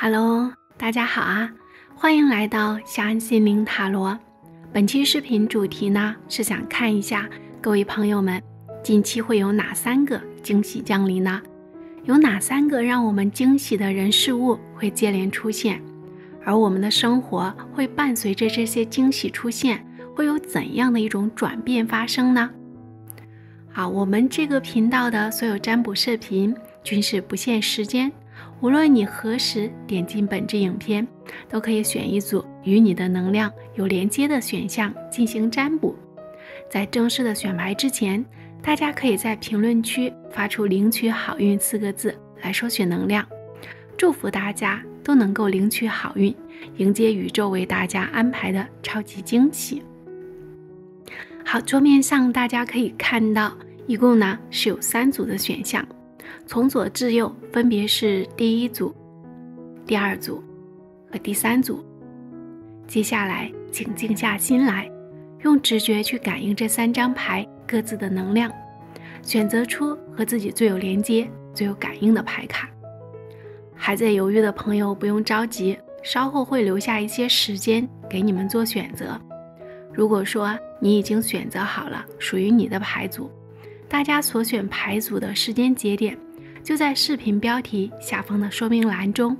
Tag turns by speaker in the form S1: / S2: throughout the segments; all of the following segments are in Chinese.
S1: Hello，大家好啊，欢迎来到小安心灵塔罗。本期视频主题呢，是想看一下各位朋友们近期会有哪三个惊喜降临呢？有哪三个让我们惊喜的人事物会接连出现？而我们的生活会伴随着这些惊喜出现，会有怎样的一种转变发生呢？好，我们这个频道的所有占卜视频均是不限时间。无论你何时点进本支影片，都可以选一组与你的能量有连接的选项进行占卜。在正式的选牌之前，大家可以在评论区发出“领取好运”四个字来收取能量，祝福大家都能够领取好运，迎接宇宙为大家安排的超级惊喜。好，桌面上大家可以看到，一共呢是有三组的选项。从左至右分别是第一组、第二组和第三组。接下来，请静下心来，用直觉去感应这三张牌各自的能量，选择出和自己最有连接、最有感应的牌卡。还在犹豫的朋友不用着急，稍后会留下一些时间给你们做选择。如果说你已经选择好了属于你的牌组，大家所选牌组的时间节点。就在视频标题下方的说明栏中，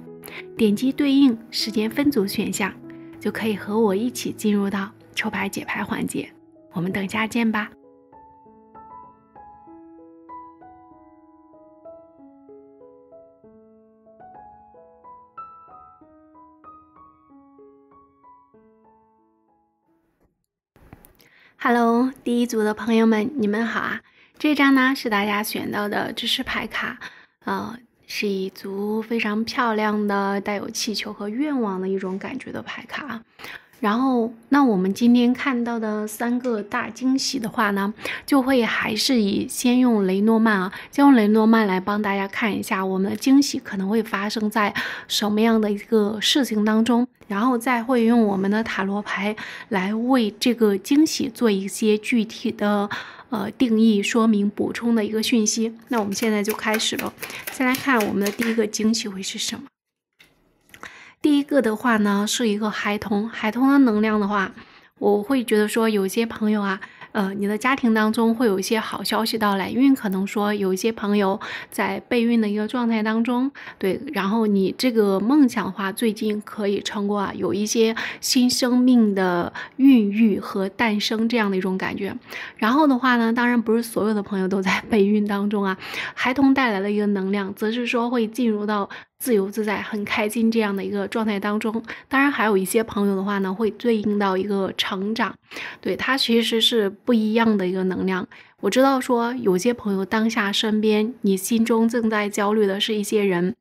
S1: 点击对应时间分组选项，就可以和我一起进入到抽牌解牌环节。我们等下见吧。Hello，第一组的朋友们，你们好啊！这张呢是大家选到的知识牌卡。呃，是一组非常漂亮的、带有气球和愿望的一种感觉的牌卡。然后，那我们今天看到的三个大惊喜的话呢，就会还是以先用雷诺曼啊，先用雷诺曼来帮大家看一下我们的惊喜可能会发生在什么样的一个事情当中，然后再会用我们的塔罗牌来为这个惊喜做一些具体的。呃，定义说明补充的一个讯息。那我们现在就开始了，先来看我们的第一个惊喜会是什么？第一个的话呢，是一个孩童。孩童的能量的话，我会觉得说，有些朋友啊。呃，你的家庭当中会有一些好消息到来，因为可能说有一些朋友在备孕的一个状态当中，对，然后你这个梦想的话，最近可以成功啊，有一些新生命的孕育和诞生这样的一种感觉。然后的话呢，当然不是所有的朋友都在 备孕当中啊，孩童带来的一个能量，则是说会进入到。自由自在，很开心这样的一个状态当中，当然还有一些朋友的话呢，会对应到一个成长，对他其实是不一样的一个能量。我知道说有些朋友当下身边，你心中正在焦虑的是一些人，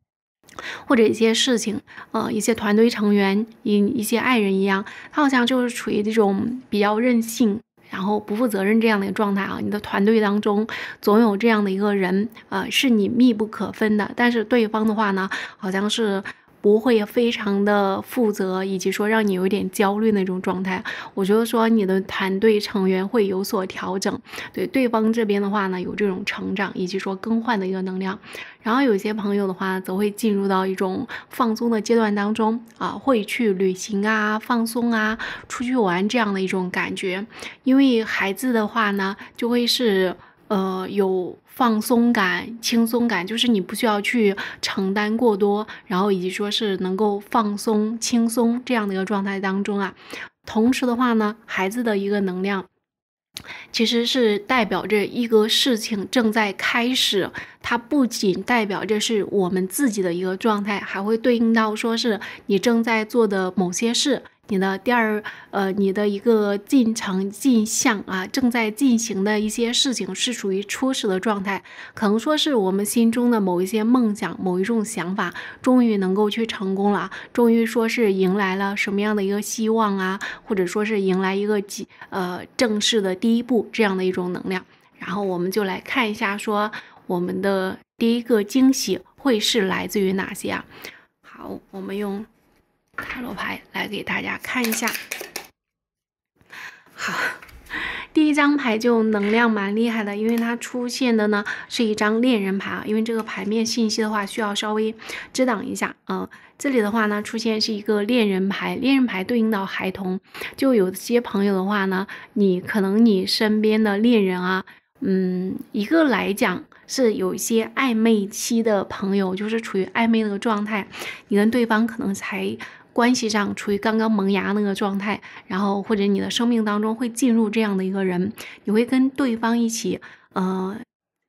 S1: 或者一些事情，呃，一些团队成员，一一些爱人一样，他好像就是处于这种比较任性。然后不负责任这样的一个状态啊，你的团队当中总有这样的一个人，呃，是你密不可分的。但是对方的话呢，好像是。不会非常的负责，以及说让你有点焦虑那种状态。我觉得说你的团队成员会有所调整，对对方这边的话呢，有这种成长以及说更换的一个能量。然后有些朋友的话，则会进入到一种放松的阶段当中啊，会去旅行啊、放松啊、出去玩这样的一种感觉。因为孩子的话呢，就会是呃有。放松感、轻松感，就是你不需要去承担过多，然后以及说是能够放松、轻松这样的一个状态当中啊。同时的话呢，孩子的一个能量，其实是代表着一个事情正在开始。它不仅代表着是我们自己的一个状态，还会对应到说是你正在做的某些事。你的第二，呃，你的一个进程、进项啊，正在进行的一些事情是属于初始的状态，可能说是我们心中的某一些梦想、某一种想法，终于能够去成功了，终于说是迎来了什么样的一个希望啊，或者说是迎来一个几呃正式的第一步这样的一种能量。然后我们就来看一下，说我们的第一个惊喜会是来自于哪些啊？好，我们用。塔罗牌来给大家看一下，好，第一张牌就能量蛮厉害的，因为它出现的呢是一张恋人牌啊。因为这个牌面信息的话，需要稍微遮挡一下啊。这里的话呢，出现是一个恋人牌，恋人牌对应到孩童，就有些朋友的话呢，你可能你身边的恋人啊，嗯，一个来讲是有一些暧昧期的朋友，就是处于暧昧那个状态，你跟对方可能才。关系上处于刚刚萌芽那个状态，然后或者你的生命当中会进入这样的一个人，你会跟对方一起，呃，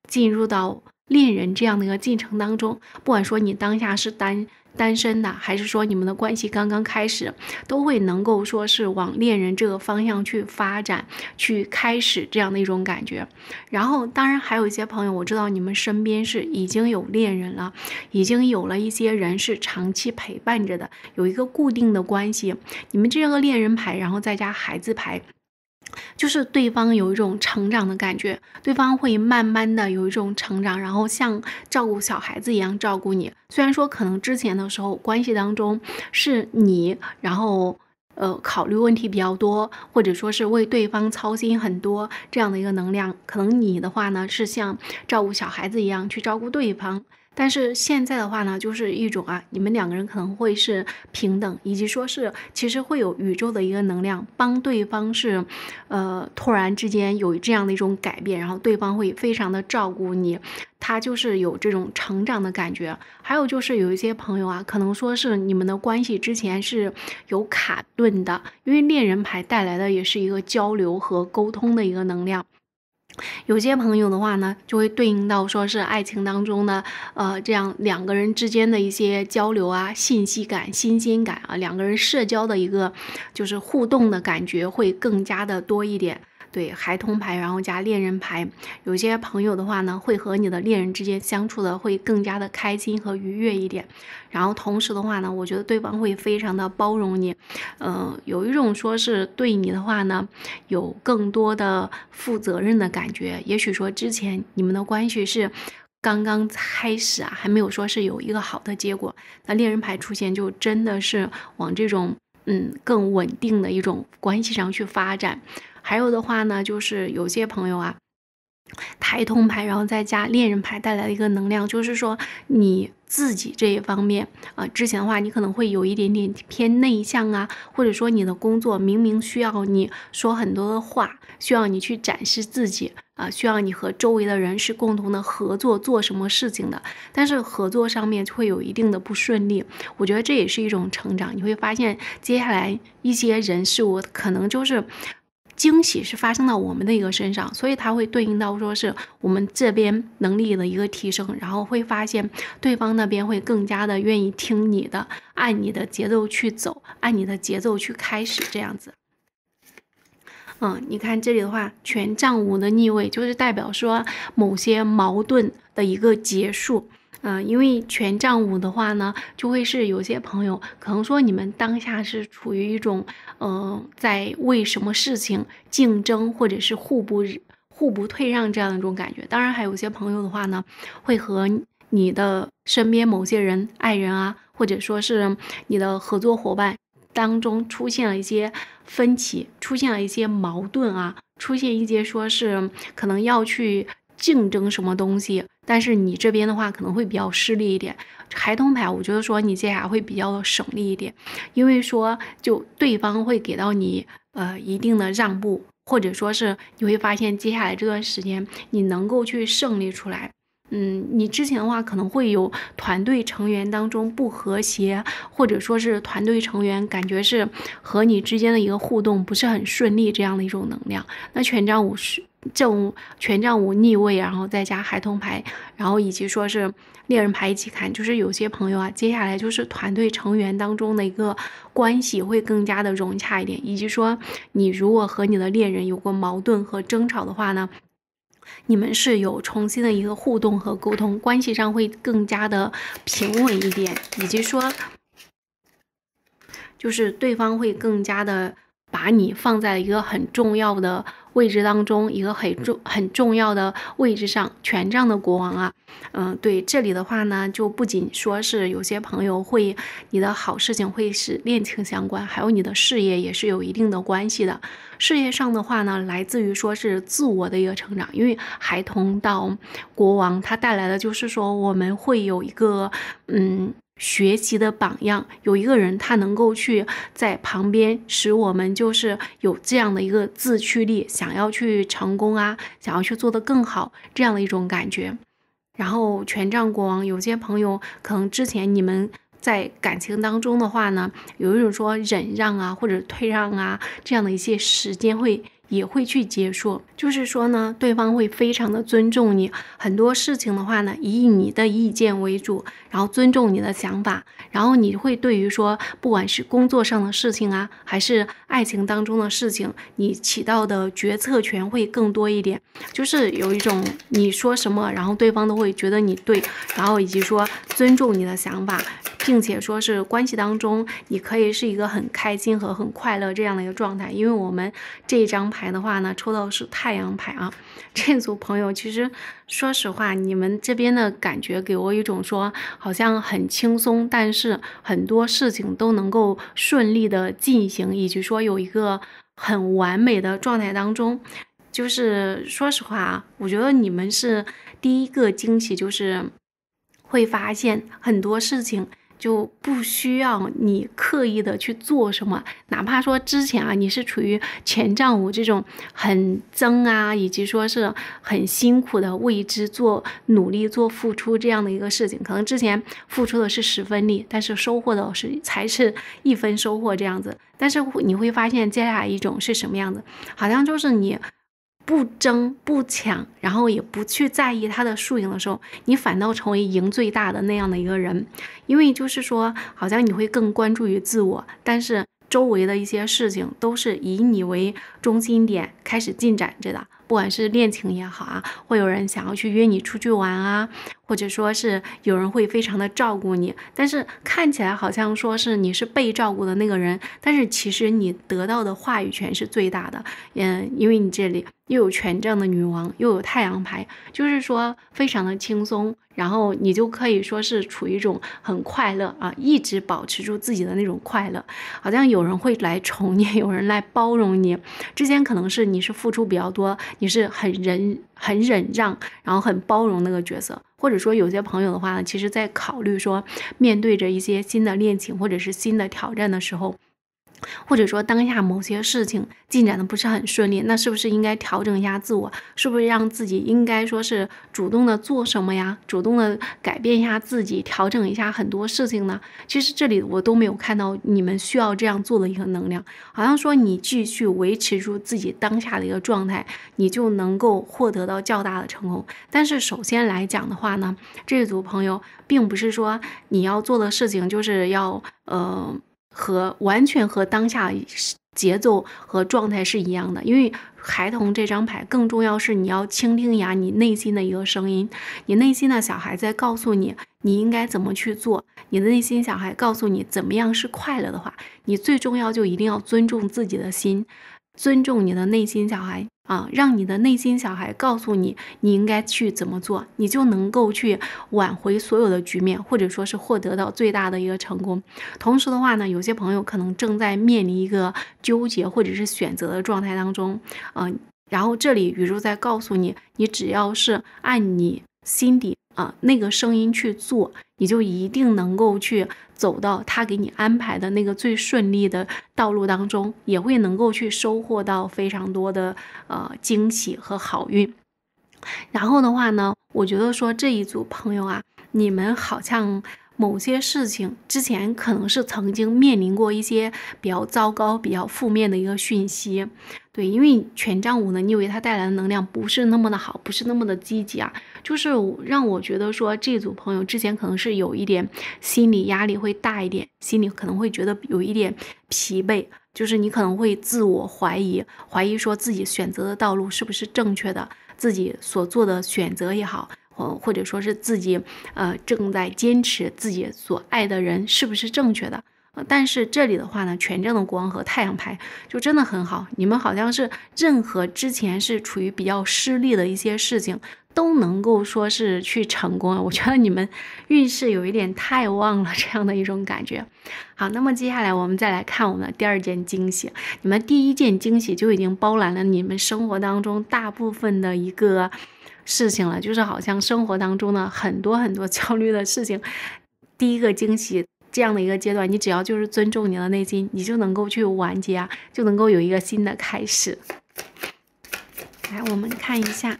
S1: 进入到恋人这样的一个进程当中。不管说你当下是单。单身的，还是说你们的关系刚刚开始，都会能够说是往恋人这个方向去发展，去开始这样的一种感觉。然后，当然还有一些朋友，我知道你们身边是已经有恋人了，已经有了一些人是长期陪伴着的，有一个固定的关系。你们这个恋人牌，然后再加孩子牌。就是对方有一种成长的感觉，对方会慢慢的有一种成长，然后像照顾小孩子一样照顾你。虽然说可能之前的时候关系当中是你，然后呃考虑问题比较多，或者说是为对方操心很多这样的一个能量，可能你的话呢是像照顾小孩子一样去照顾对方。但是现在的话呢，就是一种啊，你们两个人可能会是平等，以及说是其实会有宇宙的一个能量帮对方是，呃，突然之间有这样的一种改变，然后对方会非常的照顾你，他就是有这种成长的感觉。还有就是有一些朋友啊，可能说是你们的关系之前是有卡顿的，因为恋人牌带来的也是一个交流和沟通的一个能量。有些朋友的话呢，就会对应到说是爱情当中的，呃，这样两个人之间的一些交流啊、信息感、新鲜感啊，两个人社交的一个就是互动的感觉会更加的多一点。对，孩童牌，然后加恋人牌，有些朋友的话呢，会和你的恋人之间相处的会更加的开心和愉悦一点。然后同时的话呢，我觉得对方会非常的包容你，嗯，有一种说是对你的话呢，有更多的负责任的感觉。也许说之前你们的关系是刚刚开始啊，还没有说是有一个好的结果，那恋人牌出现就真的是往这种嗯更稳定的一种关系上去发展。还有的话呢，就是有些朋友啊。台通牌，然后再加恋人牌带来的一个能量，就是说你自己这一方面啊，之前的话你可能会有一点点偏内向啊，或者说你的工作明明需要你说很多的话，需要你去展示自己啊，需要你和周围的人是共同的合作做什么事情的，但是合作上面就会有一定的不顺利，我觉得这也是一种成长，你会发现接下来一些人事物可能就是。惊喜是发生到我们的一个身上，所以它会对应到说是我们这边能力的一个提升，然后会发现对方那边会更加的愿意听你的，按你的节奏去走，按你的节奏去开始这样子。嗯，你看这里的话，权杖五的逆位就是代表说某些矛盾的一个结束。嗯，因为权杖五的话呢，就会是有些朋友可能说你们当下是处于一种，嗯，在为什么事情竞争或者是互不互不退让这样一种感觉。当然，还有些朋友的话呢，会和你的身边某些人、爱人啊，或者说是你的合作伙伴。当中出现了一些分歧，出现了一些矛盾啊，出现一些说是可能要去竞争什么东西，但是你这边的话可能会比较失利一点。孩童牌，我觉得说你接下来会比较省力一点，因为说就对方会给到你呃一定的让步，或者说是你会发现接下来这段时间你能够去胜利出来。嗯，你之前的话可能会有团队成员当中不和谐，或者说是团队成员感觉是和你之间的一个互动不是很顺利这样的一种能量。那权杖五是正权杖五逆位，然后再加孩童牌，然后以及说是猎人牌一起看，就是有些朋友啊，接下来就是团队成员当中的一个关系会更加的融洽一点，以及说你如果和你的恋人有过矛盾和争吵的话呢？你们是有重新的一个互动和沟通，关系上会更加的平稳一点，以及说，就是对方会更加的把你放在一个很重要的。位置当中一个很重很重要的位置上，权杖的国王啊，嗯，对，这里的话呢，就不仅说是有些朋友会你的好事情会是恋情相关，还有你的事业也是有一定的关系的。事业上的话呢，来自于说是自我的一个成长，因为孩童到国王，它带来的就是说我们会有一个嗯。学习的榜样，有一个人他能够去在旁边，使我们就是有这样的一个自驱力，想要去成功啊，想要去做得更好这样的一种感觉。然后权杖国王，有些朋友可能之前你们在感情当中的话呢，有一种说忍让啊或者退让啊这样的一些时间会。也会去接受，就是说呢，对方会非常的尊重你，很多事情的话呢，以你的意见为主，然后尊重你的想法，然后你会对于说，不管是工作上的事情啊，还是爱情当中的事情，你起到的决策权会更多一点，就是有一种你说什么，然后对方都会觉得你对，然后以及说尊重你的想法，并且说是关系当中，你可以是一个很开心和很快乐这样的一个状态，因为我们这一张。牌的话呢，抽到是太阳牌啊。这组朋友其实，说实话，你们这边的感觉给我一种说，好像很轻松，但是很多事情都能够顺利的进行，以及说有一个很完美的状态当中。就是说实话，啊，我觉得你们是第一个惊喜，就是会发现很多事情。就不需要你刻意的去做什么，哪怕说之前啊，你是处于前站五这种很争啊，以及说是很辛苦的为之做努力、做付出这样的一个事情，可能之前付出的是十分力，但是收获的是才是一分收获这样子。但是你会发现接下来一种是什么样子，好像就是你。不争不抢，然后也不去在意他的输赢的时候，你反倒成为赢最大的那样的一个人，因为就是说，好像你会更关注于自我，但是周围的一些事情都是以你为中心点开始进展着的。不管是恋情也好啊，会有人想要去约你出去玩啊，或者说是有人会非常的照顾你，但是看起来好像说是你是被照顾的那个人，但是其实你得到的话语权是最大的，嗯，因为你这里又有权杖的女王，又有太阳牌，就是说非常的轻松。然后你就可以说是处于一种很快乐啊，一直保持住自己的那种快乐，好像有人会来宠你，有人来包容你。之前可能是你是付出比较多，你是很忍、很忍让，然后很包容那个角色，或者说有些朋友的话，其实在考虑说，面对着一些新的恋情或者是新的挑战的时候。或者说当下某些事情进展的不是很顺利，那是不是应该调整一下自我？是不是让自己应该说是主动的做什么呀？主动的改变一下自己，调整一下很多事情呢？其实这里我都没有看到你们需要这样做的一个能量，好像说你继续维持住自己当下的一个状态，你就能够获得到较大的成功。但是首先来讲的话呢，这组朋友并不是说你要做的事情就是要呃。和完全和当下节奏和状态是一样的，因为孩童这张牌更重要是你要倾听一下你内心的一个声音，你内心的小孩在告诉你你应该怎么去做，你的内心小孩告诉你怎么样是快乐的话，你最重要就一定要尊重自己的心，尊重你的内心小孩。啊，让你的内心小孩告诉你，你应该去怎么做，你就能够去挽回所有的局面，或者说是获得到最大的一个成功。同时的话呢，有些朋友可能正在面临一个纠结或者是选择的状态当中，嗯，然后这里宇宙在告诉你，你只要是按你心底啊那个声音去做。你就一定能够去走到他给你安排的那个最顺利的道路当中，也会能够去收获到非常多的呃惊喜和好运。然后的话呢，我觉得说这一组朋友啊，你们好像某些事情之前可能是曾经面临过一些比较糟糕、比较负面的一个讯息。对，因为权杖五呢，你为他带来的能量不是那么的好，不是那么的积极啊，就是让我觉得说，这组朋友之前可能是有一点心理压力会大一点，心里可能会觉得有一点疲惫，就是你可能会自我怀疑，怀疑说自己选择的道路是不是正确的，自己所做的选择也好，或者说是自己呃正在坚持自己所爱的人是不是正确的。但是这里的话呢，权杖的国王和太阳牌就真的很好，你们好像是任何之前是处于比较失利的一些事情，都能够说是去成功了。我觉得你们运势有一点太旺了，这样的一种感觉。好，那么接下来我们再来看我们的第二件惊喜。你们第一件惊喜就已经包揽了你们生活当中大部分的一个事情了，就是好像生活当中的很多很多焦虑的事情，第一个惊喜。这样的一个阶段，你只要就是尊重你的内心，你就能够去完结啊，就能够有一个新的开始。来，我们看一下。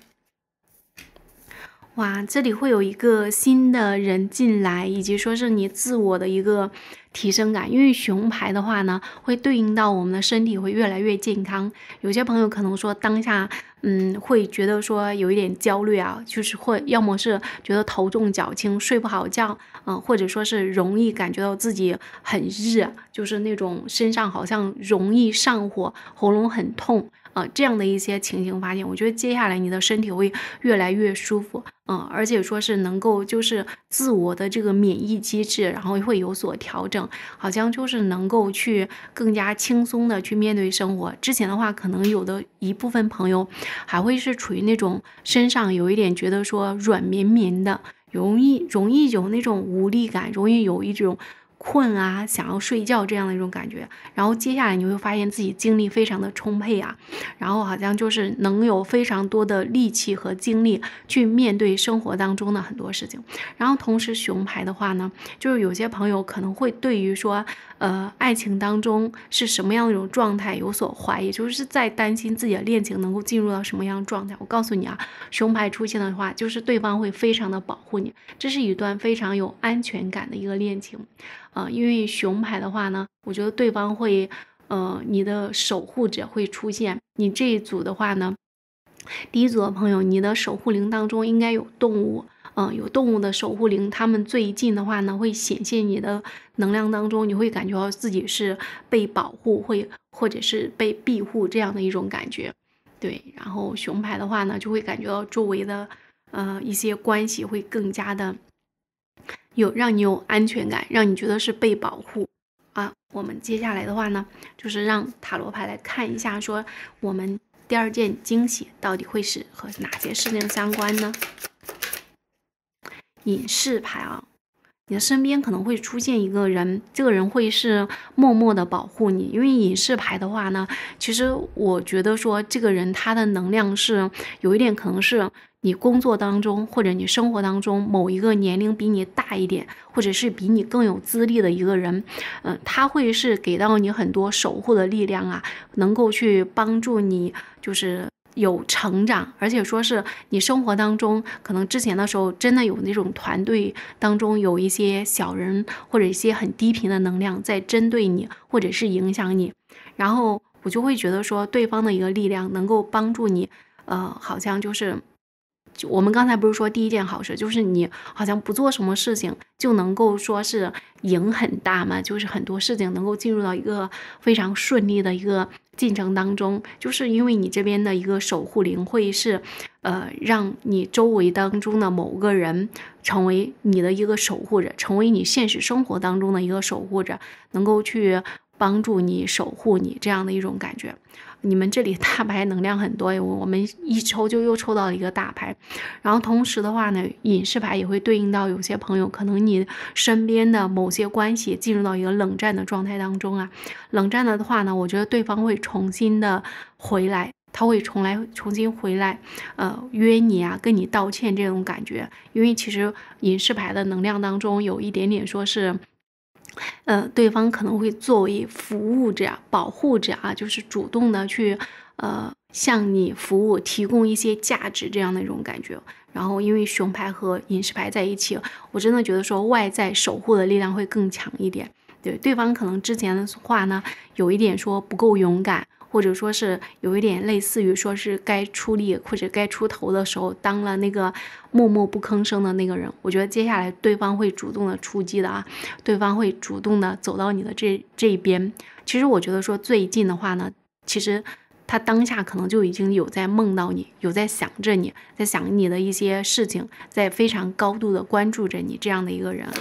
S1: 哇，这里会有一个新的人进来，以及说是你自我的一个提升感。因为熊牌的话呢，会对应到我们的身体会越来越健康。有些朋友可能说当下，嗯，会觉得说有一点焦虑啊，就是会要么是觉得头重脚轻、睡不好觉，嗯，或者说是容易感觉到自己很热，就是那种身上好像容易上火，喉咙很痛。啊，这样的一些情形发现，我觉得接下来你的身体会越来越舒服，嗯，而且说是能够就是自我的这个免疫机制，然后会有所调整，好像就是能够去更加轻松的去面对生活。之前的话，可能有的一部分朋友还会是处于那种身上有一点觉得说软绵绵的，容易容易有那种无力感，容易有一种。困啊，想要睡觉这样的一种感觉，然后接下来你会发现自己精力非常的充沛啊，然后好像就是能有非常多的力气和精力去面对生活当中的很多事情，然后同时熊牌的话呢，就是有些朋友可能会对于说。呃，爱情当中是什么样的一种状态有所怀疑，就是在担心自己的恋情能够进入到什么样状态。我告诉你啊，熊牌出现的话，就是对方会非常的保护你，这是一段非常有安全感的一个恋情。啊，因为熊牌的话呢，我觉得对方会，呃，你的守护者会出现。你这一组的话呢，第一组的朋友，你的守护灵当中应该有动物。嗯，有动物的守护灵，他们最近的话呢，会显现你的能量当中，你会感觉到自己是被保护，会或者是被庇护这样的一种感觉。对，然后熊牌的话呢，就会感觉到周围的呃一些关系会更加的有让你有安全感，让你觉得是被保护啊。我们接下来的话呢，就是让塔罗牌来看一下，说我们第二件惊喜到底会是和哪些事情相关呢？隐士牌啊，你的身边可能会出现一个人，这个人会是默默的保护你，因为隐士牌的话呢，其实我觉得说这个人他的能量是有一点，可能是你工作当中或者你生活当中某一个年龄比你大一点，或者是比你更有资历的一个人，嗯，他会是给到你很多守护的力量啊，能够去帮助你，就是。有成长，而且说是你生活当中，可能之前的时候真的有那种团队当中有一些小人或者一些很低频的能量在针对你，或者是影响你，然后我就会觉得说对方的一个力量能够帮助你，呃，好像就是。我们刚才不是说第一件好事就是你好像不做什么事情就能够说是赢很大嘛，就是很多事情能够进入到一个非常顺利的一个进程当中，就是因为你这边的一个守护灵会是，呃，让你周围当中的某个人成为你的一个守护者，成为你现实生活当中的一个守护者，能够去帮助你守护你这样的一种感觉。你们这里大牌能量很多，我们一抽就又抽到了一个大牌，然后同时的话呢，隐士牌也会对应到有些朋友，可能你身边的某些关系进入到一个冷战的状态当中啊。冷战了的话呢，我觉得对方会重新的回来，他会重来重新回来，呃，约你啊，跟你道歉这种感觉，因为其实隐士牌的能量当中有一点点说是。呃，对方可能会作为服务者、保护者啊，就是主动的去呃向你服务、提供一些价值这样的一种感觉。然后，因为熊牌和饮食牌在一起，我真的觉得说外在守护的力量会更强一点。对，对方可能之前的话呢，有一点说不够勇敢。或者说是有一点类似于说是该出力或者该出头的时候，当了那个默默不吭声的那个人。我觉得接下来对方会主动的出击的啊，对方会主动的走到你的这这一边。其实我觉得说最近的话呢，其实他当下可能就已经有在梦到你，有在想着你，在想你的一些事情，在非常高度的关注着你这样的一个人啊。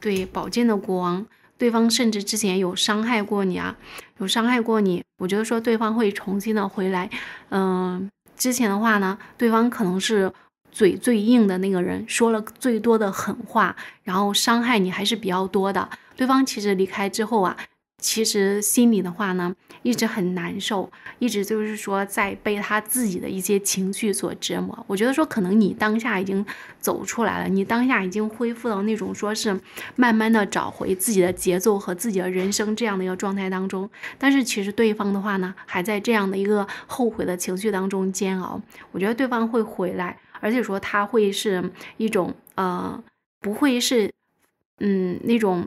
S1: 对，宝剑的国王。对方甚至之前有伤害过你啊，有伤害过你，我觉得说对方会重新的回来，嗯，之前的话呢，对方可能是嘴最硬的那个人，说了最多的狠话，然后伤害你还是比较多的。对方其实离开之后啊。其实心里的话呢，一直很难受，一直就是说在被他自己的一些情绪所折磨。我觉得说，可能你当下已经走出来了，你当下已经恢复到那种说是慢慢的找回自己的节奏和自己的人生这样的一个状态当中。但是其实对方的话呢，还在这样的一个后悔的情绪当中煎熬。我觉得对方会回来，而且说他会是一种呃，不会是嗯那种。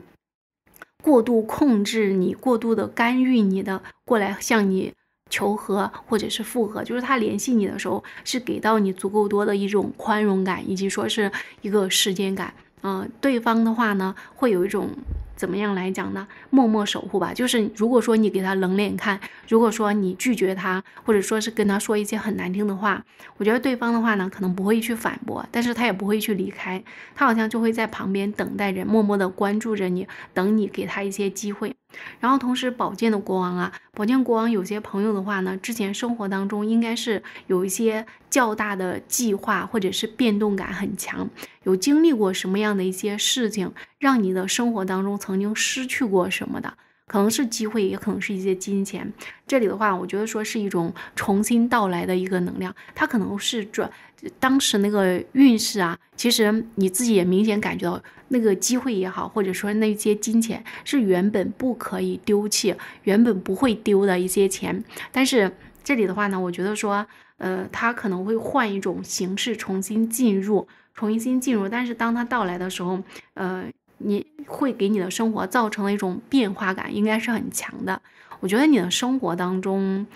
S1: 过度控制你，过度的干预你的，过来向你求和或者是复合，就是他联系你的时候是给到你足够多的一种宽容感，以及说是一个时间感。嗯，对方的话呢，会有一种。怎么样来讲呢？默默守护吧。就是如果说你给他冷脸看，如果说你拒绝他，或者说是跟他说一些很难听的话，我觉得对方的话呢，可能不会去反驳，但是他也不会去离开，他好像就会在旁边等待着，默默的关注着你，等你给他一些机会。然后同时，宝剑的国王啊，宝剑国王有些朋友的话呢，之前生活当中应该是有一些较大的计划，或者是变动感很强，有经历过什么样的一些事情，让你的生活当中曾经失去过什么的。可能是机会，也可能是一些金钱。这里的话，我觉得说是一种重新到来的一个能量，它可能是转当时那个运势啊。其实你自己也明显感觉到，那个机会也好，或者说那些金钱是原本不可以丢弃、原本不会丢的一些钱。但是这里的话呢，我觉得说，呃，它可能会换一种形式重新进入，重新进入。但是当它到来的时候，呃。你会给你的生活造成了一种变化感，应该是很强的。我觉得你的生活当中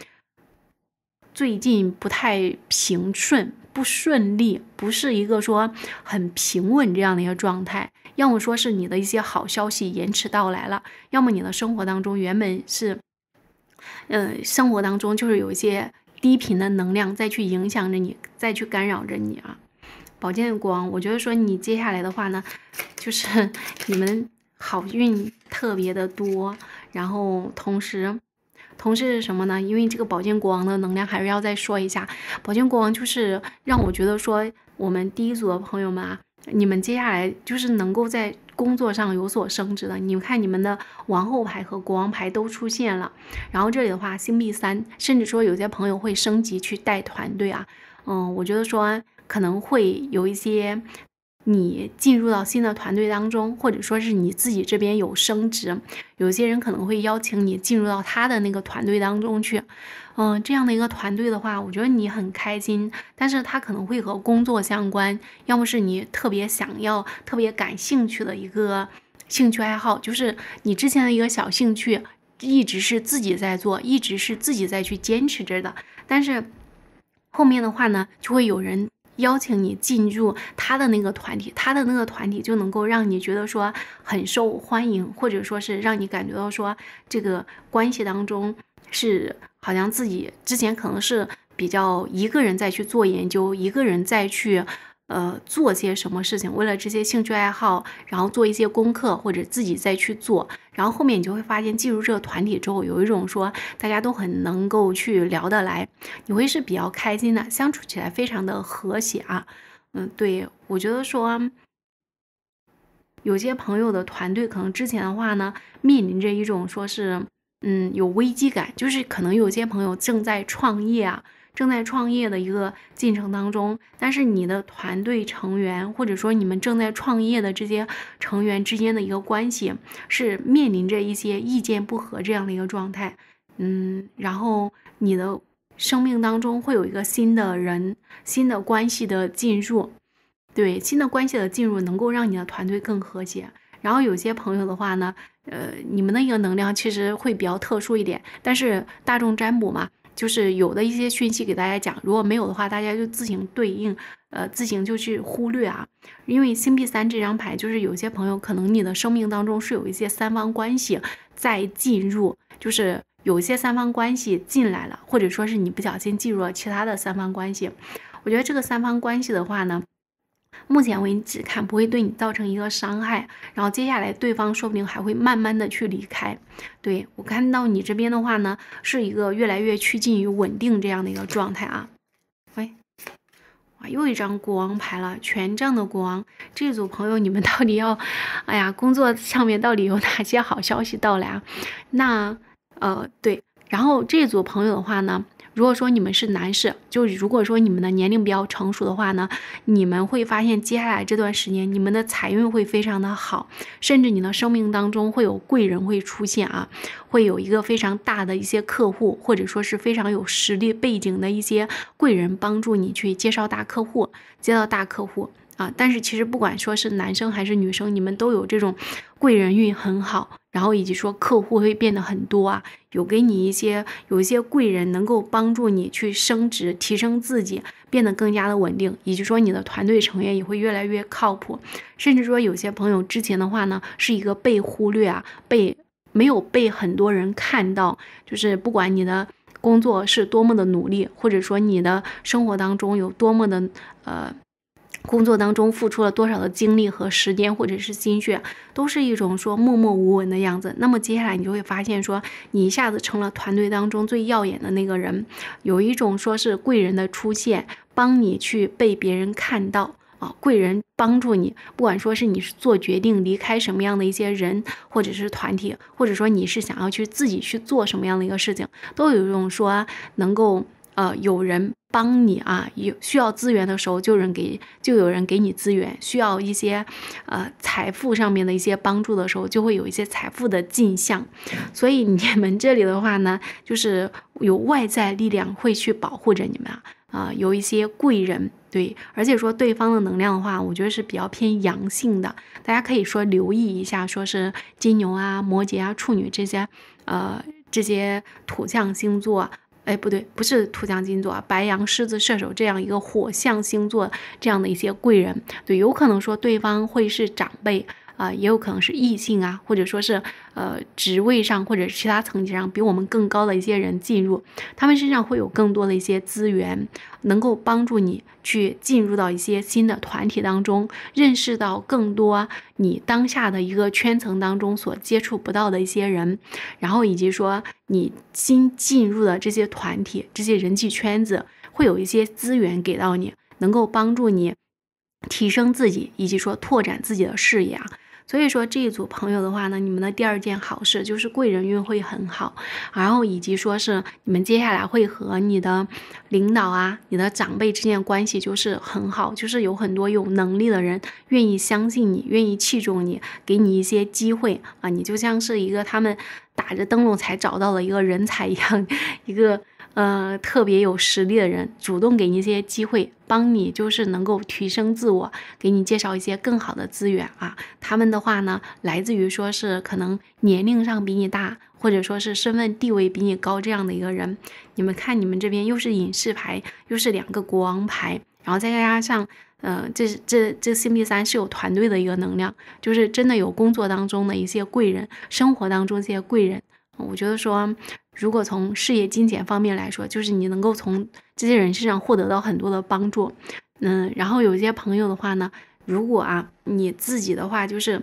S1: 最近不太平顺，不顺利，不是一个说很平稳这样的一个状态。要么说是你的一些好消息延迟到来了，要么你的生活当中原本是，呃，生活当中就是有一些低频的能量再去影响着你，再去干扰着你啊。宝剑光，我觉得说你接下来的话呢，就是 你们好运特别的多，然后同时，同时是什么呢？因为这个宝剑国王的能量还是要再说一下，宝剑国王就是让我觉得说我们第一组的朋友们啊，你们接下来就是能够在工作上有所升职的。你们看，你们的王后牌和国王牌都出现了，然后这里的话，星币三，甚至说有些朋友会升级去带团队啊，嗯，我觉得说。可能会有一些你进入到新的团队当中，或者说是你自己这边有升职，有些人可能会邀请你进入到他的那个团队当中去。嗯，这样的一个团队的话，我觉得你很开心，但是他可能会和工作相关，要么是你特别想要、特别感兴趣的一个兴趣爱好，就是你之前的一个小兴趣，一直是自己在做，一直是自己在去坚持着的，但是后面的话呢，就会有人。邀请你进入他的那个团体，他的那个团体就能够让你觉得说很受欢迎，或者说是让你感觉到说这个关系当中是好像自己之前可能是比较一个人在去做研究，一个人在去。呃，做些什么事情？为了这些兴趣爱好，然后做一些功课，或者自己再去做。然后后面你就会发现，进入这个团体之后，有一种说大家都很能够去聊得来，你会是比较开心的，相处起来非常的和谐啊。嗯，对，我觉得说有些朋友的团队可能之前的话呢，面临着一种说是，嗯，有危机感，就是可能有些朋友正在创业啊。正在创业的一个进程当中，但是你的团队成员，或者说你们正在创业的这些成员之间的一个关系，是面临着一些意见不合这样的一个状态。嗯，然后你的生命当中会有一个新的人、新的关系的进入，对，新的关系的进入能够让你的团队更和谐。然后有些朋友的话呢，呃，你们的一个能量其实会比较特殊一点，但是大众占卜嘛。就是有的一些讯息给大家讲，如果没有的话，大家就自行对应，呃，自行就去忽略啊。因为星币三这张牌，就是有些朋友可能你的生命当中是有一些三方关系在进入，就是有些三方关系进来了，或者说是你不小心进入了其他的三方关系。我觉得这个三方关系的话呢。目前为止看不会对你造成一个伤害，然后接下来对方说不定还会慢慢的去离开。对我看到你这边的话呢，是一个越来越趋近于稳定这样的一个状态啊。喂，哇，又一张国王牌了，权杖的国王。这组朋友你们到底要，哎呀，工作上面到底有哪些好消息到来啊？那呃，对。然后这组朋友的话呢，如果说你们是男士，就如果说你们的年龄比较成熟的话呢，你们会发现接下来这段时间你们的财运会非常的好，甚至你的生命当中会有贵人会出现啊，会有一个非常大的一些客户，或者说是非常有实力背景的一些贵人帮助你去介绍大客户，接到大客户啊。但是其实不管说是男生还是女生，你们都有这种。贵人运很好，然后以及说客户会变得很多啊，有给你一些有一些贵人能够帮助你去升职、提升自己，变得更加的稳定，以及说你的团队成员也会越来越靠谱，甚至说有些朋友之前的话呢，是一个被忽略啊，被没有被很多人看到，就是不管你的工作是多么的努力，或者说你的生活当中有多么的呃。工作当中付出了多少的精力和时间，或者是心血，都是一种说默默无闻的样子。那么接下来你就会发现，说你一下子成了团队当中最耀眼的那个人，有一种说是贵人的出现，帮你去被别人看到啊。贵人帮助你，不管说是你是做决定离开什么样的一些人，或者是团体，或者说你是想要去自己去做什么样的一个事情，都有种说能够。呃，有人帮你啊，有需要资源的时候，就人给，就有人给你资源。需要一些，呃，财富上面的一些帮助的时候，就会有一些财富的进项。所以你们这里的话呢，就是有外在力量会去保护着你们啊啊，有一些贵人对，而且说对方的能量的话，我觉得是比较偏阳性的。大家可以说留意一下，说是金牛啊、摩羯啊、处女这些，呃，这些土象星座。哎，不对，不是土象星座啊，白羊、狮子、射手这样一个火象星座，这样的一些贵人，对，有可能说对方会是长辈。啊，也有可能是异性啊，或者说是呃职位上或者其他层级上比我们更高的一些人进入，他们身上会有更多的一些资源，能够帮助你去进入到一些新的团体当中，认识到更多你当下的一个圈层当中所接触不到的一些人，然后以及说你新进入的这些团体、这些人际圈子会有一些资源给到你，能够帮助你提升自己，以及说拓展自己的视野啊。所以说这一组朋友的话呢，你们的第二件好事就是贵人运会很好，然后以及说是你们接下来会和你的领导啊、你的长辈之间关系就是很好，就是有很多有能力的人愿意相信你、愿意器重你，给你一些机会啊，你就像是一个他们打着灯笼才找到的一个人才一样，一个。呃，特别有实力的人主动给你一些机会，帮你就是能够提升自我，给你介绍一些更好的资源啊。他们的话呢，来自于说是可能年龄上比你大，或者说是身份地位比你高这样的一个人。你们看，你们这边又是隐士牌，又是两个国王牌，然后再加上，呃，这这这星币三是有团队的一个能量，就是真的有工作当中的一些贵人，生活当中一些贵人。我觉得说，如果从事业、金钱方面来说，就是你能够从这些人身上获得到很多的帮助。嗯，然后有一些朋友的话呢，如果啊，你自己的话就是，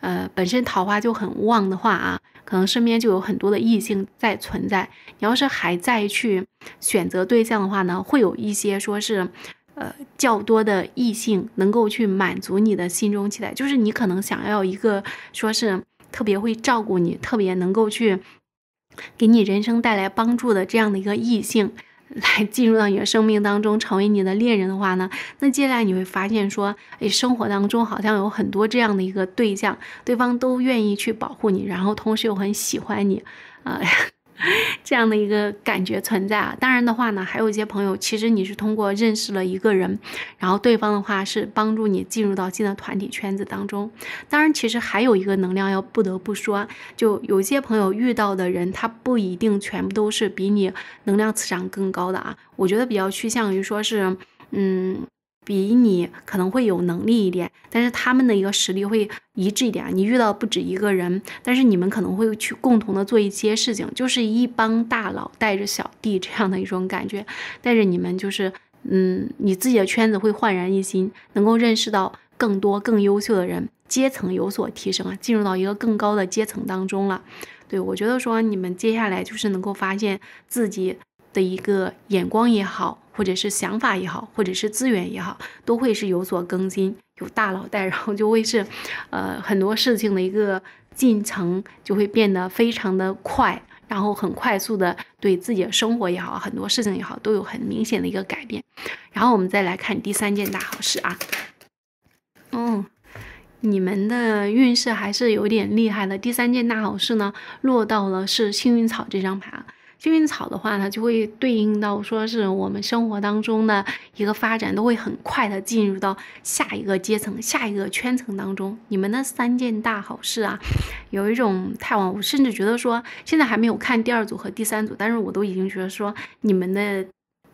S1: 呃，本身桃花就很旺的话啊，可能身边就有很多的异性在存在。你要是还在去选择对象的话呢，会有一些说是，呃，较多的异性能够去满足你的心中期待，就是你可能想要一个说是。特别会照顾你，特别能够去给你人生带来帮助的这样的一个异性，来进入到你的生命当中，成为你的恋人的话呢，那接下来你会发现说，哎，生活当中好像有很多这样的一个对象，对方都愿意去保护你，然后同时又很喜欢你，啊。这样的一个感觉存在啊，当然的话呢，还有一些朋友，其实你是通过认识了一个人，然后对方的话是帮助你进入到新的团体圈子当中。当然，其实还有一个能量要不得不说，就有些朋友遇到的人，他不一定全部都是比你能量磁场更高的啊。我觉得比较趋向于说是，嗯。比你可能会有能力一点，但是他们的一个实力会一致一点。你遇到不止一个人，但是你们可能会去共同的做一些事情，就是一帮大佬带着小弟这样的一种感觉，带 着你们就是，嗯，你自己的圈子会焕然一新，能够认识到更多更优秀的人，阶层有所提升啊，进入到一个更高的阶层当中了。对我觉得说，你们接下来就是能够发现自己的一个眼光也好。或者是想法也好，或者是资源也好，都会是有所更新，有大佬带，然后就会是，呃，很多事情的一个进程就会变得非常的快，然后很快速的对自己的生活也好，很多事情也好，都有很明显的一个改变。然后我们再来看第三件大好事啊，嗯，你们的运势还是有点厉害的。第三件大好事呢，落到了是幸运草这张牌。幸运草的话呢，就会对应到说是我们生活当中的一个发展，都会很快的进入到下一个阶层、下一个圈层当中。你们的三件大好事啊，有一种太旺，我甚至觉得说现在还没有看第二组和第三组，但是我都已经觉得说你们的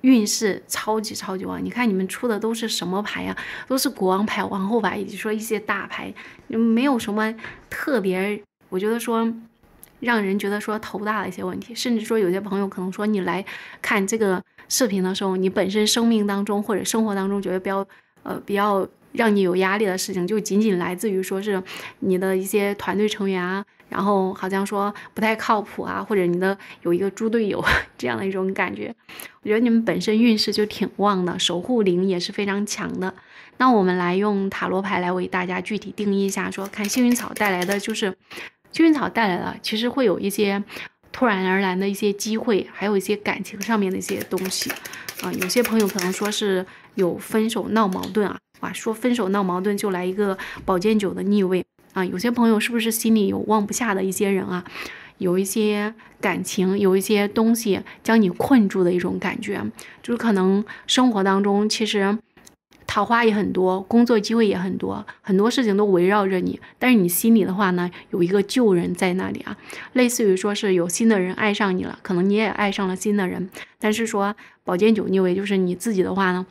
S1: 运势超级超级旺。你看你们出的都是什么牌呀？都是国王牌、王后牌，以及说一些大牌，没有什么特别，我觉得说。让人觉得说头大的一些问题，甚至说有些朋友可能说你来看这个视频的时候，你本身生命当中或者生活当中觉得比较呃比较让你有压力的事情，就仅仅来自于说是你的一些团队成员啊，然后好像说不太靠谱啊，或者你的有一个猪队友 这样的一种感觉。我觉得你们本身运势就挺旺的，守护灵也是非常强的。那我们来用塔罗牌来为大家具体定义一下，说看幸运草带来的就是。幸运草带来了，其实会有一些突然而来的一些机会，还有一些感情上面的一些东西，啊，有些朋友可能说是有分手闹矛盾啊，哇，说分手闹矛盾就来一个宝剑九的逆位啊，有些朋友是不是心里有放不下的一些人啊，有一些感情，有一些东西将你困住的一种感觉，就是可能生活当中其实。桃花也很多，工作机会也很多，很多事情都围绕着你。但是你心里的话呢，有一个旧人在那里啊，类似于说是有新的人爱上你了，可能你也爱上了新的人。但是说宝剑九，逆位就是你自己的话呢，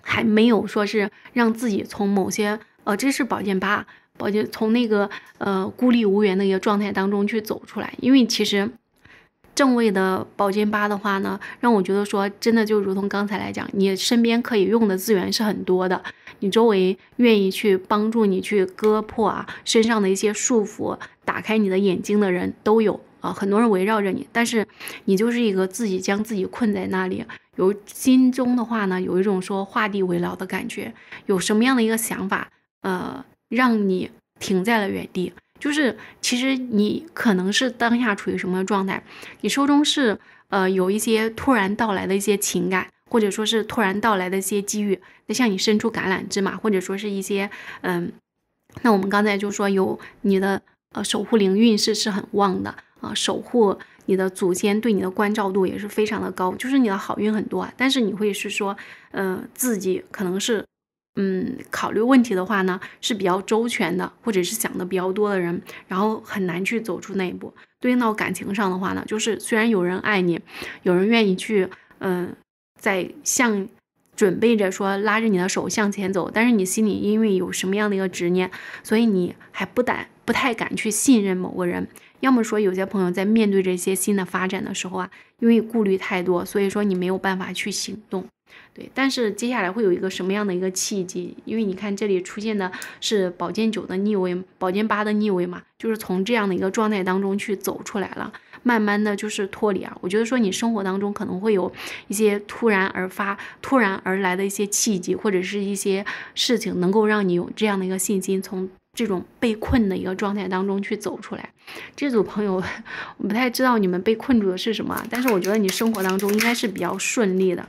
S1: 还没有说是让自己从某些呃，这是宝剑八，宝剑从那个呃孤立无援的一个状态当中去走出来，因为其实。正位的宝剑八的话呢，让我觉得说，真的就如同刚才来讲，你身边可以用的资源是很多的，你周围愿意去帮助你去割破啊身上的一些束缚，打开你的眼睛的人都有啊，很多人围绕着你，但是你就是一个自己将自己困在那里，有心中的话呢，有一种说画地为牢的感觉，有什么样的一个想法，呃，让你停在了原地。就是，其实你可能是当下处于什么状态？你书中是呃有一些突然到来的一些情感，或者说是突然到来的一些机遇，那向你伸出橄榄枝嘛，或者说是一些嗯，那我们刚才就说有你的呃守护灵运势是很旺的啊，守护你的祖先对你的关照度也是非常的高，就是你的好运很多，但是你会是说，嗯，自己可能是。嗯，考虑问题的话呢是比较周全的，或者是想的比较多的人，然后很难去走出那一步。对应到感情上的话呢，就是虽然有人爱你，有人愿意去，嗯，在向准备着说拉着你的手向前走，但是你心里因为有什么样的一个执念，所以你还不敢、不太敢去信任某个人。要么说有些朋友在面对这些新的发展的时候啊，因为顾虑太多，所以说你没有办法去行动。对，但是接下来会有一个什么样的一个契机？因为你看这里出现的是宝剑九的逆位，宝剑八的逆位嘛，就是从这样的一个状态当中去走出来了，慢慢的就是脱离啊。我觉得说你生活当中可能会有一些突然而发、突然而来的一些契机，或者是一些事情能够让你有这样的一个信心，从这种被困的一个状态当中去走出来。这组朋友，我不太知道你们被困住的是什么，但是我觉得你生活当中应该是比较顺利的。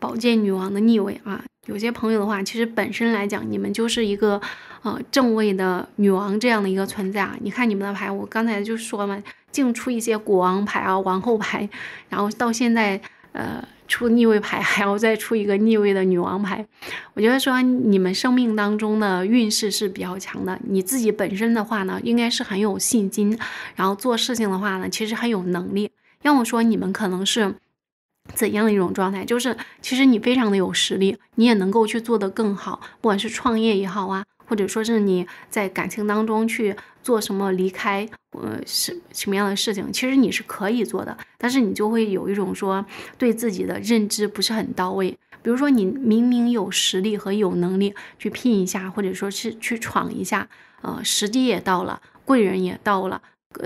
S1: 宝剑女王的逆位啊，有些朋友的话，其实本身来讲，你们就是一个呃正位的女王这样的一个存在啊。你看你们的牌，我刚才就说嘛，净出一些国王牌啊、王后牌，然后到现在呃出逆位牌，还要再出一个逆位的女王牌。我觉得说你们生命当中的运势是比较强的。你自己本身的话呢，应该是很有信心，然后做事情的话呢，其实很有能力。要么说，你们可能是。怎样的一种状态？就是其实你非常的有实力，你也能够去做得更好，不管是创业也好啊，或者说是你在感情当中去做什么离开，呃，什什么样的事情，其实你是可以做的。但是你就会有一种说对自己的认知不是很到位。比如说你明明有实力和有能力去拼一下，或者说是去闯一下，呃，时机也到了，贵人也到了。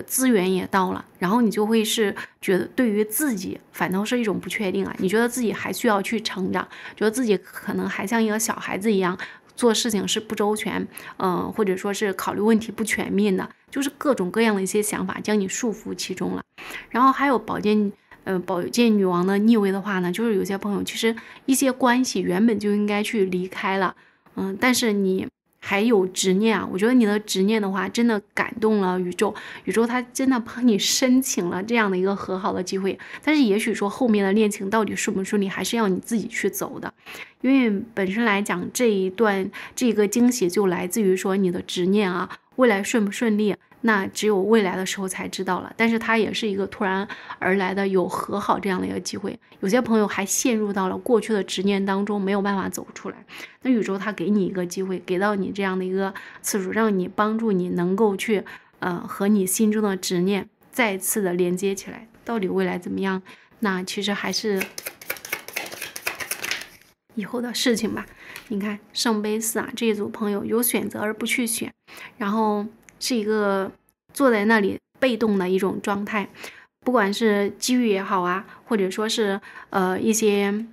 S1: 资源也到了，然后你就会是觉得对于自己反倒是一种不确定啊，你觉得自己还需要去成长，觉得自己可能还像一个小孩子一样做事情是不周全，嗯，或者说是考虑问题不全面的，就是各种各样的一些想法将你束缚其中了。然后还有保健，呃，保健女王的逆位的话呢，就是有些朋友其实一些关系原本就应该去离开了，嗯，但是你。还有执念啊，我觉得你的执念的话，真的感动了宇宙，宇宙它真的帮你申请了这样的一个和好的机会。但是，也许说后面的恋情到底顺不顺利，还是要你自己去走的，因为本身来讲，这一段这个惊喜就来自于说你的执念啊，未来顺不顺利。那只有未来的时候才知道了，但是他也是一个突然而来的有和好这样的一个机会，有些朋友还陷入到了过去的执念当中，没有办法走出来。那宇宙他给你一个机会，给到你这样的一个次数，让你帮助你能够去，呃，和你心中的执念再次的连接起来。到底未来怎么样？那其实还是以后的事情吧。你看圣杯四啊，这一组朋友有选择而不去选，然后。是一个坐在那里被动的一种状态，不管是机遇也好啊，或者说是呃一些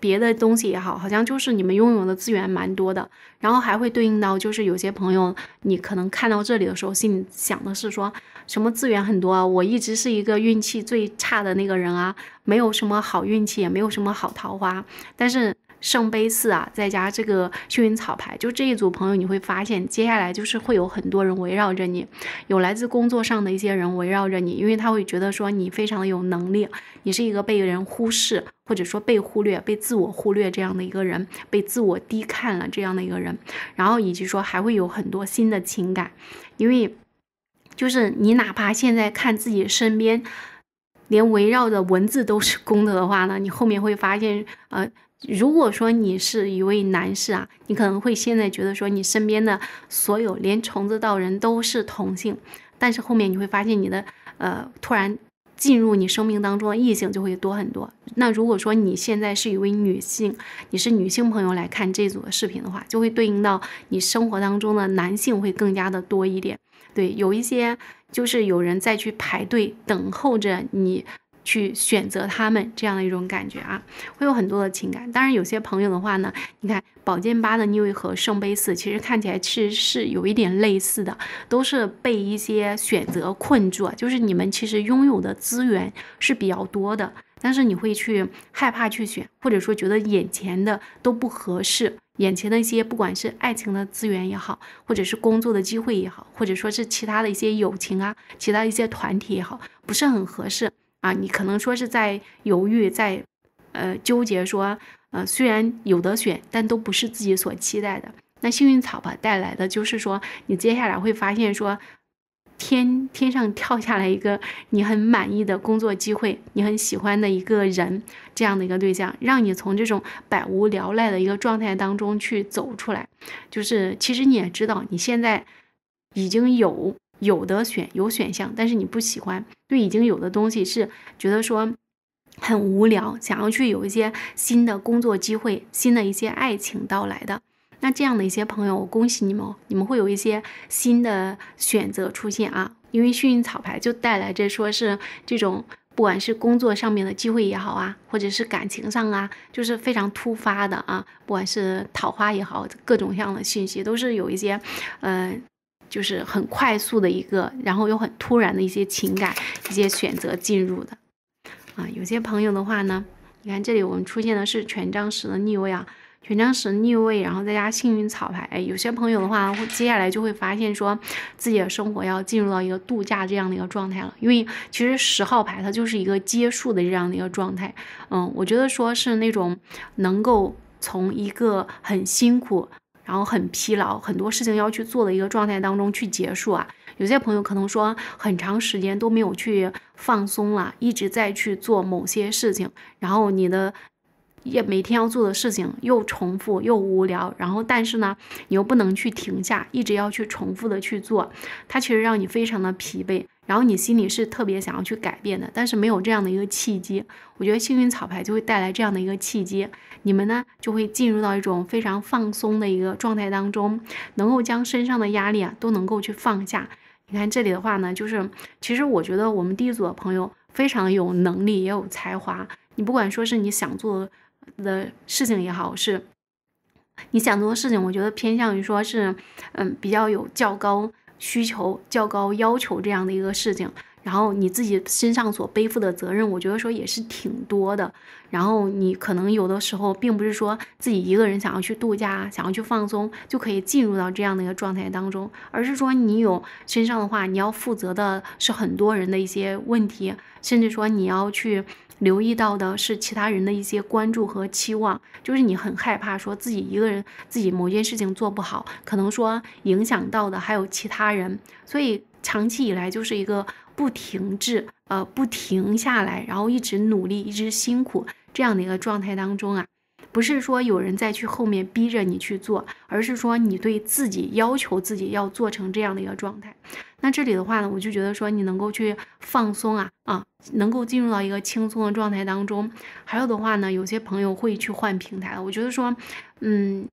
S1: 别的东西也好，好像就是你们拥有的资源蛮多的，然后还会对应到就是有些朋友，你可能看到这里的时候，心里想的是说什么资源很多，啊，我一直是一个运气最差的那个人啊，没有什么好运气，也没有什么好桃花，但是。圣杯四啊，再加这个幸运草牌，就这一组朋友，你会发现接下来就是会有很多人围绕着你，有来自工作上的一些人围绕着你，因为他会觉得说你非常的有能力，你是一个被人忽视或者说被忽略、被自我忽略这样的一个人，被自我低看了这样的一个人，然后以及说还会有很多新的情感，因为就是你哪怕现在看自己身边连围绕的文字都是公的的话呢，你后面会发现呃。如果说你是一位男士啊，你可能会现在觉得说你身边的所有，连虫子到人都是同性，但是后面你会发现你的呃，突然进入你生命当中的异性就会多很多。那如果说你现在是一位女性，你是女性朋友来看这组的视频的话，就会对应到你生活当中的男性会更加的多一点。对，有一些就是有人在去排队等候着你。去选择他们这样的一种感觉啊，会有很多的情感。当然，有些朋友的话呢，你看宝剑八的逆位和圣杯四，其实看起来其实是有一点类似的，都是被一些选择困住啊。就是你们其实拥有的资源是比较多的，但是你会去害怕去选，或者说觉得眼前的都不合适，眼前的一些不管是爱情的资源也好，或者是工作的机会也好，或者说是其他的一些友情啊，其他一些团体也好，不是很合适。啊，你可能说是在犹豫，在，呃，纠结，说，呃，虽然有得选，但都不是自己所期待的。那幸运草吧带来的就是说，你接下来会发现说，天，天上跳下来一个你很满意的工作机会，你很喜欢的一个人，这样的一个对象，让你从这种百无聊赖的一个状态当中去走出来。就是，其实你也知道，你现在已经有。有的选有选项，但是你不喜欢对已经有的东西是觉得说很无聊，想要去有一些新的工作机会、新的一些爱情到来的。那这样的一些朋友，我恭喜你们，你们会有一些新的选择出现啊，因为幸运草牌就带来着说是这种不管是工作上面的机会也好啊，或者是感情上啊，就是非常突发的啊，不管是桃花也好，各种各样的信息都是有一些，嗯。就是很快速的一个，然后又很突然的一些情感、一些选择进入的，啊，有些朋友的话呢，你看这里我们出现的是权杖十的逆位啊，权杖十逆位，然后再加幸运草牌，哎，有些朋友的话，接下来就会发现说自己的生活要进入到一个度假这样的一个状态了，因为其实十号牌它就是一个结束的这样的一个状态，嗯，我觉得说是那种能够从一个很辛苦。然后很疲劳，很多事情要去做的一个状态当中去结束啊。有些朋友可能说，很长时间都没有去放松了，一直在去做某些事情，然后你的也每天要做的事情又重复又无聊，然后但是呢，你又不能去停下，一直要去重复的去做，它其实让你非常的疲惫。然后你心里是特别想要去改变的，但是没有这样的一个契机。我觉得幸运草牌就会带来这样的一个契机，你们呢就会进入到一种非常放松的一个状态当中，能够将身上的压力啊都能够去放下。你看这里的话呢，就是其实我觉得我们第一组的朋友非常有能力，也有才华。你不管说是你想做的事情也好，是你想做的事情，我觉得偏向于说是，嗯，比较有较高。需求较高要求这样的一个事情，然后你自己身上所背负的责任，我觉得说也是挺多的。然后你可能有的时候，并不是说自己一个人想要去度假、想要去放松就可以进入到这样的一个状态当中，而是说你有身上的话，你要负责的是很多人的一些问题，甚至说你要去。留意到的是其他人的一些关注和期望，就是你很害怕说自己一个人自己某件事情做不好，可能说影响到的还有其他人，所以长期以来就是一个不停滞，呃，不停下来，然后一直努力，一直辛苦这样的一个状态当中啊。不是说有人在去后面逼着你去做，而是说你对自己要求自己要做成这样的一个状态。那这里的话呢，我就觉得说你能够去放松啊啊，能够进入到一个轻松的状态当中。还有的话呢，有些朋友会去换平台，我觉得说，嗯。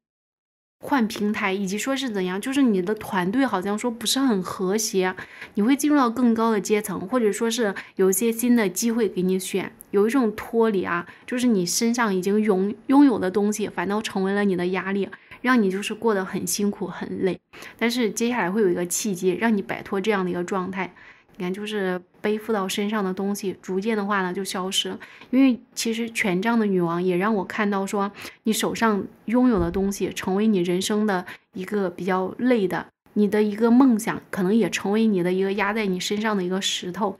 S1: 换平台，以及说是怎样，就是你的团队好像说不是很和谐，你会进入到更高的阶层，或者说是有一些新的机会给你选，有一种脱离啊，就是你身上已经拥拥有的东西，反倒成为了你的压力，让你就是过得很辛苦、很累。但是接下来会有一个契机，让你摆脱这样的一个状态。你看，就是背负到身上的东西，逐渐的话呢就消失了。因为其实权杖的女王也让我看到，说你手上拥有的东西，成为你人生的一个比较累的，你的一个梦想，可能也成为你的一个压在你身上的一个石头，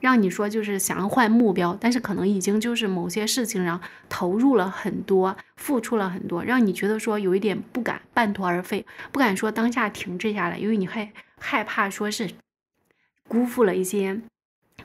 S1: 让你说就是想要换目标，但是可能已经就是某些事情上投入了很多，付出了很多，让你觉得说有一点不敢半途而废，不敢说当下停滞下来，因为你害害怕说是。辜负了一些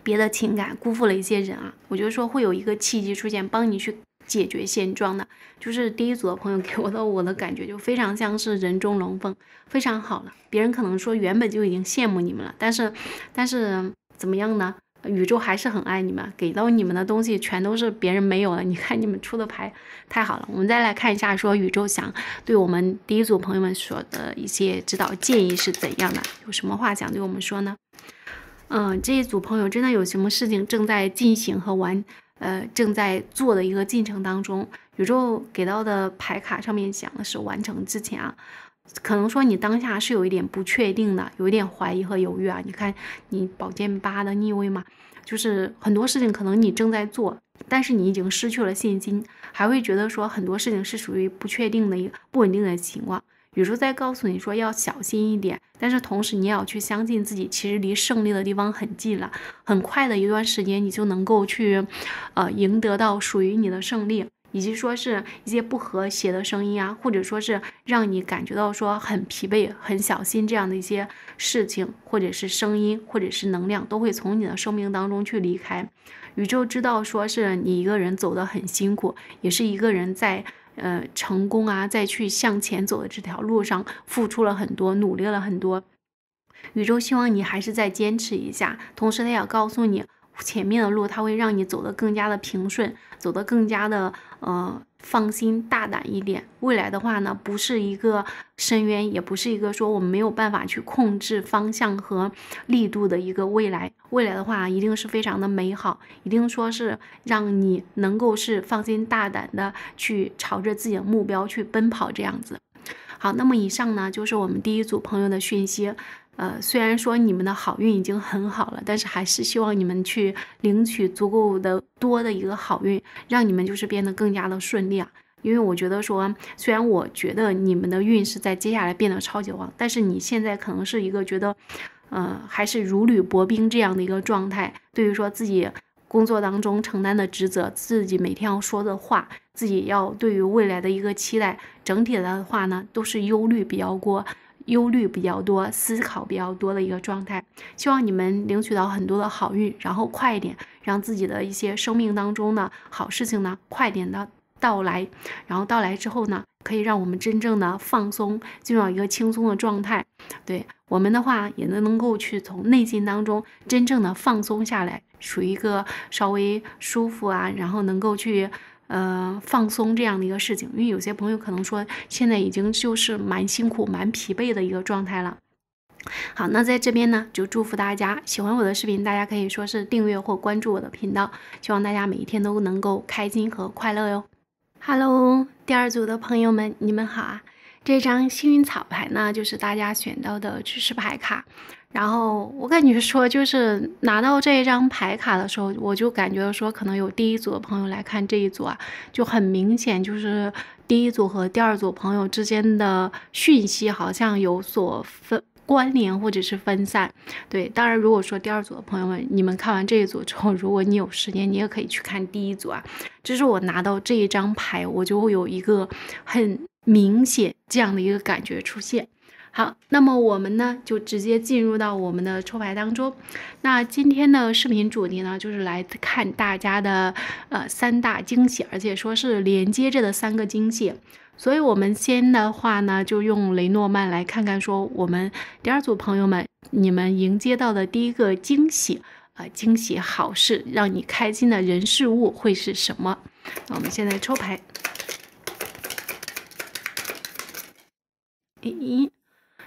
S1: 别的情感，辜负了一些人啊！我觉得说会有一个契机出现，帮你去解决现状的。就是第一组的朋友给我的我的感觉就非常像是人中龙凤，非常好了。别人可能说原本就已经羡慕你们了，但是，但是怎么样呢？宇宙还是很爱你们，给到你们的东西全都是别人没有了。你看你们出的牌太好了，我们再来看一下，说宇宙想对我们第一组朋友们说的一些指导建议是怎样的？有什么话想对我们说呢？嗯，这一组朋友真的有什么事情正在进行和完，呃，正在做的一个进程当中，宇宙给到的牌卡上面讲的是完成之前啊。可能说你当下是有一点不确定的，有一点怀疑和犹豫啊。你看你宝剑八的逆位嘛，就是很多事情可能你正在做，但是你已经失去了信心，还会觉得说很多事情是属于不确定的、不稳定的情况。宇宙在告诉你说要小心一点，但是同时你也要去相信自己，其实离胜利的地方很近了，很快的一段时间你就能够去，呃，赢得到属于你的胜利。以及说是一些不和谐的声音啊，或者说是让你感觉到说很疲惫、很小心这样的一些事情，或者是声音，或者是能量，都会从你的生命当中去离开。宇宙知道，说是你一个人走得很辛苦，也是一个人在呃成功啊，在去向前走的这条路上付出了很多、努力了很多。宇宙希望你还是再坚持一下，同时它也告诉你，前面的路它会让你走得更加的平顺，走得更加的。呃，放心大胆一点，未来的话呢，不是一个深渊，也不是一个说我们没有办法去控制方向和力度的一个未来。未来的话一定是非常的美好，一定说是让你能够是放心大胆的去朝着自己的目标去奔跑这样子。好，那么以上呢就是我们第一组朋友的讯息。呃，虽然说你们的好运已经很好了，但是还是希望你们去领取足够的多的一个好运，让你们就是变得更加的顺利啊。因为我觉得说，虽然我觉得你们的运势在接下来变得超级旺，但是你现在可能是一个觉得，呃，还是如履薄冰这样的一个状态。对于说自己工作当中承担的职责，自己每天要说的话，自己要对于未来的一个期待，整体的话呢，都是忧虑比较多。忧虑比较多，思考比较多的一个状态，希望你们领取到很多的好运，然后快一点，让自己的一些生命当中的好事情呢快点的到来，然后到来之后呢，可以让我们真正的放松，进入到一个轻松的状态。对我们的话，也能能够去从内心当中真正的放松下来，属于一个稍微舒服啊，然后能够去。呃，放松这样的一个事情，因为有些朋友可能说现在已经就是蛮辛苦、蛮疲惫的一个状态了。好，那在这边呢，就祝福大家，喜欢我的视频，大家可以说是订阅或关注我的频道，希望大家每一天都能够开心和快乐哟。Hello，第二组的朋友们，你们好啊！这张幸运草牌呢，就是大家选到的支持牌卡。然后我跟你说，就是拿到这一张牌卡的时候，我就感觉到说，可能有第一组的朋友来看这一组啊，就很明显，就是第一组和第二组朋友之间的讯息好像有所分关联或者是分散。对，当然如果说第二组的朋友们，你们看完这一组之后，如果你有时间，你也可以去看第一组啊。这是我拿到这一张牌，我就会有一个很明显这样的一个感觉出现。好，那么我们呢就直接进入到我们的抽牌当中。那今天的视频主题呢，就是来看大家的呃三大惊喜，而且说是连接着的三个惊喜。所以，我们先的话呢，就用雷诺曼来看看，说我们第二组朋友们，你们迎接到的第一个惊喜啊，惊喜好事，让你开心的人事物会是什么？那我们现在抽牌，一一。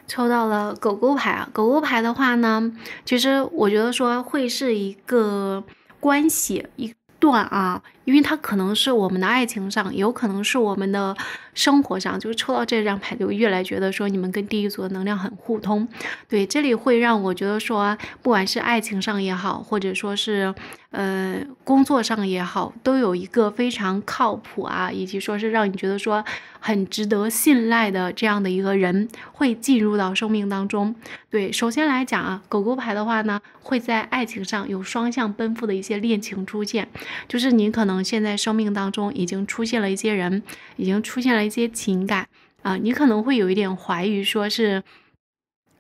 S1: 抽到了狗狗牌啊！狗狗牌的话呢，其实我觉得说会是一个关系一段啊，因为它可能是我们的爱情上，有可能是我们的生活上。就是抽到这张牌，就越来觉得说你们跟第一组的能量很互通。对，这里会让我觉得说，不管是爱情上也好，或者说是。呃，工作上也好，都有一个非常靠谱啊，以及说是让你觉得说很值得信赖的这样的一个人会进入到生命当中。对，首先来讲啊，狗狗牌的话呢，会在爱情上有双向奔赴的一些恋情出现，就是你可能现在生命当中已经出现了一些人，已经出现了一些情感啊，你可能会有一点怀疑，说是。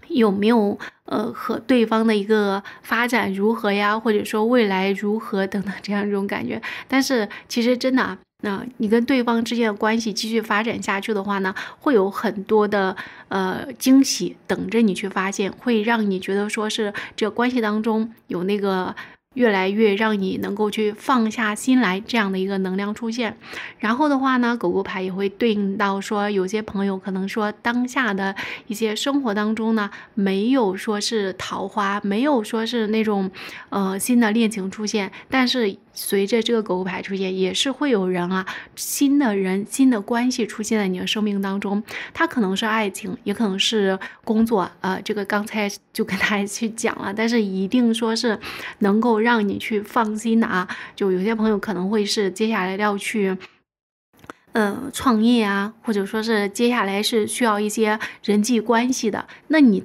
S1: 有没有呃和对方的一个发展如何呀，或者说未来如何等等这样一种感觉？但是其实真的啊，那你跟对方之间的关系继续发展下去的话呢，会有很多的呃惊喜等着你去发现，会让你觉得说是这关系当中有那个。越来越让你能够去放下心来，这样的一个能量出现。然后的话呢，狗狗牌也会对应到说，有些朋友可能说，当下的一些生活当中呢，没有说是桃花，没有说是那种，呃，新的恋情出现，但是。随着这个狗狗牌出现，也是会有人啊，新的人、新的关系出现在你的生命当中，它可能是爱情，也可能是工作，呃，这个刚才就跟大家去讲了，但是一定说是能够让你去放心的啊。就有些朋友可能会是接下来要去，呃，创业啊，或者说是接下来是需要一些人际关系的，那你。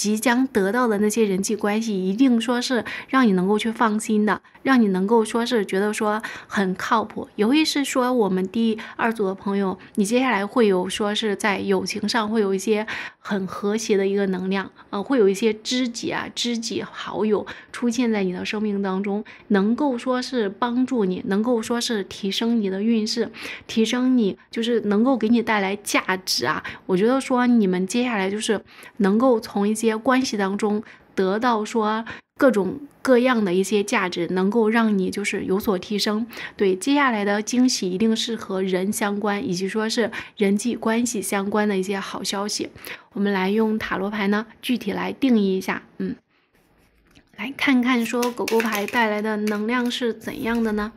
S1: 即将得到的那些人际关系，一定说是让你能够去放心的，让你能够说是觉得说很靠谱。尤其是说我们第二组的朋友，你接下来会有说是在友情上会有一些。很和谐的一个能量啊，会有一些知己啊、知己好友出现在你的生命当中，能够说是帮助你，能够说是提升你的运势，提升你就是能够给你带来价值啊。我觉得说你们接下来就是能够从一些关系当中得到说。各种各样的一些价值，能够让你就是有所提升。对，接下来的惊喜一定是和人相关，以及说是人际关系相关的一些好消息。我们来用塔罗牌呢，具体来定义一下。嗯，来看看说狗狗牌带来的能量是怎样的呢？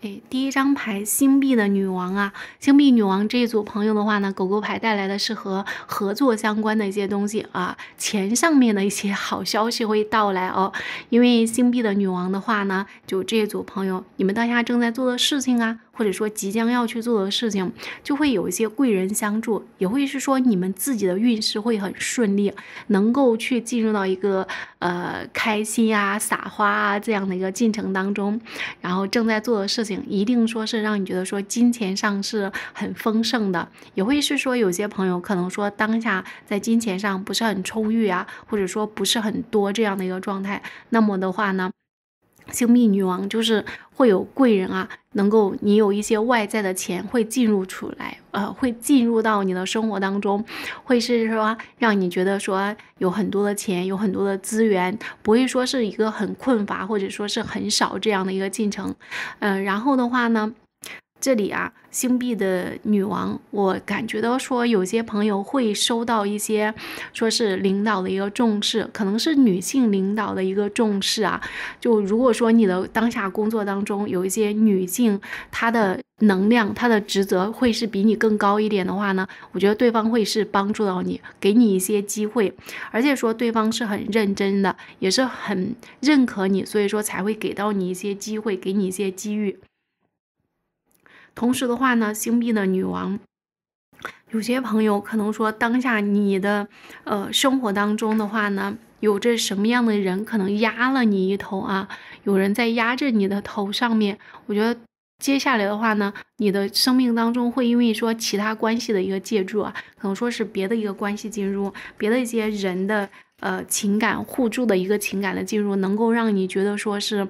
S1: 哎，第一张牌星币的女王啊，星币女王这一组朋友的话呢，狗狗牌带来的是和合作相关的一些东西啊，钱上面的一些好消息会到来哦，因为星币的女王的话呢，就这一组朋友，你们当下正在做的事情啊。或者说即将要去做的事情，就会有一些贵人相助，也会是说你们自己的运势会很顺利，能够去进入到一个呃开心啊、撒花啊这样的一个进程当中。然后正在做的事情，一定说是让你觉得说金钱上是很丰盛的，也会是说有些朋友可能说当下在金钱上不是很充裕啊，或者说不是很多这样的一个状态。那么的话呢？星币女王就是会有贵人啊，能够你有一些外在的钱会进入出来，呃，会进入到你的生活当中，会是说让你觉得说有很多的钱，有很多的资源，不会说是一个很困乏或者说是很少这样的一个进程，嗯，然后的话呢。这里啊，星币的女王，我感觉到说有些朋友会收到一些，说是领导的一个重视，可能是女性领导的一个重视啊。就如果说你的当下工作当中有一些女性，她的能量、她的职责会是比你更高一点的话呢，我觉得对方会是帮助到你，给你一些机会，而且说对方是很认真的，也是很认可你，所以说才会给到你一些机会，给你一些机遇。同时的话呢，星币的女王，有些朋友可能说，当下你的呃生活当中的话呢，有着什么样的人可能压了你一头啊？有人在压着你的头上面，我觉得。接下来的话呢，你的生命当中会因为说其他关系的一个介入啊，可能说是别的一个关系进入，别的一些人的呃情感互助的一个情感的进入，能够让你觉得说是，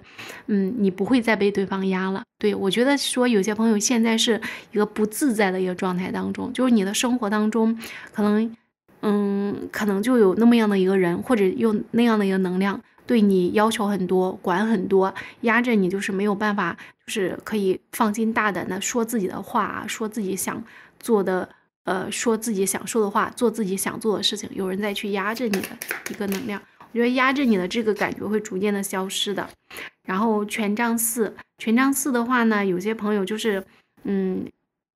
S1: 嗯，你不会再被对方压了。对我觉得说有些朋友现在是一个不自在的一个状态当中，就是你的生活当中可能，嗯，可能就有那么样的一个人，或者用那样的一个能量。对你要求很多，管很多，压着你就是没有办法，就是可以放心大胆的说自己的话，说自己想做的，呃，说自己想说的话，做自己想做的事情。有人再去压着你的一个能量，我觉得压着你的这个感觉会逐渐的消失的。然后权杖四，权杖四的话呢，有些朋友就是，嗯，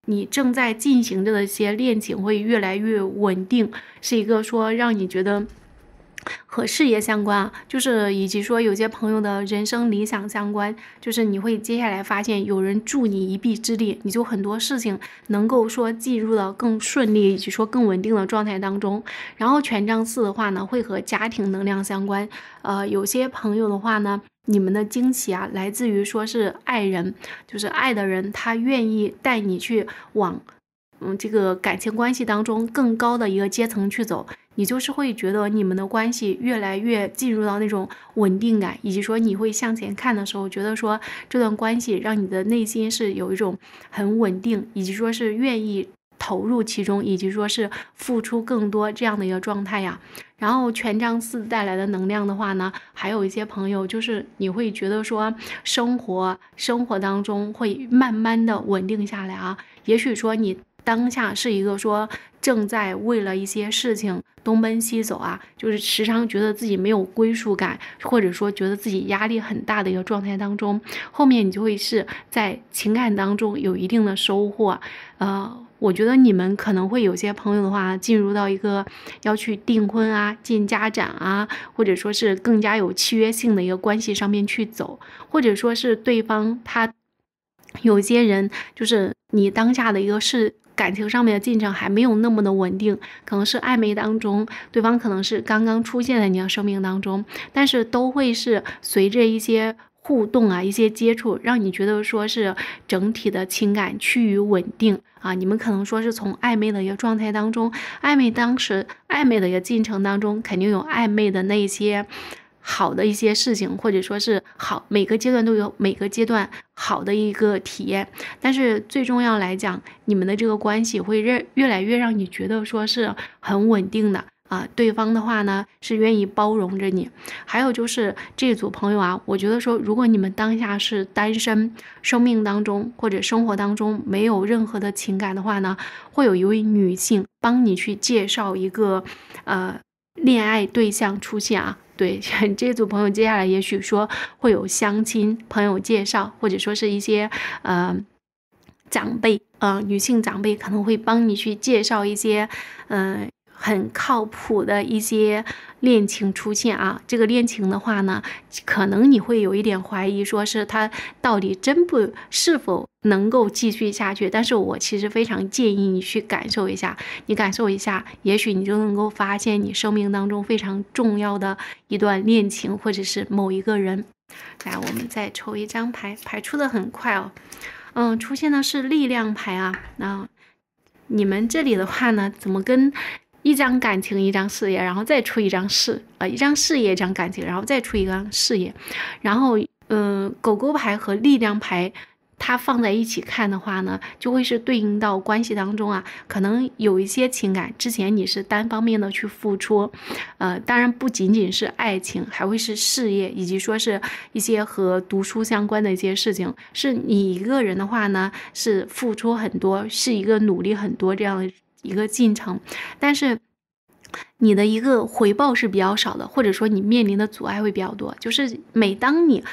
S1: 你正在进行着的一些恋情会越来越稳定，是一个说让你觉得。和事业相关啊，就是以及说有些朋友的人生理想相关，就是你会接下来发现有人助你一臂之力，你就很多事情能够说进入到更顺利以及说更稳定的状态当中。然后权杖四的话呢，会和家庭能量相关，呃，有些朋友的话呢，你们的惊喜啊，来自于说是爱人，就是爱的人他愿意带你去往，嗯，这个感情关系当中更高的一个阶层去走。你就是会觉得你们的关系越来越进入到那种稳定感，以及说你会向前看的时候，觉得说这段关系让你的内心是有一种很稳定，以及说是愿意投入其中，以及说是付出更多这样的一个状态呀。然后权杖四带来的能量的话呢，还有一些朋友就是你会觉得说生活生活当中会慢慢的稳定下来啊，也许说你。当下是一个说正在为了一些事情东奔西走啊，就是时常觉得自己没有归属感，或者说觉得自己压力很大的一个状态当中，后面你就会是在情感当中有一定的收获。呃，我觉得你们可能会有些朋友的话进入到一个要去订婚啊、见家长啊，或者说是更加有契约性的一个关系上面去走，或者说是对方他有些人就是你当下的一个事感情上面的进程还没有那么的稳定，可能是暧昧当中，对方可能是刚刚出现在你的生命当中，但是都会是随着一些互动啊、一些接触，让你觉得说是整体的情感趋于稳定啊。你们可能说是从暧昧的一个状态当中，暧昧当时暧昧的一个进程当中，肯定有暧昧的那些。好的一些事情，或者说是好，每个阶段都有每个阶段好的一个体验。但是最重要来讲，你们的这个关系会越越来越让你觉得说是很稳定的啊。对方的话呢是愿意包容着你。还有就是这组朋友啊，我觉得说，如果你们当下是单身，生命当中或者生活当中没有任何的情感的话呢，会有一位女性帮你去介绍一个呃恋爱对象出现啊。对，这组朋友接下来也许说会有相亲朋友介绍，或者说是一些嗯长辈，嗯女性长辈可能会帮你去介绍一些嗯。很靠谱的一些恋情出现啊，这个恋情的话呢，可能你会有一点怀疑，说是他到底真不是否能够继续下去。但是我其实非常建议你去感受一下，你感受一下，也许你就能够发现你生命当中非常重要的一段恋情，或者是某一个人。来，我们再抽一张牌，牌出的很快哦，嗯，出现的是力量牌啊。那你们这里的话呢，怎么跟？一张感情，一张事业，然后再出一张事啊，一张事业，一张感情，然后再出一张事业。然后，嗯，狗狗牌和力量牌，它放在一起看的话呢，就会是对应到关系当中啊，可能有一些情感，之前你是单方面的去付出，呃，当然不仅仅是爱情，还会是事业，以及说是一些和读书相关的一些事情，是你一个人的话呢，是付出很多，是一个努力很多这样的。一个进程，但是你的一个回报是比较少的，或者说你面临的阻碍会比较多。就是每当你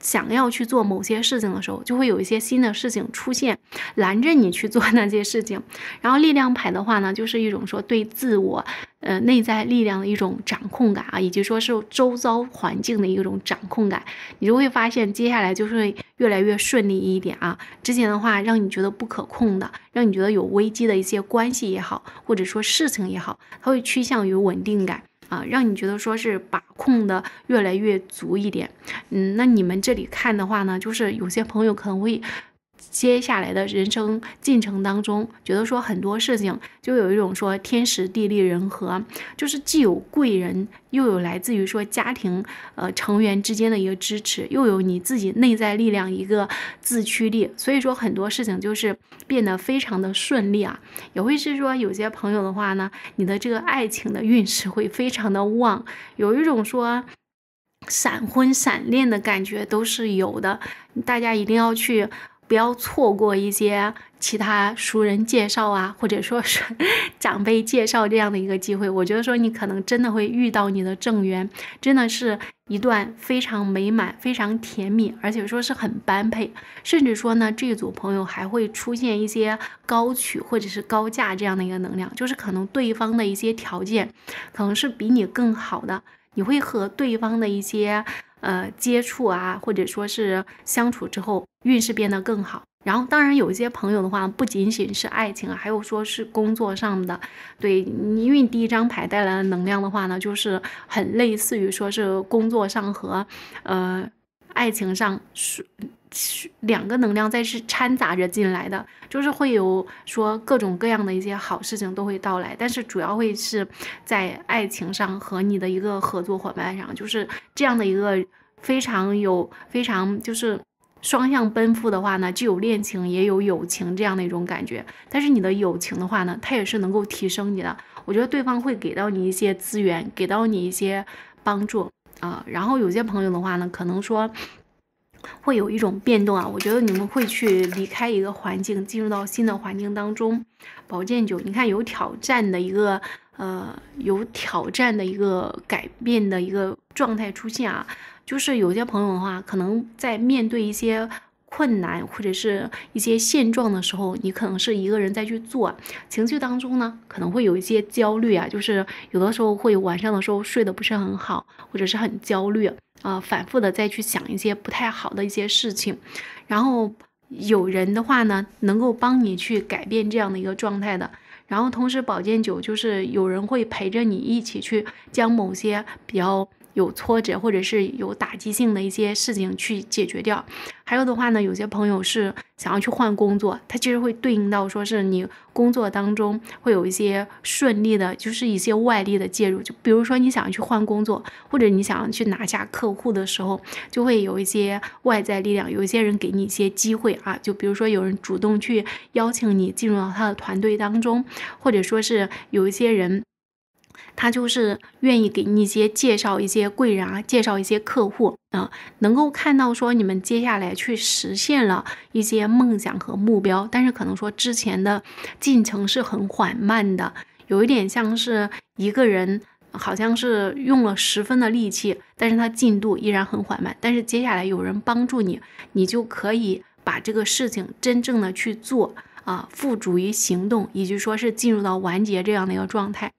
S1: 想要去做某些事情的时候，就会有一些新的事情出现，拦着你去做那些事情。然后力量牌的话呢，就是一种说对自我，呃，内在力量的一种掌控感啊，以及说是周遭环境的一种掌控感。你就会发现接下来就会越来越顺利一点啊。之前的话让你觉得不可控的，让你觉得有危机的一些关系也好，或者说事情也好，它会趋向于稳定感。啊，让你觉得说是把控的越来越足一点，嗯，那你们这里看的话呢，就是有些朋友可能会。接下来的人生进程当中，觉得说很多事情就有一种说天时地利人和，就是既有贵人，又有来自于说家庭呃成员之间的一个支持，又有你自己内在力量一个自驱力，所以说很多事情就是变得非常的顺利啊。也会是说有些朋友的话呢，你的这个爱情的运势会非常的旺，有一种说闪婚闪恋的感觉都是有的。大家一定要去。不要错过一些其他熟人介绍啊，或者说是 长辈介绍这样的一个机会。我觉得说你可能真的会遇到你的正缘，真的是一段非常美满、非常甜蜜，而且说是很般配。甚至说呢，这组朋友还会出现一些高曲或者是高价这样的一个能量，就是可能对方的一些条件可能是比你更好的，你会和对方的一些。呃，接触啊，或者说是相处之后，运势变得更好。然后，当然有一些朋友的话，不仅仅是爱情啊，还有说是工作上的。对，因为第一张牌带来的能量的话呢，就是很类似于说是工作上和呃爱情上。是两个能量在是掺杂着进来的，就是会有说各种各样的一些好事情都会到来，但是主要会是在爱情上和你的一个合作伙伴上，就是这样的一个非常有非常就是双向奔赴的话呢，既有恋情也有友情这样的一种感觉。但是你的友情的话呢，它也是能够提升你的，我觉得对方会给到你一些资源，给到你一些帮助啊。然后有些朋友的话呢，可能说。会有一种变动啊，我觉得你们会去离开一个环境，进入到新的环境当中。宝剑九，你看有挑战的一个，呃，有挑战的一个改变的一个状态出现啊，就是有些朋友的话，可能在面对一些困难或者是一些现状的时候，你可能是一个人在去做，情绪当中呢，可能会有一些焦虑啊，就是有的时候会晚上的时候睡得不是很好，或者是很焦虑。呃，反复的再去想一些不太好的一些事情，然后有人的话呢，能够帮你去改变这样的一个状态的，然后同时保健酒就是有人会陪着你一起去将某些比较。有挫折或者是有打击性的一些事情去解决掉，还有的话呢，有些朋友是想要去换工作，它其实会对应到说是你工作当中会有一些顺利的，就是一些外力的介入，就比如说你想去换工作，或者你想要去拿下客户的时候，就会有一些外在力量，有一些人给你一些机会啊，就比如说有人主动去邀请你进入到他的团队当中，或者说是有一些人。他就是愿意给你一些介绍一些贵人啊，介绍一些客户啊，能够看到说你们接下来去实现了一些梦想和目标，但是可能说之前的进程是很缓慢的，有一点像是一个人好像是用了十分的力气，但是他进度依然很缓慢。但是接下来有人帮助你，你就可以把这个事情真正的去做啊，付诸于行动，也就说是进入到完结这样的一个状态。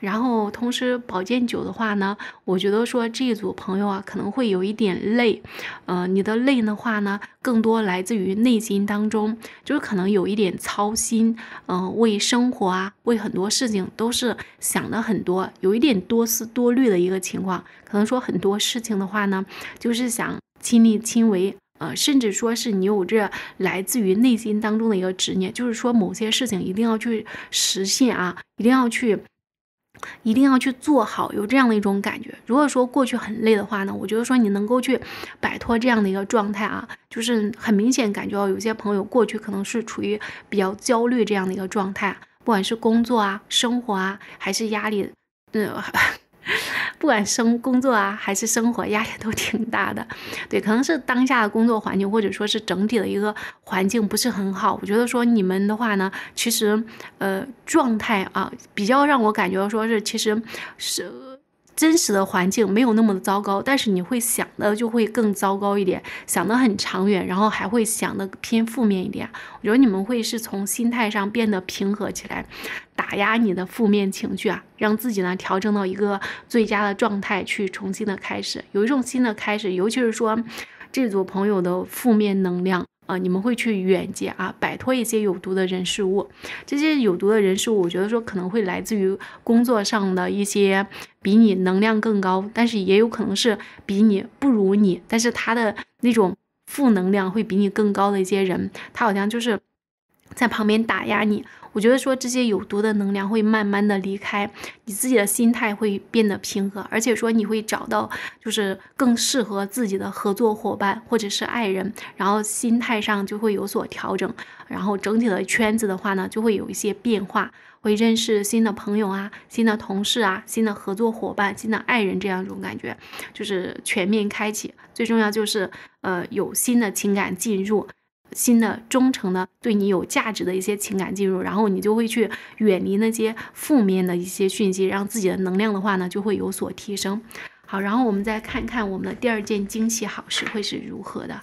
S1: 然后，同时保健酒的话呢，我觉得说这一组朋友啊，可能会有一点累，呃，你的累的话呢，更多来自于内心当中，就是可能有一点操心，嗯，为生活啊，为很多事情都是想的很多，有一点多思多虑的一个情况，可能说很多事情的话呢，就是想亲力亲为，呃，甚至说是你有这来自于内心当中的一个执念，就是说某些事情一定要去实现啊，一定要去。一定要去做好，有这样的一种感觉。如果说过去很累的话呢，我觉得说你能够去摆脱这样的一个状态啊，就是很明显感觉到有些朋友过去可能是处于比较焦虑这样的一个状态，不管是工作啊、生活啊，还是压力，嗯。不管生工作啊，还是生活压力都挺大的，对，可能是当下的工作环境，或者说是整体的一个环境不是很好。我觉得说你们的话呢，其实，呃，状态啊，比较让我感觉说是其实是。真实的环境没有那么的糟糕，但是你会想的就会更糟糕一点，想的很长远，然后还会想的偏负面一点。我觉得你们会是从心态上变得平和起来，打压你的负面情绪啊，让自己呢调整到一个最佳的状态去重新的开始，有一种新的开始，尤其是说这组朋友的负面能量。啊，你们会去远见啊，摆脱一些有毒的人事物。这些有毒的人事物，我觉得说可能会来自于工作上的一些比你能量更高，但是也有可能是比你不如你，但是他的那种负能量会比你更高的一些人，他好像就是在旁边打压你。我觉得说这些有毒的能量会慢慢的离开，你自己的心态会变得平和，而且说你会找到就是更适合自己的合作伙伴或者是爱人，然后心态上就会有所调整，然后整体的圈子的话呢就会有一些变化，会认识新的朋友啊、新的同事啊、新的合作伙伴、新的爱人这样一种感觉，就是全面开启，最重要就是呃有新的情感进入。新的忠诚的对你有价值的一些情感进入，然后你就会去远离那些负面的一些讯息，让自己的能量的话呢就会有所提升。好，然后我们再看看我们的第二件惊喜好事会是如何的。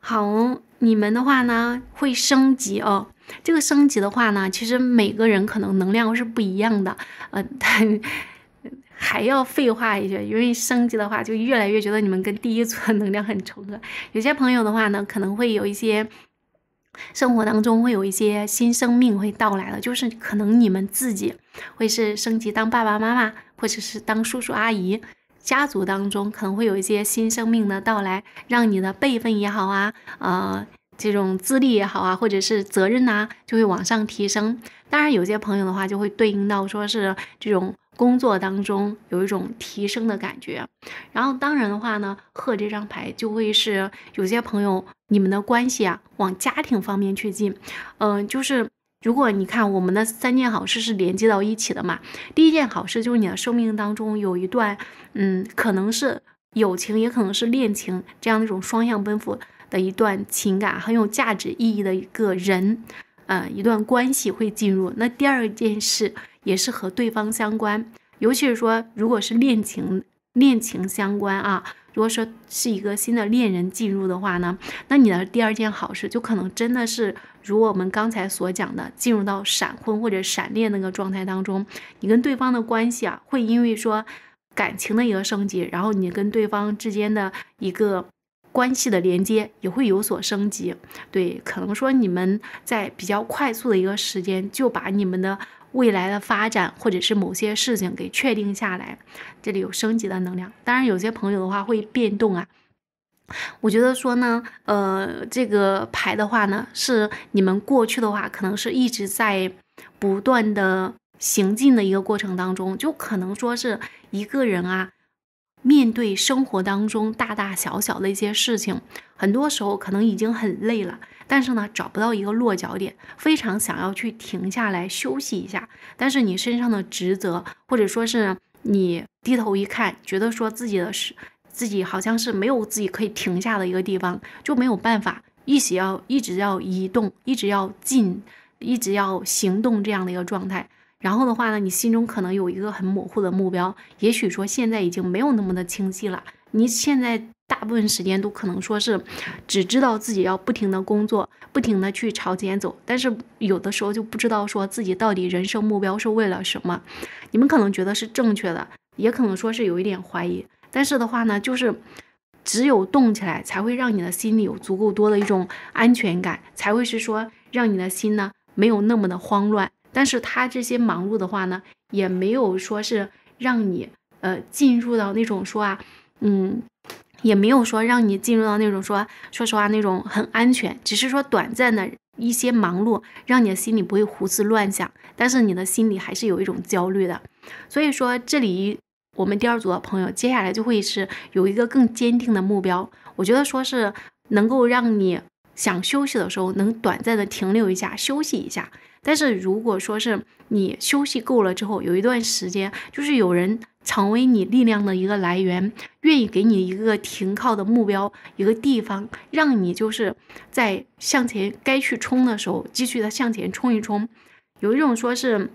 S1: 好，你们的话呢会升级哦。这个升级的话呢，其实每个人可能能量是不一样的。呃，他。还要废话一些，因为升级的话，就越来越觉得你们跟第一组的能量很重合。有些朋友的话呢，可能会有一些生活当中会有一些新生命会到来的，就是可能你们自己会是升级当爸爸妈妈，或者是当叔叔阿姨，家族当中可能会有一些新生命的到来，让你的辈分也好啊，呃，这种资历也好啊，或者是责任啊，就会往上提升。当然，有些朋友的话就会对应到说是这种。工作当中有一种提升的感觉，然后当然的话呢，贺这张牌就会是有些朋友你们的关系啊往家庭方面去进，嗯，就是如果你看我们的三件好事是连接到一起的嘛，第一件好事就是你的生命当中有一段，嗯，可能是友情也可能是恋情这样一种双向奔赴的一段情感很有价值意义的一个人，嗯，一段关系会进入，那第二件事。也是和对方相关，尤其是说，如果是恋情恋情相关啊，如果说是一个新的恋人进入的话呢，那你的第二件好事就可能真的是如我们刚才所讲的，进入到闪婚或者闪恋那个状态当中，你跟对方的关系啊，会因为说感情的一个升级，然后你跟对方之间的一个关系的连接也会有所升级。对，可能说你们在比较快速的一个时间就把你们的。未来的发展，或者是某些事情给确定下来，这里有升级的能量。当然，有些朋友的话会变动啊。我觉得说呢，呃，这个牌的话呢，是你们过去的话，可能是一直在不断的行进的一个过程当中，就可能说是一个人啊，面对生活当中大大小小的一些事情，很多时候可能已经很累了。但是呢，找不到一个落脚点，非常想要去停下来休息一下。但是你身上的职责，或者说是你低头一看，觉得说自己的是自己好像是没有自己可以停下的一个地方，就没有办法一起要一直要移动，一直要进，一直要行动这样的一个状态。然后的话呢，你心中可能有一个很模糊的目标，也许说现在已经没有那么的清晰了。你现在。大部分时间都可能说是，只知道自己要不停的工作，不停的去朝前走，但是有的时候就不知道说自己到底人生目标是为了什么。你们可能觉得是正确的，也可能说是有一点怀疑。但是的话呢，就是只有动起来，才会让你的心里有足够多的一种安全感，才会是说让你的心呢没有那么的慌乱。但是他这些忙碌的话呢，也没有说是让你呃进入到那种说啊，嗯。也没有说让你进入到那种说，说实话那种很安全，只是说短暂的一些忙碌，让你的心里不会胡思乱想，但是你的心里还是有一种焦虑的。所以说，这里我们第二组的朋友，接下来就会是有一个更坚定的目标，我觉得说是能够让你想休息的时候能短暂的停留一下，休息一下。但是如果说是你休息够了之后，有一段时间就是有人。成为你力量的一个来源，愿意给你一个停靠的目标，一个地方，让你就是在向前该去冲的时候，继续的向前冲一冲。有一种说是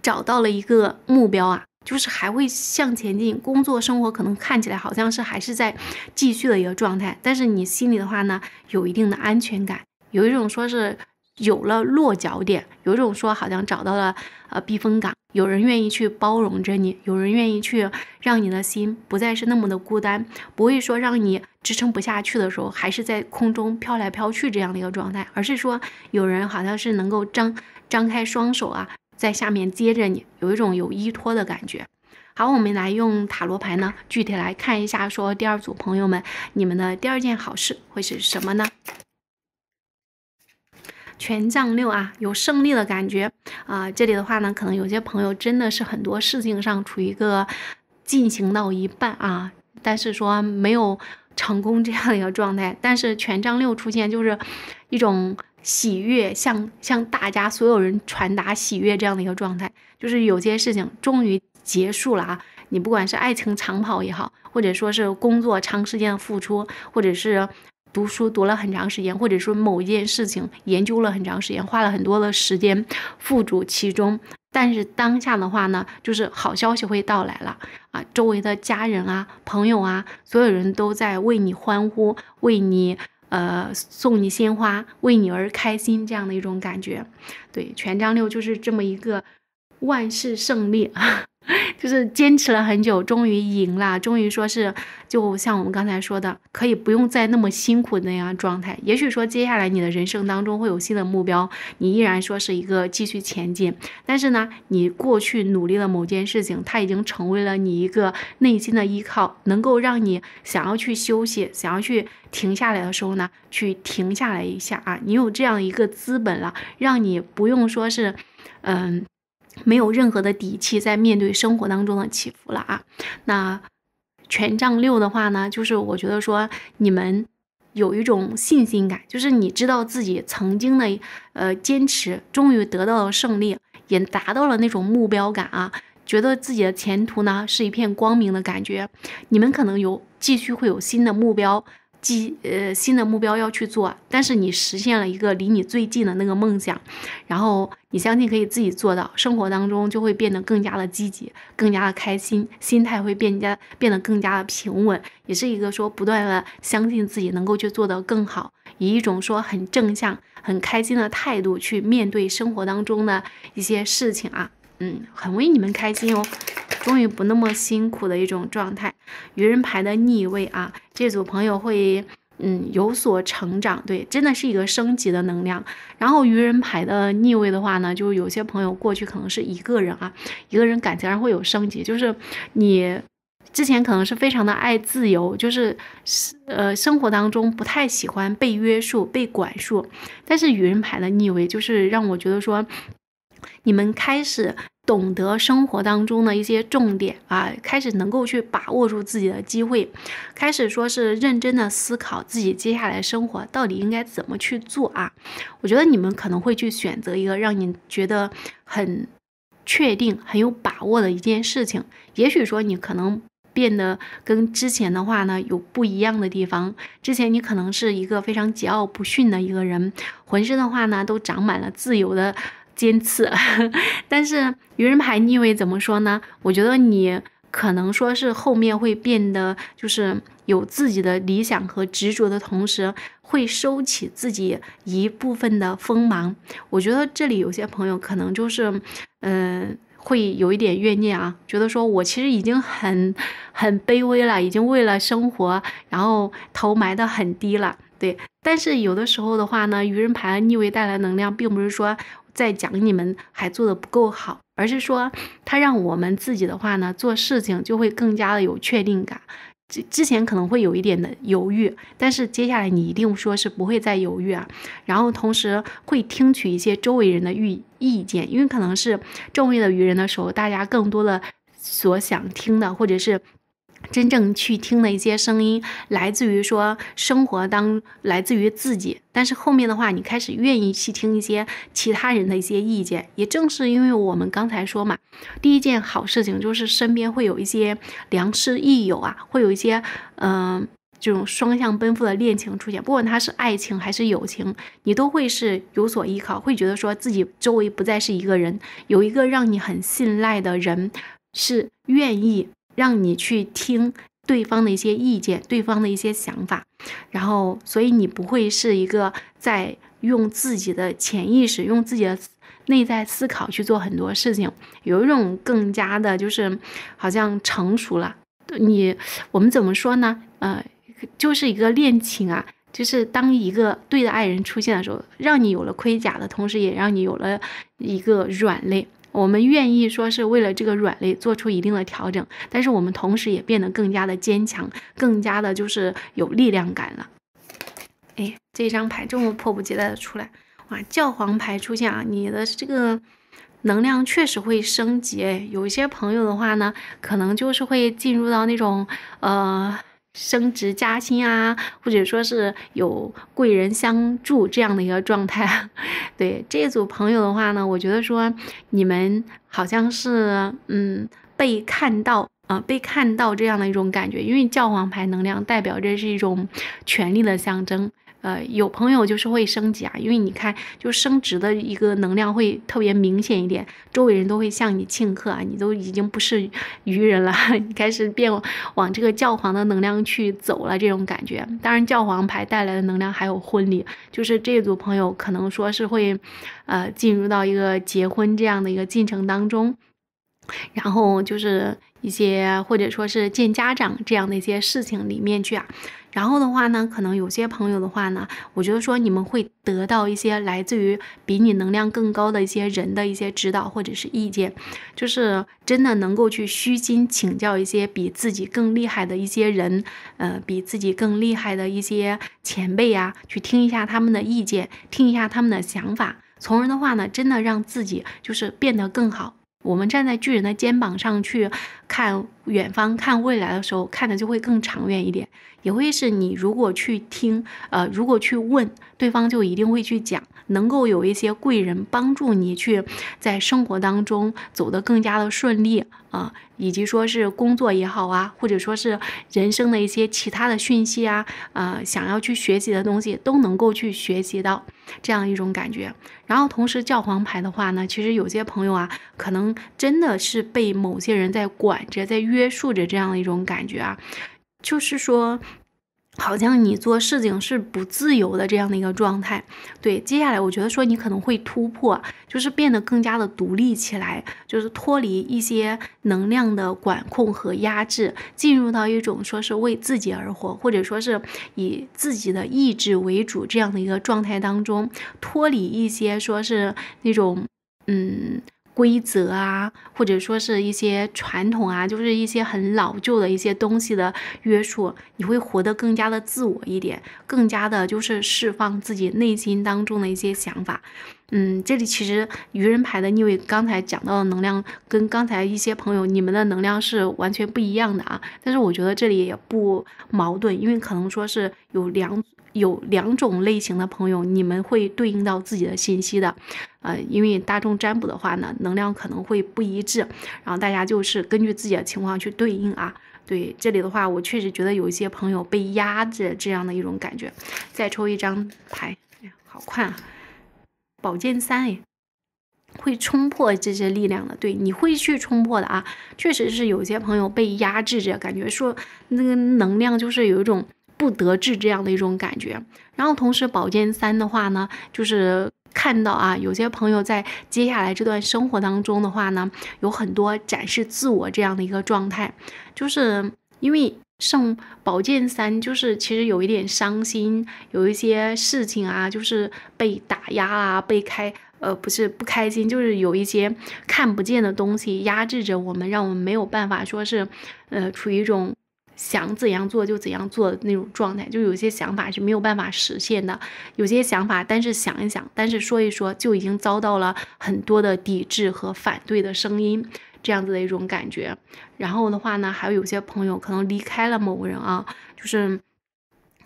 S1: 找到了一个目标啊，就是还会向前进，工作生活可能看起来好像是还是在继续的一个状态，但是你心里的话呢，有一定的安全感。有一种说是。有了落脚点，有一种说好像找到了呃避风港，有人愿意去包容着你，有人愿意去让你的心不再是那么的孤单，不会说让你支撑不下去的时候还是在空中飘来飘去这样的一个状态，而是说有人好像是能够张张开双手啊，在下面接着你，有一种有依托的感觉。好，我们来用塔罗牌呢，具体来看一下，说第二组朋友们，你们的第二件好事会是什么呢？权杖六啊，有胜利的感觉啊！这里的话呢，可能有些朋友真的是很多事情上处于一个进行到一半啊，但是说没有成功这样的一个状态。但是权杖六出现就是一种喜悦，向向大家所有人传达喜悦这样的一个状态，就是有些事情终于结束了啊！你不管是爱情长跑也好，或者说是工作长时间的付出，或者是。读书读了很长时间，或者说某一件事情研究了很长时间，花了很多的时间付诸其中。但是当下的话呢，就是好消息会到来了啊！周围的家人啊、朋友啊，所有人都在为你欢呼，为你呃送你鲜花，为你而开心，这样的一种感觉。对，权杖六就是这么一个万事胜利。就是坚持了很久，终于赢了，终于说是，就像我们刚才说的，可以不用再那么辛苦那样状态。也许说接下来你的人生当中会有新的目标，你依然说是一个继续前进。但是呢，你过去努力的某件事情，它已经成为了你一个内心的依靠，能够让你想要去休息、想要去停下来的时候呢，去停下来一下啊。你有这样一个资本了，让你不用说是，嗯。没有任何的底气在面对生活当中的起伏了啊！那权杖六的话呢，就是我觉得说你们有一种信心感，就是你知道自己曾经的呃坚持，终于得到了胜利，也达到了那种目标感啊，觉得自己的前途呢是一片光明的感觉。你们可能有继续会有新的目标。积呃新的目标要去做，但是你实现了一个离你最近的那个梦想，然后你相信可以自己做到，生活当中就会变得更加的积极，更加的开心，心态会变加变得更加的平稳，也是一个说不断的相信自己能够去做得更好，以一种说很正向、很开心的态度去面对生活当中的一些事情啊。嗯，很为你们开心哦，终于不那么辛苦的一种状态。愚人牌的逆位啊，这组朋友会嗯有所成长，对，真的是一个升级的能量。然后愚人牌的逆位的话呢，就有些朋友过去可能是一个人啊，一个人感情上会有升级，就是你之前可能是非常的爱自由，就是呃生活当中不太喜欢被约束、被管束。但是愚人牌的逆位就是让我觉得说。你们开始懂得生活当中的一些重点啊，开始能够去把握住自己的机会，开始说是认真的思考自己接下来生活到底应该怎么去做啊。我觉得你们可能会去选择一个让你觉得很确定、很有把握的一件事情。也许说你可能变得跟之前的话呢有不一样的地方。之前你可能是一个非常桀骜不驯的一个人，浑身的话呢都长满了自由的。尖刺，但是愚人牌逆位怎么说呢？我觉得你可能说是后面会变得就是有自己的理想和执着的同时，会收起自己一部分的锋芒。我觉得这里有些朋友可能就是，嗯，会有一点怨念啊，觉得说我其实已经很很卑微了，已经为了生活然后头埋得很低了。对，但是有的时候的话呢，愚人牌逆位带来能量，并不是说。在讲你们还做的不够好，而是说他让我们自己的话呢，做事情就会更加的有确定感。之之前可能会有一点的犹豫，但是接下来你一定说是不会再犹豫啊。然后同时会听取一些周围人的意意见，因为可能是众位的愚人的时候，大家更多的所想听的或者是。真正去听的一些声音，来自于说生活当，来自于自己。但是后面的话，你开始愿意去听一些其他人的一些意见。也正是因为我们刚才说嘛，第一件好事情就是身边会有一些良师益友啊，会有一些嗯这种双向奔赴的恋情出现。不管他是爱情还是友情，你都会是有所依靠，会觉得说自己周围不再是一个人，有一个让你很信赖的人，是愿意。让你去听对方的一些意见，对方的一些想法，然后，所以你不会是一个在用自己的潜意识、用自己的内在思考去做很多事情，有一种更加的，就是好像成熟了。你我们怎么说呢？呃，就是一个恋情啊，就是当一个对的爱人出现的时候，让你有了盔甲的同时，也让你有了一个软肋。我们愿意说是为了这个软肋做出一定的调整，但是我们同时也变得更加的坚强，更加的就是有力量感了。哎，这张牌这么迫不及待的出来，哇，教皇牌出现啊，你的这个能量确实会升级。诶，有些朋友的话呢，可能就是会进入到那种呃。升职加薪啊，或者说是有贵人相助这样的一个状态，对这组朋友的话呢，我觉得说你们好像是嗯被看到，呃被看到这样的一种感觉，因为教皇牌能量代表着是一种权力的象征。呃，有朋友就是会升级啊，因为你看，就升职的一个能量会特别明显一点，周围人都会向你庆贺啊，你都已经不是愚人了，你开始变往这个教皇的能量去走了，这种感觉。当然，教皇牌带来的能量还有婚礼，就是这组朋友可能说是会呃进入到一个结婚这样的一个进程当中，然后就是一些或者说是见家长这样的一些事情里面去啊。然后的话呢，可能有些朋友的话呢，我觉得说你们会得到一些来自于比你能量更高的一些人的一些指导或者是意见，就是真的能够去虚心请教一些比自己更厉害的一些人，呃，比自己更厉害的一些前辈啊，去听一下他们的意见，听一下他们的想法，从而的话呢，真的让自己就是变得更好。我们站在巨人的肩膀上去看远方、看未来的时候，看的就会更长远一点，也会是你如果去听，呃，如果去问对方，就一定会去讲。能够有一些贵人帮助你去在生活当中走得更加的顺利啊，以及说是工作也好啊，或者说是人生的一些其他的讯息啊，呃，想要去学习的东西都能够去学习到这样一种感觉。然后同时教皇牌的话呢，其实有些朋友啊，可能真的是被某些人在管着，在约束着这样的一种感觉啊，就是说。好像你做事情是不自由的这样的一个状态，对。接下来我觉得说你可能会突破，就是变得更加的独立起来，就是脱离一些能量的管控和压制，进入到一种说是为自己而活，或者说是以自己的意志为主这样的一个状态当中，脱离一些说是那种嗯。规则啊，或者说是一些传统啊，就是一些很老旧的一些东西的约束，你会活得更加的自我一点，更加的就是释放自己内心当中的一些想法。嗯，这里其实愚人牌的逆位刚才讲到的能量，跟刚才一些朋友你们的能量是完全不一样的啊。但是我觉得这里也不矛盾，因为可能说是有两有两种类型的朋友，你们会对应到自己的信息的。呃，因为大众占卜的话呢，能量可能会不一致，然后大家就是根据自己的情况去对应啊。对，这里的话，我确实觉得有一些朋友被压着这样的一种感觉。再抽一张牌，哎呀，好快啊！宝剑三哎，会冲破这些力量的。对，你会去冲破的啊。确实是有些朋友被压制着，感觉说那个能量就是有一种不得志这样的一种感觉。然后同时，宝剑三的话呢，就是。看到啊，有些朋友在接下来这段生活当中的话呢，有很多展示自我这样的一个状态，就是因为上宝剑三，就是其实有一点伤心，有一些事情啊，就是被打压啊，被开呃，不是不开心，就是有一些看不见的东西压制着我们，让我们没有办法说是，呃，处于一种。想怎样做就怎样做的那种状态，就有些想法是没有办法实现的，有些想法，但是想一想，但是说一说，就已经遭到了很多的抵制和反对的声音，这样子的一种感觉。然后的话呢，还有有些朋友可能离开了某人啊，就是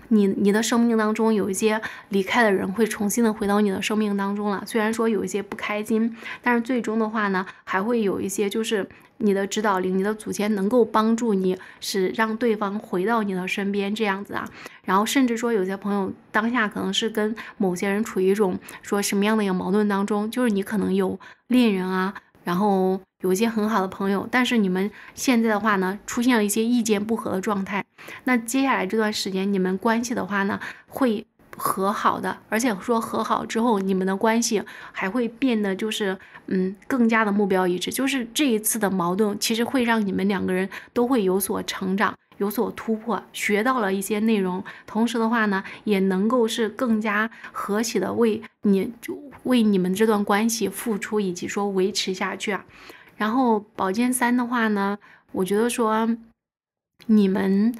S1: 你你的生命当中有一些离开的人会重新的回到你的生命当中了。虽然说有一些不开心，但是最终的话呢，还会有一些就是。你的指导灵，你的祖先能够帮助你，是让对方回到你的身边这样子啊。然后甚至说，有些朋友当下可能是跟某些人处于一种说什么样的一个矛盾当中，就是你可能有恋人啊，然后有一些很好的朋友，但是你们现在的话呢，出现了一些意见不合的状态。那接下来这段时间，你们关系的话呢，会。和好的，而且说和好之后，你们的关系还会变得就是，嗯，更加的目标一致。就是这一次的矛盾，其实会让你们两个人都会有所成长，有所突破，学到了一些内容。同时的话呢，也能够是更加和谐的为你，就为你们这段关系付出以及说维持下去啊。然后宝剑三的话呢，我觉得说你们。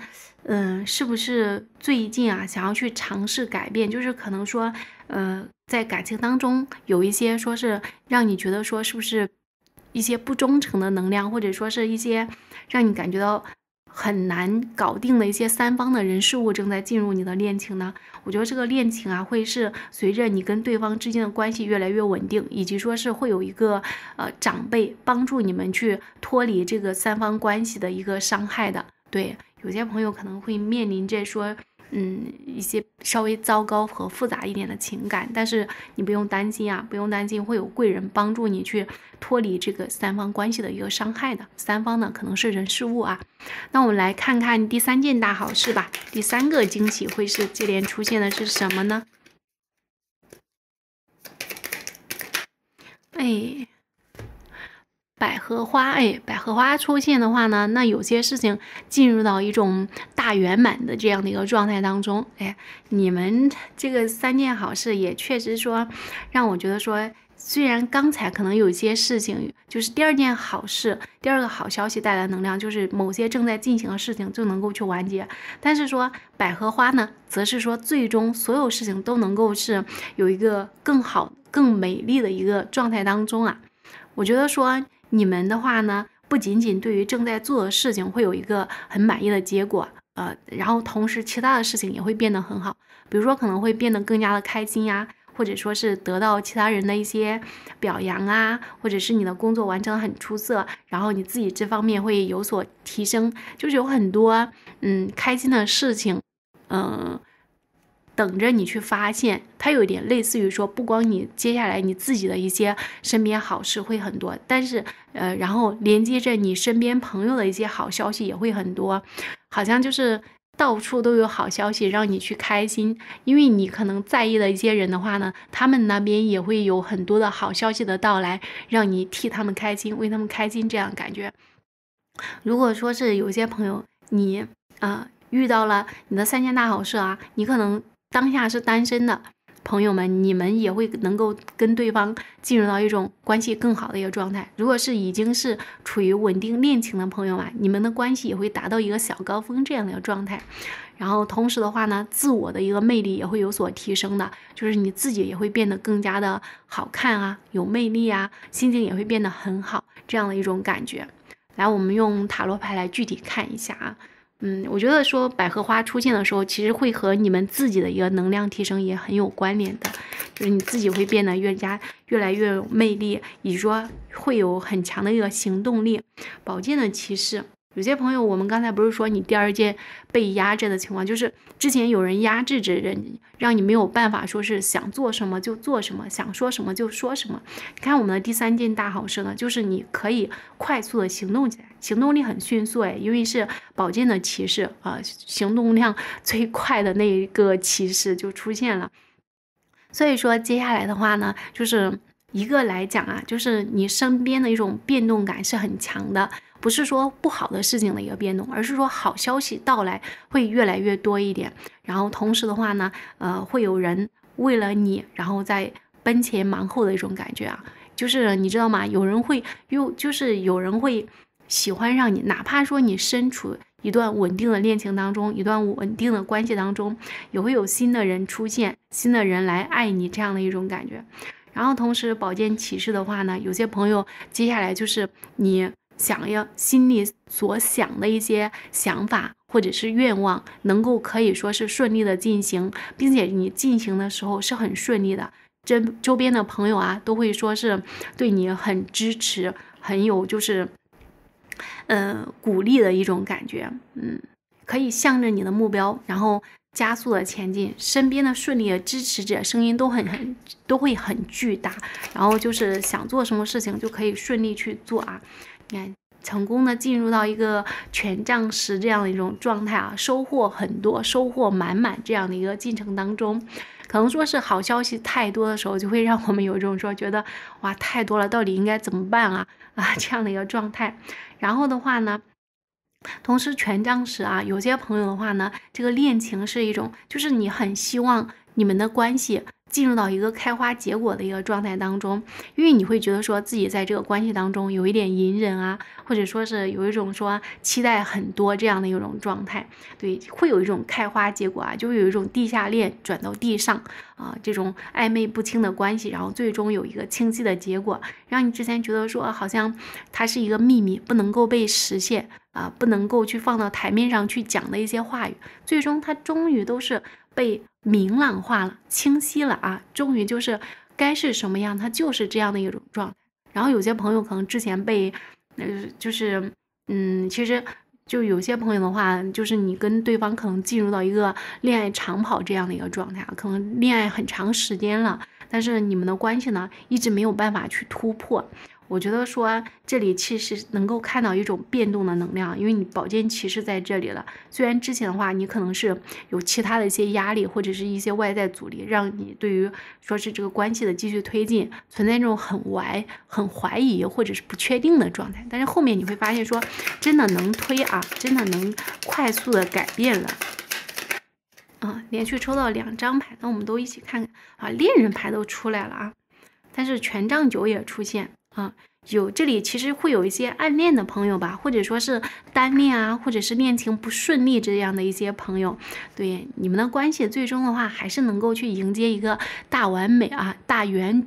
S1: 嗯，是不是最近啊，想要去尝试改变？就是可能说，呃，在感情当中有一些说是让你觉得说，是不是一些不忠诚的能量，或者说是一些让你感觉到很难搞定的一些三方的人事物正在进入你的恋情呢？我觉得这个恋情啊，会是随着你跟对方之间的关系越来越稳定，以及说是会有一个呃长辈帮助你们去脱离这个三方关系的一个伤害的。对，有些朋友可能会面临着说，嗯，一些稍微糟糕和复杂一点的情感，但是你不用担心啊，不用担心，会有贵人帮助你去脱离这个三方关系的一个伤害的。三方呢，可能是人、事、物啊。那我们来看看第三件大好事吧，第三个惊喜会是接连出现的是什么呢？哎。百合花，哎，百合花出现的话呢，那有些事情进入到一种大圆满的这样的一个状态当中，哎，你们这个三件好事也确实说让我觉得说，虽然刚才可能有些事情就是第二件好事，第二个好消息带来能量，就是某些正在进行的事情就能够去完结，但是说百合花呢，则是说最终所有事情都能够是有一个更好、更美丽的一个状态当中啊，我觉得说。你们的话呢，不仅仅对于正在做的事情会有一个很满意的结果，呃，然后同时其他的事情也会变得很好，比如说可能会变得更加的开心呀，或者说是得到其他人的一些表扬啊，或者是你的工作完成很出色，然后你自己这方面会有所提升，就是有很多嗯开心的事情，嗯。等着你去发现，它有一点类似于说，不光你接下来你自己的一些身边好事会很多，但是呃，然后连接着你身边朋友的一些好消息也会很多，好像就是到处都有好消息让你去开心，因为你可能在意的一些人的话呢，他们那边也会有很多的好消息的到来，让你替他们开心，为他们开心这样感觉。如果说是有些朋友，你啊遇到了你的三件大好事啊，你可能。当下是单身的朋友们，你们也会能够跟对方进入到一种关系更好的一个状态。如果是已经是处于稳定恋情的朋友啊，你们的关系也会达到一个小高峰这样的一个状态。然后同时的话呢，自我的一个魅力也会有所提升的，就是你自己也会变得更加的好看啊，有魅力啊，心情也会变得很好，这样的一种感觉。来，我们用塔罗牌来具体看一下啊。嗯，我觉得说百合花出现的时候，其实会和你们自己的一个能量提升也很有关联的，就是你自己会变得越加越来越有魅力，以及说会有很强的一个行动力，宝剑的骑士。有些朋友，我们刚才不是说你第二件被压制的情况，就是之前有人压制着人，让你没有办法说是想做什么就做什么，想说什么就说什么。你看我们的第三件大好事呢，就是你可以快速的行动起来，行动力很迅速，哎，因为是宝剑的骑士啊，行动量最快的那一个骑士就出现了。所以说接下来的话呢，就是一个来讲啊，就是你身边的一种变动感是很强的。不是说不好的事情的一个变动，而是说好消息到来会越来越多一点。然后同时的话呢，呃，会有人为了你，然后在奔前忙后的一种感觉啊，就是你知道吗？有人会又就是有人会喜欢上你，哪怕说你身处一段稳定的恋情当中，一段稳定的关系当中，也会有新的人出现，新的人来爱你这样的一种感觉。然后同时，宝剑骑士的话呢，有些朋友接下来就是你。想要心里所想的一些想法或者是愿望，能够可以说是顺利的进行，并且你进行的时候是很顺利的。这周边的朋友啊，都会说是对你很支持，很有就是嗯鼓励的一种感觉。嗯，可以向着你的目标，然后加速的前进。身边的顺利支持者，声音都很很都会很巨大。然后就是想做什么事情就可以顺利去做啊。你看，成功的进入到一个权杖十这样的一种状态啊，收获很多，收获满满这样的一个进程当中，可能说是好消息太多的时候，就会让我们有一种说觉得哇太多了，到底应该怎么办啊 啊这样的一个状态。然后的话呢，同时权杖十啊，有些朋友的话呢，这个恋情是一种，就是你很希望你们的关系。进入到一个开花结果的一个状态当中，因为你会觉得说自己在这个关系当中有一点隐忍啊，或者说是有一种说期待很多这样的一种状态，对，会有一种开花结果啊，就有一种地下恋转到地上啊，这种暧昧不清的关系，然后最终有一个清晰的结果，让你之前觉得说好像它是一个秘密，不能够被实现啊，不能够去放到台面上去讲的一些话语，最终它终于都是。被明朗化了，清晰了啊！终于就是该是什么样，它就是这样的一种状态。然后有些朋友可能之前被，那就是就是，嗯，其实就有些朋友的话，就是你跟对方可能进入到一个恋爱长跑这样的一个状态，可能恋爱很长时间了，但是你们的关系呢，一直没有办法去突破。我觉得说这里其实能够看到一种变动的能量，因为你宝剑骑士在这里了。虽然之前的话你可能是有其他的一些压力或者是一些外在阻力，让你对于说是这个关系的继续推进存在这种很怀很怀疑或者是不确定的状态。但是后面你会发现说真的能推啊，真的能快速的改变了啊，连续抽到两张牌，那我们都一起看看啊，恋人牌都出来了啊，但是权杖九也出现。啊，有这里其实会有一些暗恋的朋友吧，或者说是单恋啊，或者是恋情不顺利这样的一些朋友，对你们的关系最终的话，还是能够去迎接一个大完美啊，大圆。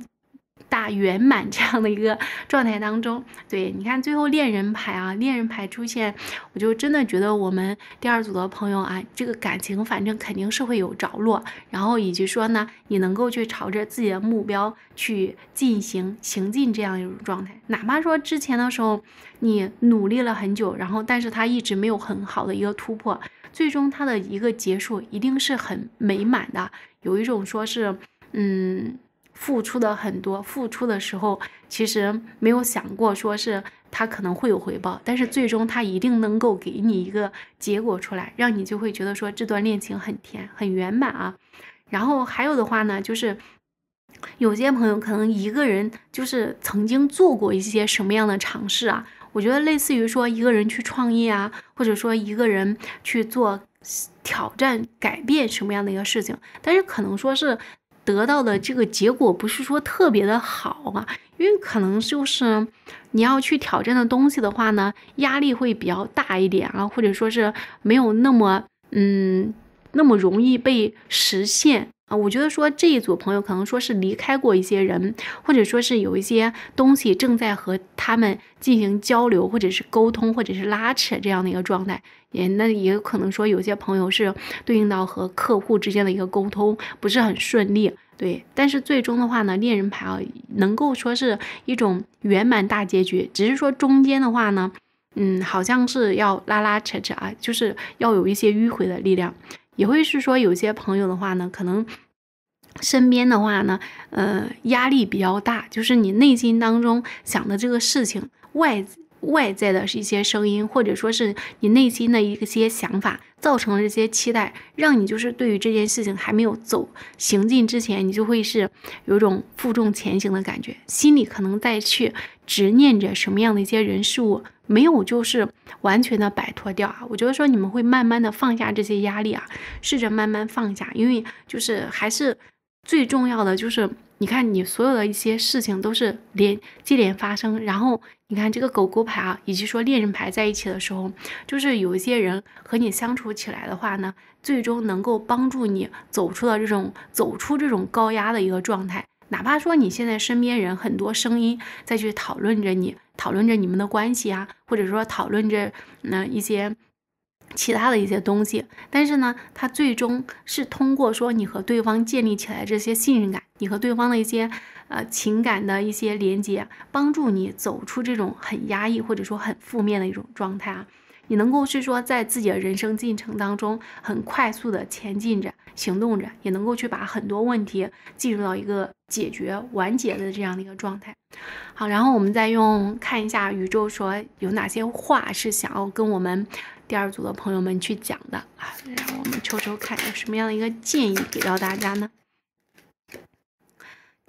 S1: 大圆满这样的一个状态当中，对你看最后恋人牌啊，恋人牌出现，我就真的觉得我们第二组的朋友啊，这个感情反正肯定是会有着落，然后以及说呢，你能够去朝着自己的目标去进行行进这样一种状态，哪怕说之前的时候你努力了很久，然后但是它一直没有很好的一个突破，最终它的一个结束一定是很美满的，有一种说是嗯。付出的很多，付出的时候其实没有想过说是他可能会有回报，但是最终他一定能够给你一个结果出来，让你就会觉得说这段恋情很甜很圆满啊。然后还有的话呢，就是有些朋友可能一个人就是曾经做过一些什么样的尝试啊，我觉得类似于说一个人去创业啊，或者说一个人去做挑战改变什么样的一个事情，但是可能说是。得到的这个结果不是说特别的好啊，因为可能就是你要去挑战的东西的话呢，压力会比较大一点啊，或者说是没有那么嗯那么容易被实现啊。我觉得说这一组朋友可能说是离开过一些人，或者说是有一些东西正在和他们进行交流，或者是沟通，或者是拉扯这样的一个状态。也那也有可能说有些朋友是对应到和客户之间的一个沟通不是很顺利，对，但是最终的话呢，恋人牌啊能够说是一种圆满大结局，只是说中间的话呢，嗯，好像是要拉拉扯扯啊，就是要有一些迂回的力量，也会是说有些朋友的话呢，可能身边的话呢，呃，压力比较大，就是你内心当中想的这个事情外。外在的一些声音，或者说是你内心的一些想法，造成了这些期待，让你就是对于这件事情还没有走行进之前，你就会是有种负重前行的感觉，心里可能在去执念着什么样的一些人事物，没有就是完全的摆脱掉啊。我觉得说你们会慢慢的放下这些压力啊，试着慢慢放下，因为就是还是最重要的就是。你看，你所有的一些事情都是连接连发生。然后你看这个狗狗牌啊，以及说恋人牌在一起的时候，就是有一些人和你相处起来的话呢，最终能够帮助你走出了这种走出这种高压的一个状态。哪怕说你现在身边人很多声音在去讨论着你，讨论着你们的关系啊，或者说讨论着那一些。其他的一些东西，但是呢，它最终是通过说你和对方建立起来这些信任感，你和对方的一些呃情感的一些连接，帮助你走出这种很压抑或者说很负面的一种状态啊，你能够是说在自己的人生进程当中很快速的前进着、行动着，也能够去把很多问题进入到一个解决、完结的这样的一个状态。好，然后我们再用看一下宇宙说有哪些话是想要跟我们。第二组的朋友们去讲的啊，让我们抽抽看有什么样的一个建议给到大家呢？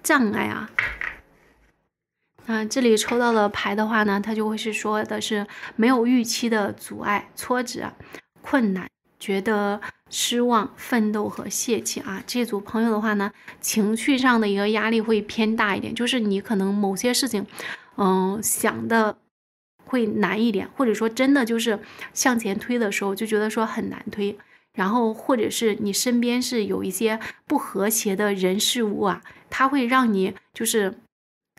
S1: 障碍啊，那这里抽到的牌的话呢，它就会是说的是没有预期的阻碍、挫折、困难，觉得失望、奋斗和泄气啊。这组朋友的话呢，情绪上的一个压力会偏大一点，就是你可能某些事情，嗯，想的。会难一点，或者说真的就是向前推的时候就觉得说很难推，然后或者是你身边是有一些不和谐的人事物啊，它会让你就是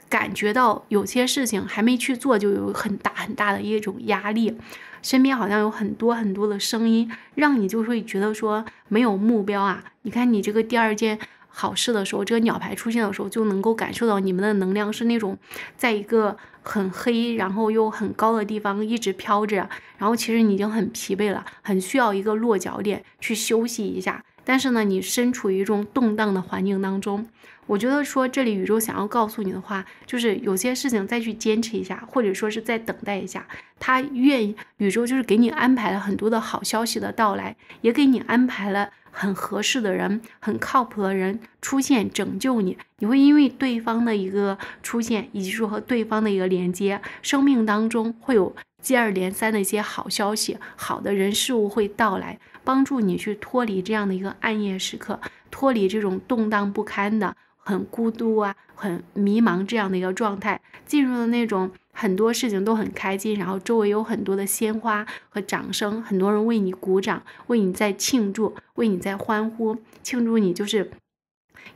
S1: 感觉到有些事情还没去做就有很大很大的一种压力，身边好像有很多很多的声音，让你就会觉得说没有目标啊。你看你这个第二件好事的时候，这个鸟牌出现的时候就能够感受到你们的能量是那种在一个。很黑，然后又很高的地方一直飘着，然后其实你已经很疲惫了，很需要一个落脚点去休息一下。但是呢，你身处于一种动荡的环境当中，我觉得说这里宇宙想要告诉你的话，就是有些事情再去坚持一下，或者说是再等待一下，他愿意，宇宙就是给你安排了很多的好消息的到来，也给你安排了。很合适的人，很靠谱的人出现拯救你，你会因为对方的一个出现，以及说和对方的一个连接，生命当中会有接二连三的一些好消息，好的人事物会到来，帮助你去脱离这样的一个暗夜时刻，脱离这种动荡不堪的、很孤独啊、很迷茫这样的一个状态，进入了那种。很多事情都很开心，然后周围有很多的鲜花和掌声，很多人为你鼓掌，为你在庆祝，为你在欢呼，庆祝你就是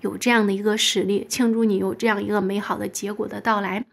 S1: 有这样的一个实力，庆祝你有这样一个美好的结果的到来。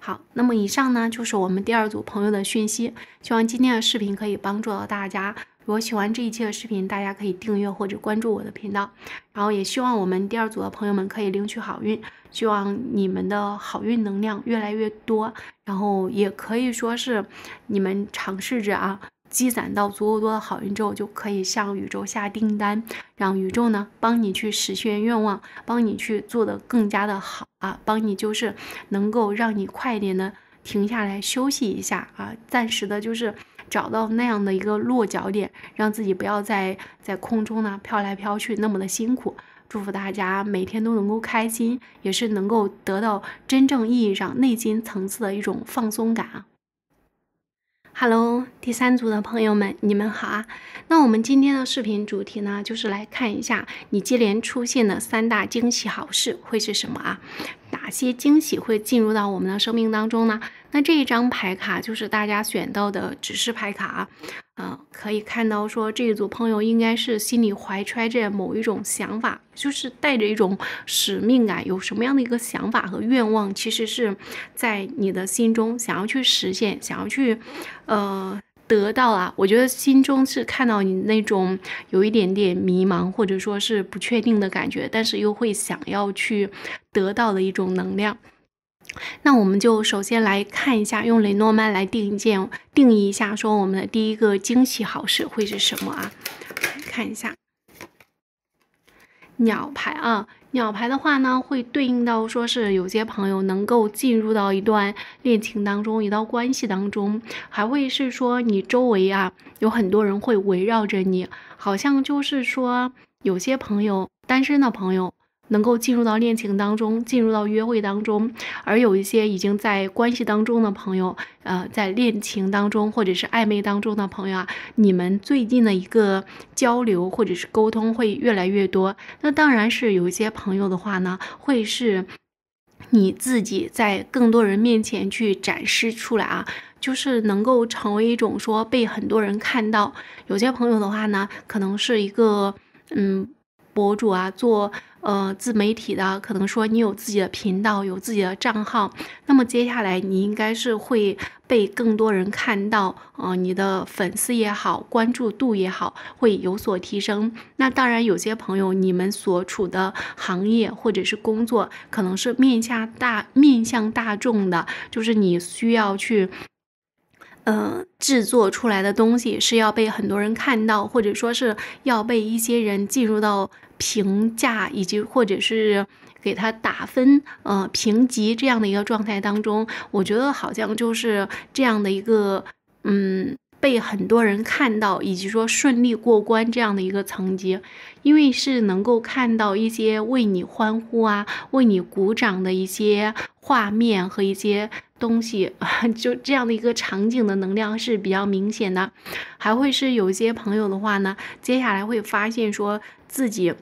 S1: 好，那么以上呢就是我们第二组朋友的讯息，希望今天的视频可以帮助到大家。如果喜欢这一期的视频，大家可以订阅或者关注我的频道，然后也希望我们第二组的朋友们可以领取好运。希望你们的好运能量越来越多，然后也可以说是你们尝试着啊，积攒到足够多的好运之后，就可以向宇宙下订单，让宇宙呢帮你去实现愿望，帮你去做的更加的好啊，帮你就是能够让你快点的停下来休息一下啊，暂时的就是找到那样的一个落脚点，让自己不要再在空中呢飘来飘去，那么的辛苦。祝福大家每天都能够开心，也是能够得到真正意义上内心层次的一种放松感。Hello，第三组的朋友们，你们好啊！那我们今天的视频主题呢，就是来看一下你接连出现的三大惊喜好事会是什么啊？哪些惊喜会进入到我们的生命当中呢？那这一张牌卡就是大家选到的指示牌卡。啊，可以看到，说这一组朋友应该是心里怀揣着某一种想法，就是带着一种使命感，有什么样的一个想法和愿望，其实是在你的心中想要去实现，想要去，呃，得到啊。我觉得心中是看到你那种有一点点迷茫，或者说是不确定的感觉，但是又会想要去得到的一种能量。那我们就首先来看一下，用雷诺曼来定一件，定义一下，说我们的第一个惊喜好事会是什么啊？看一下，鸟牌啊，鸟牌的话呢，会对应到说是有些朋友能够进入到一段恋情当中，一段关系当中，还会是说你周围啊有很多人会围绕着你，好像就是说有些朋友，单身的朋友。能够进入到恋情当中，进入到约会当中，而有一些已经在关系当中的朋友，呃，在恋情当中或者是暧昧当中的朋友啊，你们最近的一个交流或者是沟通会越来越多。那当然是有一些朋友的话呢，会是你自己在更多人面前去展示出来啊，就是能够成为一种说被很多人看到。有些朋友的话呢，可能是一个嗯，博主啊，做。呃，自媒体的可能说你有自己的频道，有自己的账号，那么接下来你应该是会被更多人看到，呃，你的粉丝也好，关注度也好，会有所提升。那当然，有些朋友你们所处的行业或者是工作，可能是面向大面向大众的，就是你需要去，嗯，制作出来的东西是要被很多人看到，或者说是要被一些人进入到。评价以及或者是给他打分，呃，评级这样的一个状态当中，我觉得好像就是这样的一个，嗯，被很多人看到以及说顺利过关这样的一个层级，因为是能够看到一些为你欢呼啊、为你鼓掌的一些画面和一些东西，就这样的一个场景的能量是比较明显的，还会是有一些朋友的话呢，接下来会发现说自己。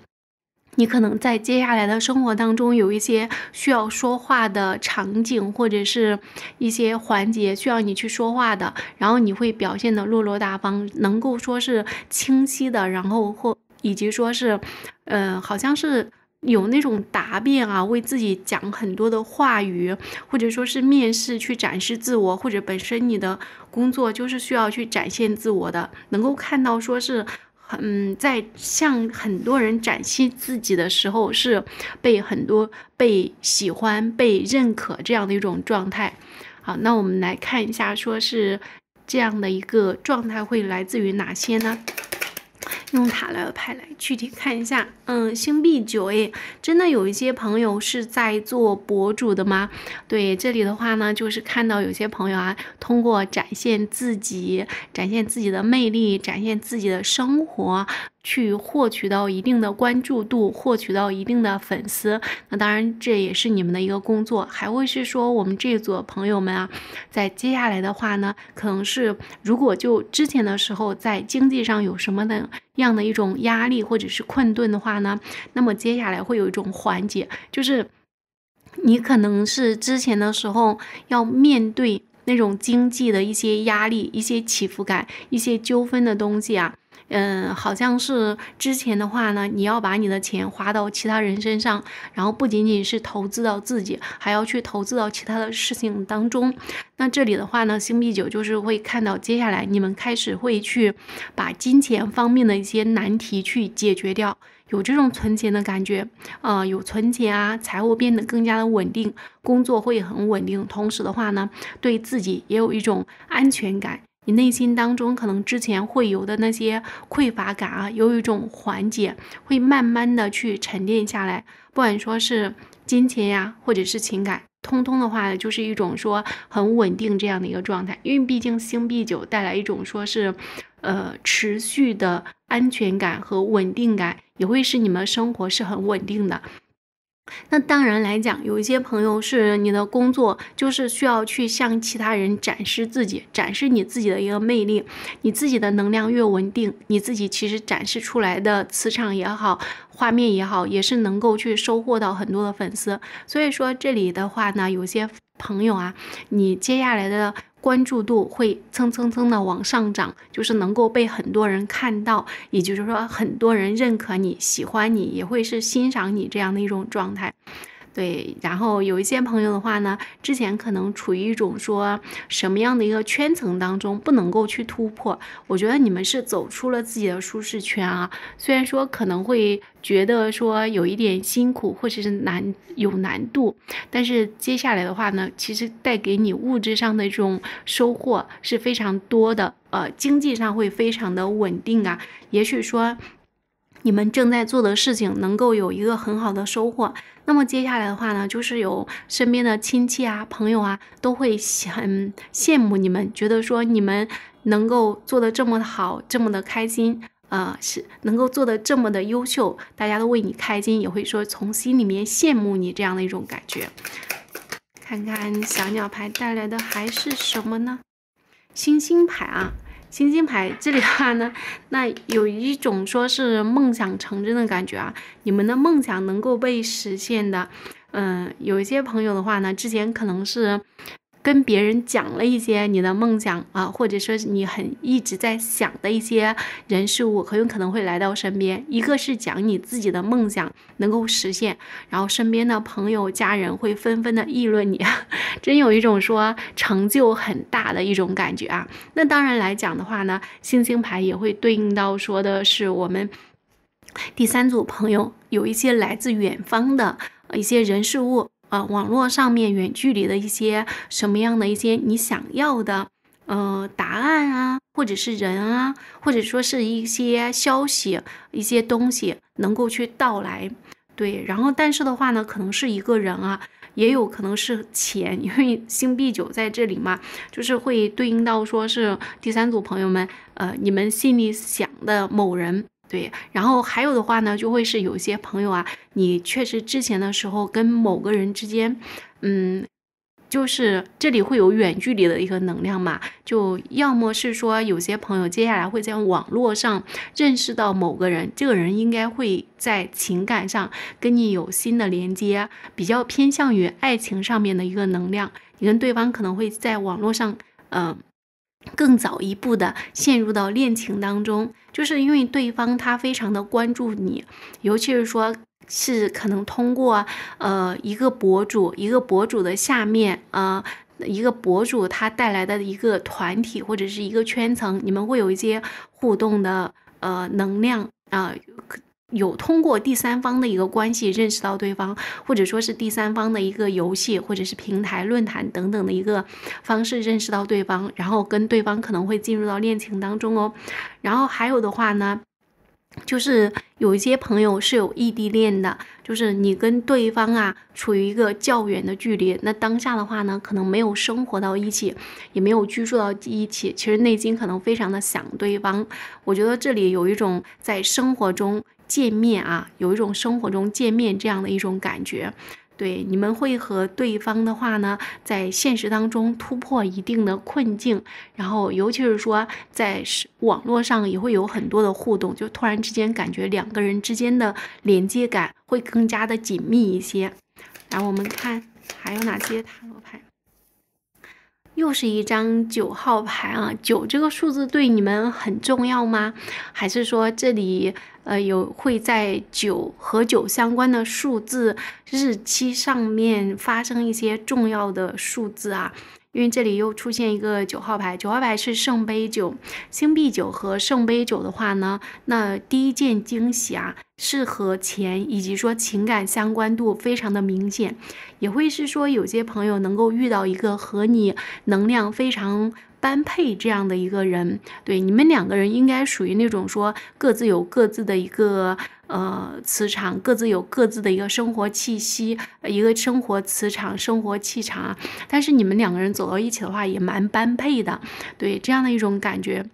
S1: 你可能在接下来的生活当中有一些需要说话的场景，或者是一些环节需要你去说话的，然后你会表现的落落大方，能够说是清晰的，然后或以及说是，呃，好像是有那种答辩啊，为自己讲很多的话语，或者说是面试去展示自我，或者本身你的工作就是需要去展现自我的，能够看到说是。嗯，在向很多人展现自己的时候，是被很多被喜欢、被认可这样的一种状态。好，那我们来看一下，说是这样的一个状态会来自于哪些呢？用塔罗牌来具体看一下，嗯，星币九诶，真的有一些朋友是在做博主的吗？对，这里的话呢，就是看到有些朋友啊，通过展现自己，展现自己的魅力，展现自己的生活。去获取到一定的关注度，获取到一定的粉丝，那当然这也是你们的一个工作，还会是说我们这组朋友们啊，在接下来的话呢，可能是如果就之前的时候在经济上有什么的样的一种压力或者是困顿的话呢，那么接下来会有一种缓解，就是你可能是之前的时候要面对那种经济的一些压力、一些起伏感、一些纠纷的东西啊。嗯，好像是之前的话呢，你要把你的钱花到其他人身上，然后不仅仅是投资到自己，还要去投资到其他的事情当中。那这里的话呢，星币九就是会看到接下来你们开始会去把金钱方面的一些难题去解决掉，有这种存钱的感觉，呃，有存钱啊，财务变得更加的稳定，工作会很稳定，同时的话呢，对自己也有一种安全感。你内心当中可能之前会有的那些匮乏感啊，有一种缓解，会慢慢的去沉淀下来。不管说是金钱呀，或者是情感，通通的话就是一种说很稳定这样的一个状态。因为毕竟星币九带来一种说是，呃，持续的安全感和稳定感，也会使你们生活是很稳定的。那当然来讲，有一些朋友是你的工作，就是需要去向其他人展示自己，展示你自己的一个魅力。你自己的能量越稳定，你自己其实展示出来的磁场也好，画面也好，也是能够去收获到很多的粉丝。所以说这里的话呢，有些朋友啊，你接下来的。关注度会蹭蹭蹭的往上涨，就是能够被很多人看到，也就是说，很多人认可你、喜欢你，也会是欣赏你这样的一种状态。对，然后有一些朋友的话呢，之前可能处于一种说什么样的一个圈层当中，不能够去突破。我觉得你们是走出了自己的舒适圈啊，虽然说可能会觉得说有一点辛苦或者是难有难度，但是接下来的话呢，其实带给你物质上的这种收获是非常多的，呃，经济上会非常的稳定啊，也许说。你们正在做的事情能够有一个很好的收获，那么接下来的话呢，就是有身边的亲戚啊、朋友啊，都会很羡慕你们，觉得说你们能够做得这么好，这么的开心，呃，是能够做得这么的优秀，大家都为你开心，也会说从心里面羡慕你这样的一种感觉。看看小鸟牌带来的还是什么呢？星星牌啊。星星牌这里的话呢，那有一种说是梦想成真的感觉啊，你们的梦想能够被实现的，嗯，有一些朋友的话呢，之前可能是。跟别人讲了一些你的梦想啊，或者说你很一直在想的一些人事物，很有可能会来到身边。一个是讲你自己的梦想能够实现，然后身边的朋友家人会纷纷的议论你，真 有一种说成就很大的一种感觉啊。那当然来讲的话呢，星星牌也会对应到说的是我们第三组朋友有一些来自远方的一些人事物。呃，网络上面远距离的一些什么样的一些你想要的，呃，答案啊，或者是人啊，或者说是一些消息、一些东西能够去到来，对。然后，但是的话呢，可能是一个人啊，也有可能是钱，因为星币九在这里嘛，就是会对应到说是第三组朋友们，呃，你们心里想的某人。对，然后还有的话呢，就会是有些朋友啊，你确实之前的时候跟某个人之间，嗯，就是这里会有远距离的一个能量嘛，就要么是说有些朋友接下来会在网络上认识到某个人，这个人应该会在情感上跟你有新的连接，比较偏向于爱情上面的一个能量，你跟对方可能会在网络上，嗯，更早一步的陷入到恋情当中。就是因为对方他非常的关注你，尤其是说，是可能通过呃一个博主，一个博主的下面呃一个博主他带来的一个团体或者是一个圈层，你们会有一些互动的呃能量啊。有通过第三方的一个关系认识到对方，或者说是第三方的一个游戏，或者是平台、论坛等等的一个方式认识到对方，然后跟对方可能会进入到恋情当中哦。然后还有的话呢，就是有一些朋友是有异地恋的，就是你跟对方啊处于一个较远的距离，那当下的话呢，可能没有生活到一起，也没有居住到一起，其实内心可能非常的想对方。我觉得这里有一种在生活中。见面啊，有一种生活中见面这样的一种感觉，对你们会和对方的话呢，在现实当中突破一定的困境，然后尤其是说在网络上也会有很多的互动，就突然之间感觉两个人之间的连接感会更加的紧密一些。然后我们看还有哪些塔罗牌，又是一张九号牌啊，九这个数字对你们很重要吗？还是说这里？呃，有会在九和九相关的数字、日期上面发生一些重要的数字啊，因为这里又出现一个九号牌，九号牌是圣杯九、星币九和圣杯九的话呢，那第一件惊喜啊，是和钱以及说情感相关度非常的明显，也会是说有些朋友能够遇到一个和你能量非常。般配这样的一个人，对你们两个人应该属于那种说各自有各自的一个呃磁场，各自有各自的一个生活气息，一个生活磁场、生活气场。但是你们两个人走到一起的话，也蛮般配的，对这样的一种感觉。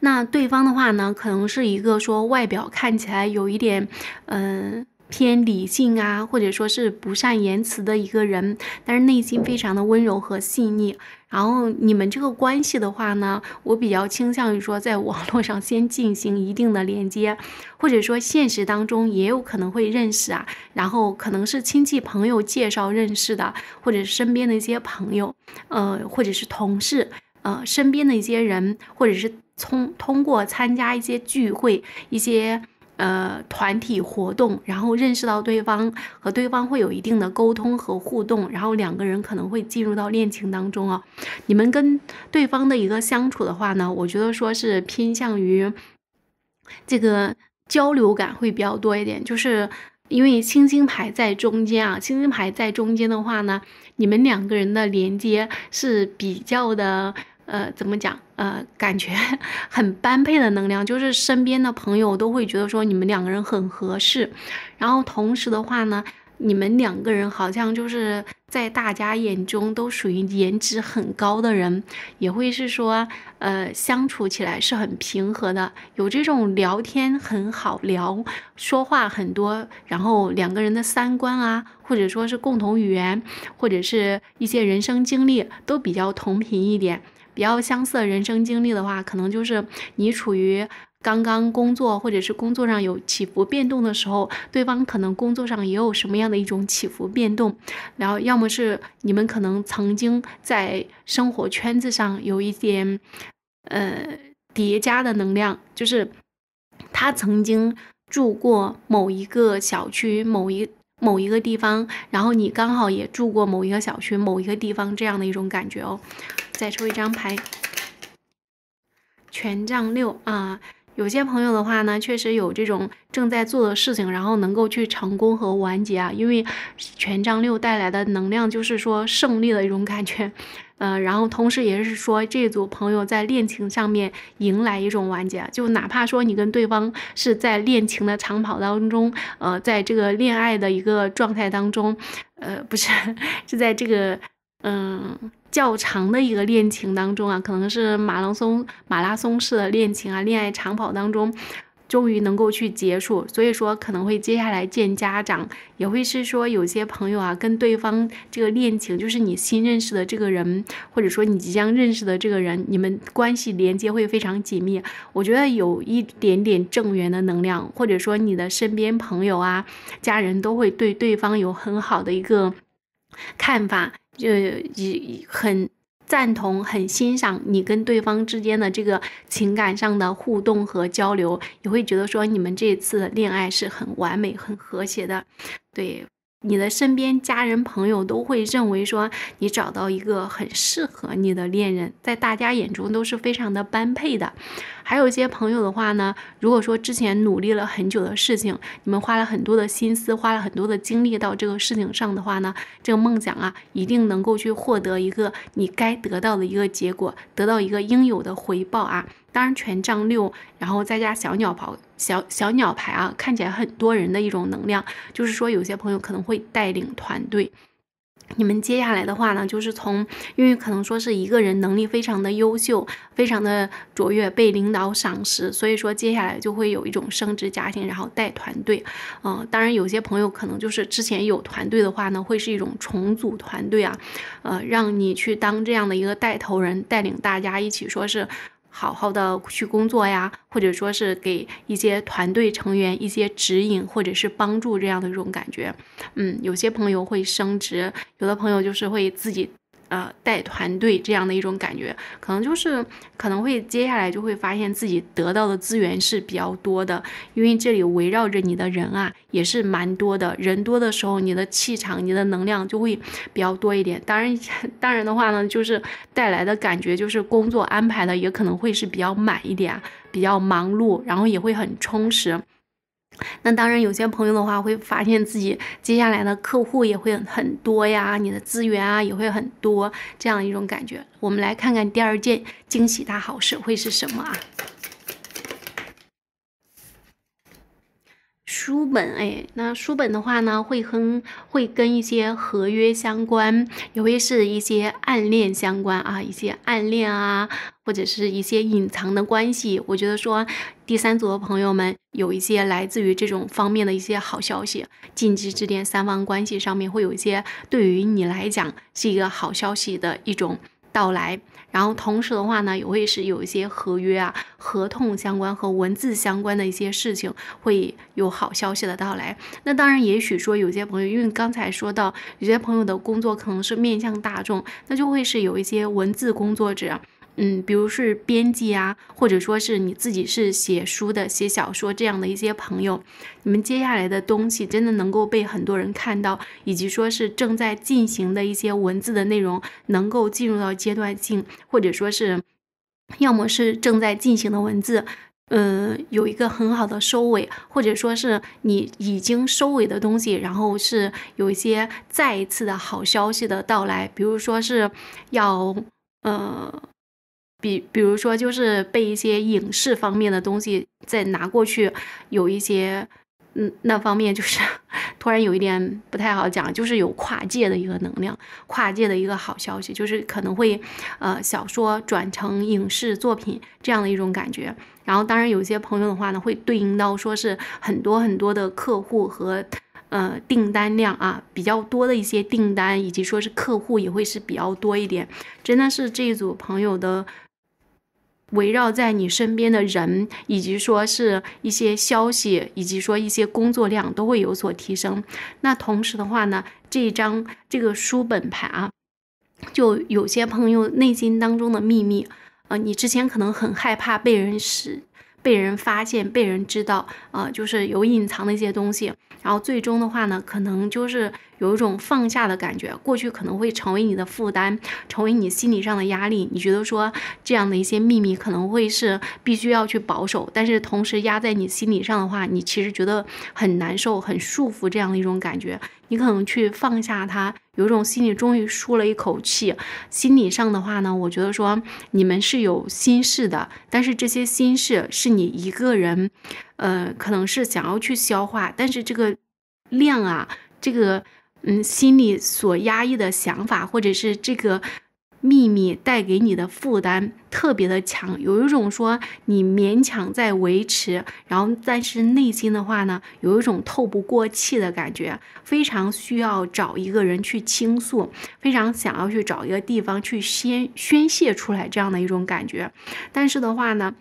S1: 那对方的话呢，可能是一个说外表看起来有一点嗯。偏理性啊，或者说是不善言辞的一个人，但是内心非常的温柔和细腻。然后你们这个关系的话呢，我比较倾向于说在网络上先进行一定的连接，或者说现实当中也有可能会认识啊。然后可能是亲戚朋友介绍认识的，或者身边的一些朋友，呃，或者是同事，呃，身边的一些人，或者是通通过参加一些聚会，一些。呃，团体活动，然后认识到对方和对方会有一定的沟通和互动，然后两个人可能会进入到恋情当中啊。你们跟对方的一个相处的话呢，我觉得说是偏向于这个交流感会比较多一点，就是因为星星牌在中间啊，星星牌在中间的话呢，你们两个人的连接是比较的。呃，怎么讲？呃，感觉 很般配的能量，就是身边的朋友都会觉得说你们两个人很合适。然后同时的话呢，你们两个人好像就是在大家眼中都属于颜值很高的人，也会是说，呃，相处起来是很平和的，有这种聊天很好聊，说话很多，然后两个人的三观啊，或者说是共同语言，或者是一些人生经历都比较同频一点。比较相似的人生经历的话，可能就是你处于刚刚工作或者是工作上有起伏变动的时候，对方可能工作上也有什么样的一种起伏变动，然后要么是你们可能曾经在生活圈子上有一点，呃叠加的能量，就是他曾经住过某一个小区，某一。某一个地方，然后你刚好也住过某一个小区、某一个地方，这样的一种感觉哦。再抽一张牌，权杖六啊。有些朋友的话呢，确实有这种正在做的事情，然后能够去成功和完结啊，因为权杖六带来的能量就是说胜利的一种感觉，呃，然后同时也是说这组朋友在恋情上面迎来一种完结，就哪怕说你跟对方是在恋情的长跑当中，呃，在这个恋爱的一个状态当中，呃，不是，是在这个，嗯。较长的一个恋情当中啊，可能是马拉松马拉松式的恋情啊，恋爱长跑当中，终于能够去结束。所以说，可能会接下来见家长，也会是说有些朋友啊，跟对方这个恋情，就是你新认识的这个人，或者说你即将认识的这个人，你们关系连接会非常紧密。我觉得有一点点正缘的能量，或者说你的身边朋友啊、家人都会对对方有很好的一个 看法。就以很赞同，很欣赏你跟对方之间的这个情感上的互动和交流，也会觉得说你们这次恋爱是很完美、很和谐的，对。你的身边家人朋友都会认为说你找到一个很适合你的恋人，在大家眼中都是非常的般配的。还有一些朋友的话呢，如果说之前努力了很久的事情，你们花了很多的心思，花了很多的精力到这个事情上的话呢，这个梦想啊，一定能够去获得一个你该得到的一个结果，得到一个应有的回报啊。当然，权杖六，然后再加小鸟牌，小小鸟牌啊，看起来很多人的一种能量，就是说有些朋友可能会带领团队。你们接下来的话呢，就是从因为可能说是一个人能力非常的优秀，非常的卓越，被领导赏识，所以说接下来就会有一种升职加薪，然后带团队。嗯，当然有些朋友可能就是之前有团队的话呢，会是一种重组团队啊，呃，让你去当这样的一个带头人，带领大家一起说是。好好的去工作呀，或者说是给一些团队成员一些指引，或者是帮助这样的一种感觉。嗯，有些朋友会升职，有的朋友就是会自己。呃，带团队这样的一种感觉，可能就是可能会接下来就会发现自己得到的资源是比较多的，因为这里围绕着你的人啊也是蛮多的。人多的时候，你的气场、你的能量就会比较多一点。当然，当然的话呢，就是带来的感觉就是工作安排的也可能会是比较满一点，比较忙碌，然后也会很充实。那当然，有些朋友的话会发现自己接下来的客户也会很多呀，你的资源啊也会很多，这样一种感觉。我们来看看第二件惊喜大好事会是什么啊？书本，哎，那书本的话呢，会跟会跟一些合约相关，尤其是一些暗恋相关啊，一些暗恋啊，或者是一些隐藏的关系。我觉得说，第三组的朋友们有一些来自于这种方面的一些好消息，禁忌之电三方关系上面会有一些对于你来讲是一个好消息的一种到来。然后同时的话呢，也会是有一些合约啊、合同相关和文字相关的一些事情会有好消息的到来。那当然，也许说有些朋友，因为刚才说到有些朋友的工作可能是面向大众，那就会是有一些文字工作者。嗯，比如是编辑啊，或者说是你自己是写书的、写小说这样的一些朋友，你们接下来的东西真的能够被很多人看到，以及说是正在进行的一些文字的内容能够进入到阶段性，或者说是要么是正在进行的文字，嗯，有一个很好的收尾，或者说是你已经收尾的东西，然后是有一些再一次的好消息的到来，比如说是要呃。比比如说，就是被一些影视方面的东西再拿过去，有一些，嗯，那方面就是 突然有一点不太好讲，就是有跨界的一个能量，跨界的一个好消息，就是可能会，呃，小说转成影视作品这样的一种感觉。然后，当然有些朋友的话呢，会对应到说是很多很多的客户和，呃，订单量啊比较多的一些订单，以及说是客户也会是比较多一点。真的是这一组朋友的。围绕在你身边的人，以及说是一些消息，以及说一些工作量都会有所提升。那同时的话呢，这一张这个书本牌啊，就有些朋友内心当中的秘密啊，你之前可能很害怕被人识。被人发现、被人知道，呃，就是有隐藏的一些东西，然后最终的话呢，可能就是有一种放下的感觉。过去可能会成为你的负担，成为你心理上的压力。你觉得说这样的一些秘密可能会是必须要去保守，但是同时压在你心理上的话，你其实觉得很难受、很束缚这样的一种感觉。你可能去放下他，有一种心里终于舒了一口气。心理上的话呢，我觉得说你们是有心事的，但是这些心事是你一个人，呃，可能是想要去消化，但是这个量啊，这个嗯，心里所压抑的想法，或者是这个。秘密带给你的负担特别的强，有一种说你勉强在维持，然后但是内心的话呢，有一种透不过气的感觉，非常需要找一个人去倾诉，非常想要去找一个地方去宣宣泄出来这样的一种感觉。但是的话呢，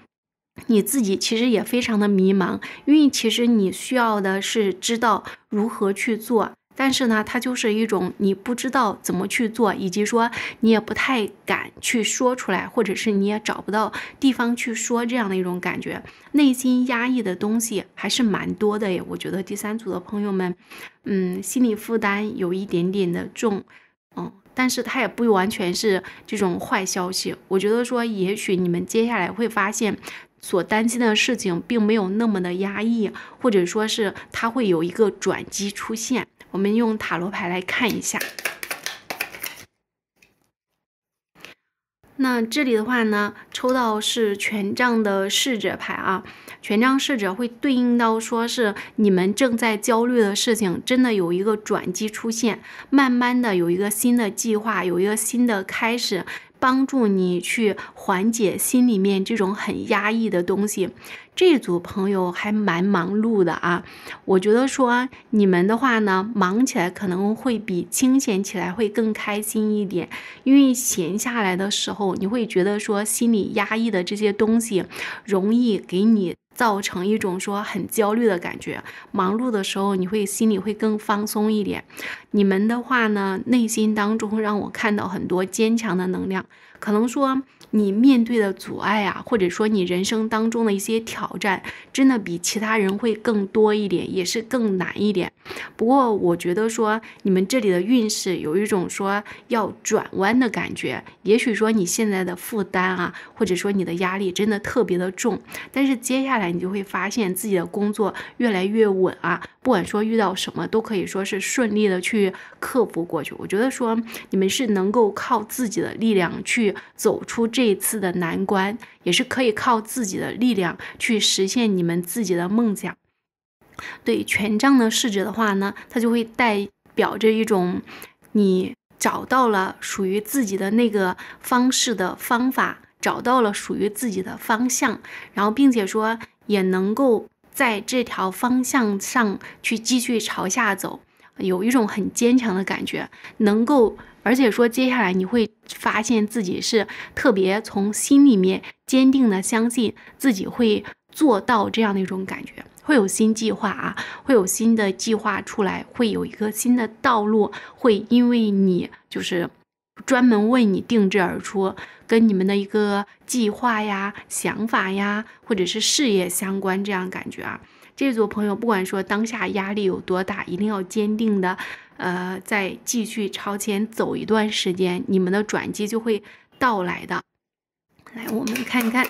S1: 你自己其实也非常的迷茫，因为其实你需要的是知道如何去做。但是呢，它就是一种你不知道怎么去做，以及说你也不太敢去说出来，或者是你也找不到地方去说这样的一种感觉，内心压抑的东西还是蛮多的耶。我觉得第三组的朋友们，嗯，心理负担有一点点的重，嗯，但是它也不完全是这种坏消息。我觉得说，也许你们接下来会发现，所担心的事情并没有那么的压抑，或者说是它会有一个转机出现。我们用塔罗牌来看一下，那这里的话呢，抽到是权杖的侍者牌啊，权杖侍者会对应到说是你们正在焦虑的事情，真的有一个转机出现，慢慢的有一个新的计划，有一个新的开始。帮助你去缓解心里面这种很压抑的东西。这组朋友还蛮忙碌的啊，我觉得说你们的话呢，忙起来可能会比清闲起来会更开心一点，因为闲下来的时候，你会觉得说心里压抑的这些东西容易给你。造成一种说很焦虑的感觉，忙碌的时候你会心里会更放松一点。你们的话呢，内心当中让我看到很多坚强的能量，可能说。你面对的阻碍啊，或者说你人生当中的一些挑战，真的比其他人会更多一点，也是更难一点。不过我觉得说你们这里的运势有一种说要转弯的感觉，也许说你现在的负担啊，或者说你的压力真的特别的重，但是接下来你就会发现自己的工作越来越稳啊，不管说遇到什么，都可以说是顺利的去克服过去。我觉得说你们是能够靠自己的力量去走出这。这次的难关也是可以靠自己的力量去实现你们自己的梦想。对权杖的使者的话呢，它就会代表着一种你找到了属于自己的那个方式的方法，找到了属于自己的方向，然后并且说也能够在这条方向上去继续朝下走，有一种很坚强的感觉，能够。而且说，接下来你会发现自己是特别从心里面坚定的相信自己会做到这样的一种感觉，会有新计划啊，会有新的计划出来，会有一个新的道路，会因为你就是专门为你定制而出，跟你们的一个计划呀、想法呀，或者是事业相关这样感觉啊。这组朋友，不管说当下压力有多大，一定要坚定的。呃，再继续朝前走一段时间，你们的转机就会到来的。来，我们看一看。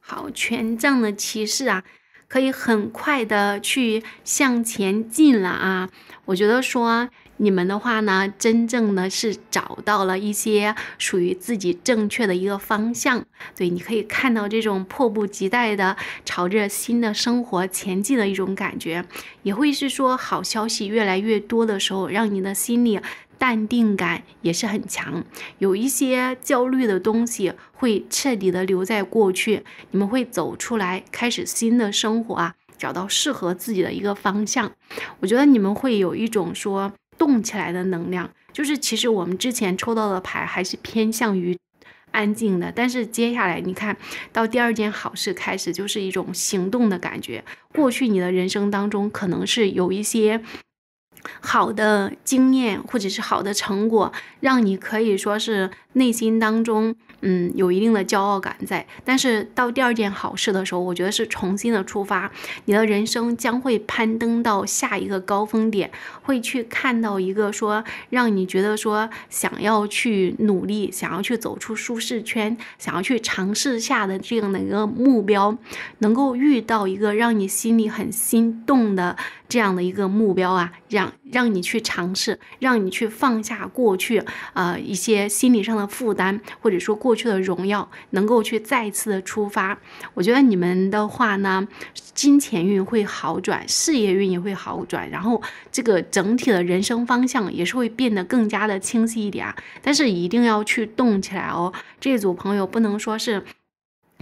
S1: 好，权杖的骑士啊，可以很快的去向前进了啊。我觉得说。你们的话呢，真正的是找到了一些属于自己正确的一个方向。对，你可以看到这种迫不及待的朝着新的生活前进的一种感觉，也会是说好消息越来越多的时候，让你的心里淡定感也是很强。有一些焦虑的东西会彻底的留在过去，你们会走出来，开始新的生活啊，找到适合自己的一个方向。我觉得你们会有一种说。动起来的能量，就是其实我们之前抽到的牌还是偏向于安静的，但是接下来你看到第二件好事，开始就是一种行动的感觉。过去你的人生当中，可能是有一些好的经验或者是好的成果，让你可以说是内心当中。嗯，有一定的骄傲感在，但是到第二件好事的时候，我觉得是重新的出发，你的人生将会攀登到下一个高峰点，会去看到一个说让你觉得说想要去努力，想要去走出舒适圈，想要去尝试下的这样的一个目标，能够遇到一个让你心里很心动的。这样的一个目标啊，让让你去尝试，让你去放下过去，呃，一些心理上的负担，或者说过去的荣耀，能够去再次的出发。我觉得你们的话呢，金钱运会好转，事业运也会好转，然后这个整体的人生方向也是会变得更加的清晰一点啊。但是一定要去动起来哦，这组朋友不能说是。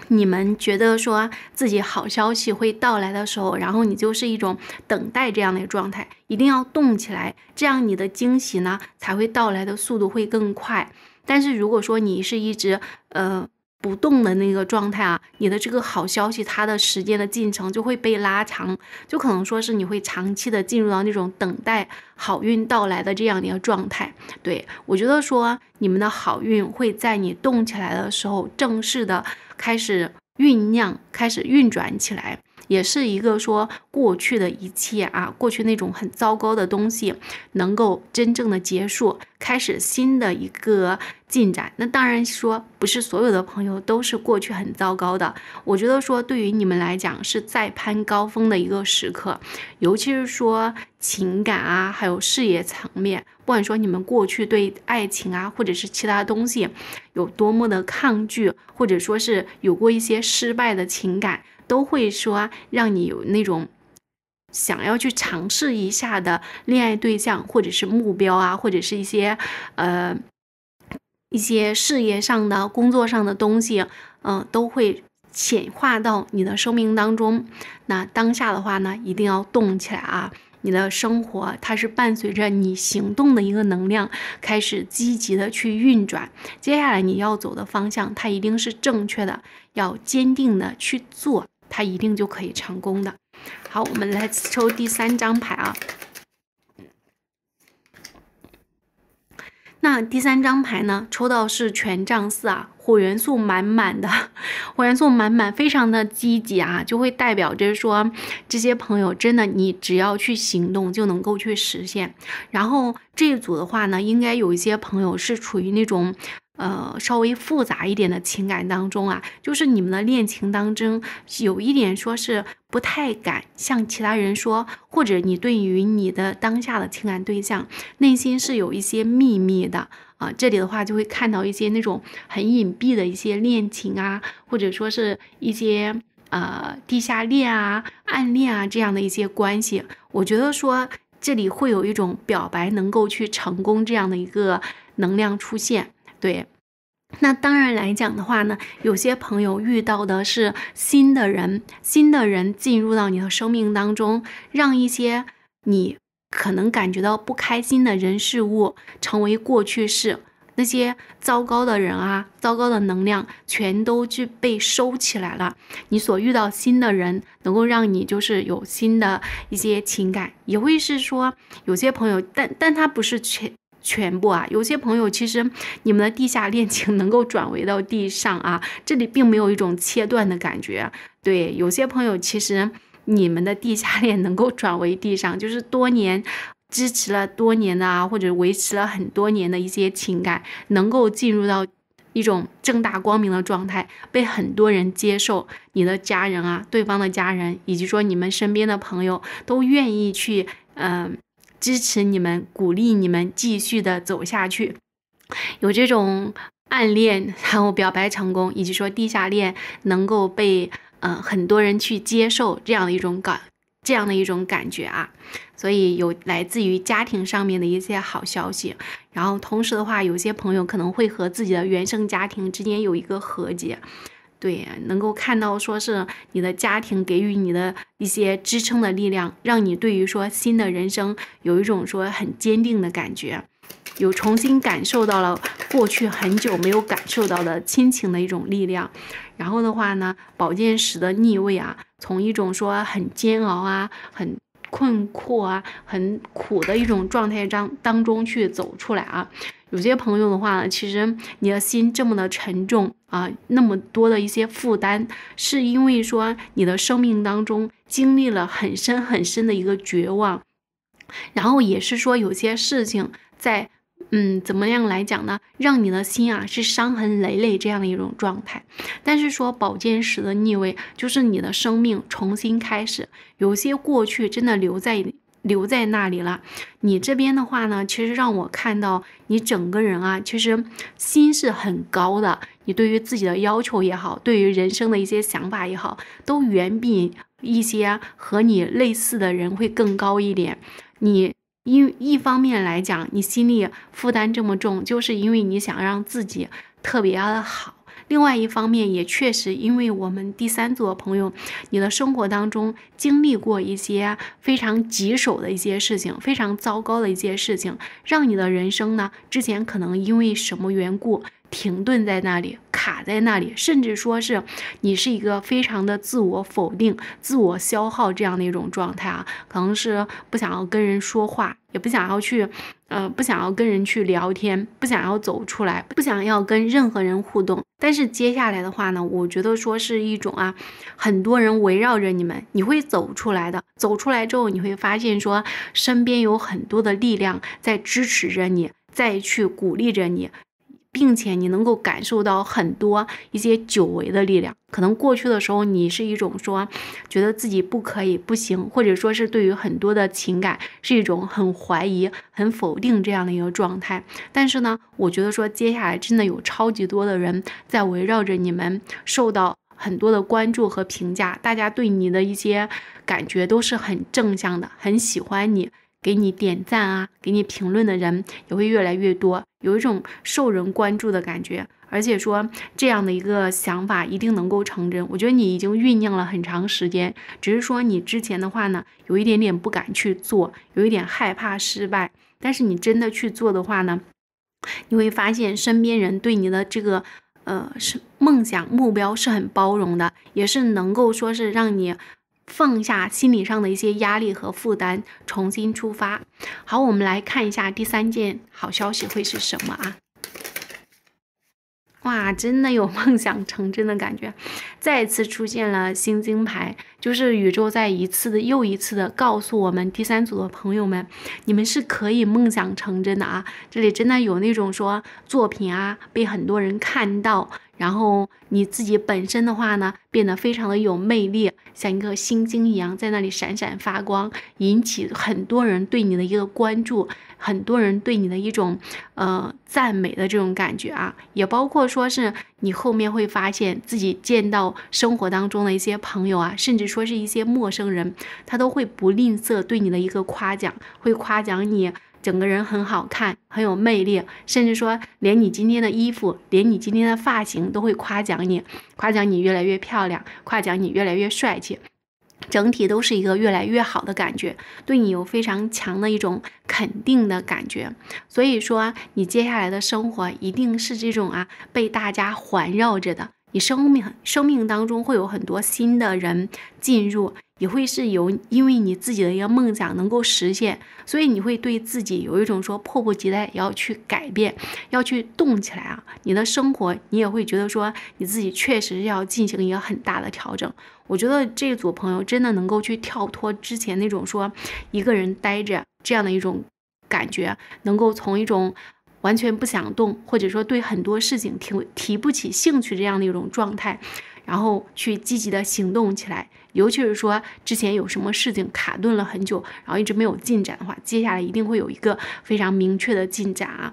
S1: 你们觉得说自己好消息会到来的时候，然后你就是一种等待这样的状态，一定要动起来，这样你的惊喜呢才会到来的速度会更快。但是如果说你是一直呃不动的那个状态啊，你的这个好消息，它的时间的进程就会被拉长，就可能说是你会长期的进入到那种等待好运到来的这样的一个状态。对我觉得说你们的好运会在你动起来的时候正式的。开始酝酿，开始运转起来。也是一个说过去的一切啊，过去那种很糟糕的东西能够真正的结束，开始新的一个进展。那当然说不是所有的朋友都是过去很糟糕的。我觉得说对于你们来讲是在攀高峰的一个时刻，尤其是说情感啊，还有事业层面，不管说你们过去对爱情啊，或者是其他东西，有多么的抗拒，或者说是有过一些失败的情感。都会说让你有那种想要去尝试一下的恋爱对象，或者是目标啊，或者是一些呃一些事业上的、工作上的东西，嗯，都会显化到你的生命当中。那当下的话呢，一定要动起来啊！你的生活它是伴随着你行动的一个能量，开始积极的去运转。接下来你要走的方向，它一定是正确的，要坚定的去做。他一定就可以成功的。好，我们来抽第三张牌啊。那第三张牌呢，抽到是权杖四啊，火元素满满的，火元素满满，非常的积极啊，就会代表着说，这些朋友真的，你只要去行动就能够去实现。然后这一组的话呢，应该有一些朋友是处于那种。呃，稍微复杂一点的情感当中啊，就是你们的恋情当中，有一点说是不太敢向其他人说，或者你对于你的当下的情感对象，内心是有一些秘密的啊。这里的话就会看到一些那种很隐蔽的一些恋情啊，或者说是一些呃地下恋啊、暗恋啊这样的一些关系。我觉得说这里会有一种表白能够去成功这样的一个能量出现。对，那当然来讲的话呢，有些朋友遇到的是新的人，新的人进入到你的生命当中，让一些你可能感觉到不开心的人事物成为过去式，那些糟糕的人啊，糟糕的能量全都去被收起来了。你所遇到新的人，能够让你就是有新的一些情感，也会是说有些朋友，但但他不是全。全部啊，有些朋友其实你们的地下恋情能够转为到地上啊，这里并没有一种切断的感觉。对，有些朋友其实你们的地下恋能够转为地上，就是多年支持了多年的啊，或者维持了很多年的一些情感，能够进入到一种正大光明的状态，被很多人接受。你的家人啊，对方的家人，以及说你们身边的朋友都愿意去，嗯。支持你们，鼓励你们继续的走下去。有这种暗恋，然后表白成功，以及说地下恋能够被呃很多人去接受，这样的一种感，这样的一种感觉啊。所以有来自于家庭上面的一些好消息。然后同时的话，有些朋友可能会和自己的原生家庭之间有一个和解。对，能够看到说是你的家庭给予你的一些支撑的力量，让你对于说新的人生有一种说很坚定的感觉，有重新感受到了过去很久没有感受到的亲情的一种力量。然后的话呢，宝剑十的逆位啊，从一种说很煎熬啊、很困惑啊、很苦的一种状态当当中去走出来啊。有些朋友的话呢，其实你的心这么的沉重啊，那么多的一些负担，是因为说你的生命当中经历了很深很深的一个绝望，然后也是说有些事情在，嗯，怎么样来讲呢，让你的心啊是伤痕累累这样的一种状态。但是说宝剑十的逆位，就是你的生命重新开始，有些过去真的留在留在那里了。你这边的话呢，其实让我看到你整个人啊，其实心是很高的。你对于自己的要求也好，对于人生的一些想法也好，都远比一些和你类似的人会更高一点。你因一方面来讲，你心里负担这么重，就是因为你想让自己特别的好。另外一方面，也确实，因为我们第三组的朋友，你的生活当中经历过一些非常棘手的一些事情，非常糟糕的一些事情，让你的人生呢，之前可能因为什么缘故停顿在那里。卡在那里，甚至说是你是一个非常的自我否定、自我消耗这样的一种状态啊，可能是不想要跟人说话，也不想要去，呃，不想要跟人去聊天，不想要走出来，不想要跟任何人互动。但是接下来的话呢，我觉得说是一种啊，很多人围绕着你们，你会走出来的。走出来之后，你会发现说，身边有很多的力量在支持着你，在去鼓励着你。并且你能够感受到很多一些久违的力量，可能过去的时候你是一种说觉得自己不可以不行，或者说是对于很多的情感是一种很怀疑、很否定这样的一个状态。但是呢，我觉得说接下来真的有超级多的人在围绕着你们，受到很多的关注和评价，大家对你的一些感觉都是很正向的，很喜欢你。给你点赞啊，给你评论的人也会越来越多，有一种受人关注的感觉。而且说这样的一个想法一定能够成真。我觉得你已经酝酿了很长时间，只是说你之前的话呢，有一点点不敢去做，有一点害怕失败。但是你真的去做的话呢，你会发现身边人对你的这个，呃，是梦想目标是很包容的，也是能够说是让你。放下心理上的一些压力和负担，重新出发。好，我们来看一下第三件好消息会是什么啊？哇，真的有梦想成真的感觉，再次出现了新金牌，就是宇宙在一次的又一次的告诉我们第三组的朋友们，你们是可以梦想成真的啊！这里真的有那种说作品啊被很多人看到。然后你自己本身的话呢，变得非常的有魅力，像一个星星一样在那里闪闪发光，引起很多人对你的一个关注，很多人对你的一种呃赞美的这种感觉啊，也包括说是你后面会发现自己见到生活当中的一些朋友啊，甚至说是一些陌生人，他都会不吝啬对你的一个夸奖，会夸奖你。整个人很好看，很有魅力，甚至说连你今天的衣服，连你今天的发型都会夸奖你，夸奖你越来越漂亮，夸奖你越来越帅气，整体都是一个越来越好的感觉，对你有非常强的一种肯定的感觉。所以说，你接下来的生活一定是这种啊，被大家环绕着的。你生命生命当中会有很多新的人进入，也会是由因为你自己的一个梦想能够实现，所以你会对自己有一种说迫不及待要去改变，要去动起来啊！你的生活你也会觉得说你自己确实要进行一个很大的调整。我觉得这一组朋友真的能够去跳脱之前那种说一个人待着这样的一种感觉，能够从一种。完全不想动，或者说对很多事情提提不起兴趣，这样的一种状态，然后去积极的行动起来，尤其是说之前有什么事情卡顿了很久，然后一直没有进展的话，接下来一定会有一个非常明确的进展啊，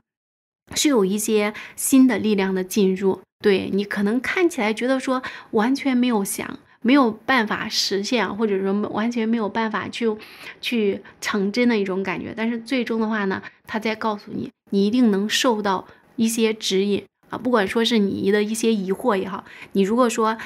S1: 是有一些新的力量的进入，对你可能看起来觉得说完全没有想，没有办法实现，或者说完全没有办法去去成真的一种感觉，但是最终的话呢，他在告诉你。你一定能受到一些指引啊！不管说是你的一些疑惑也好，你如果说。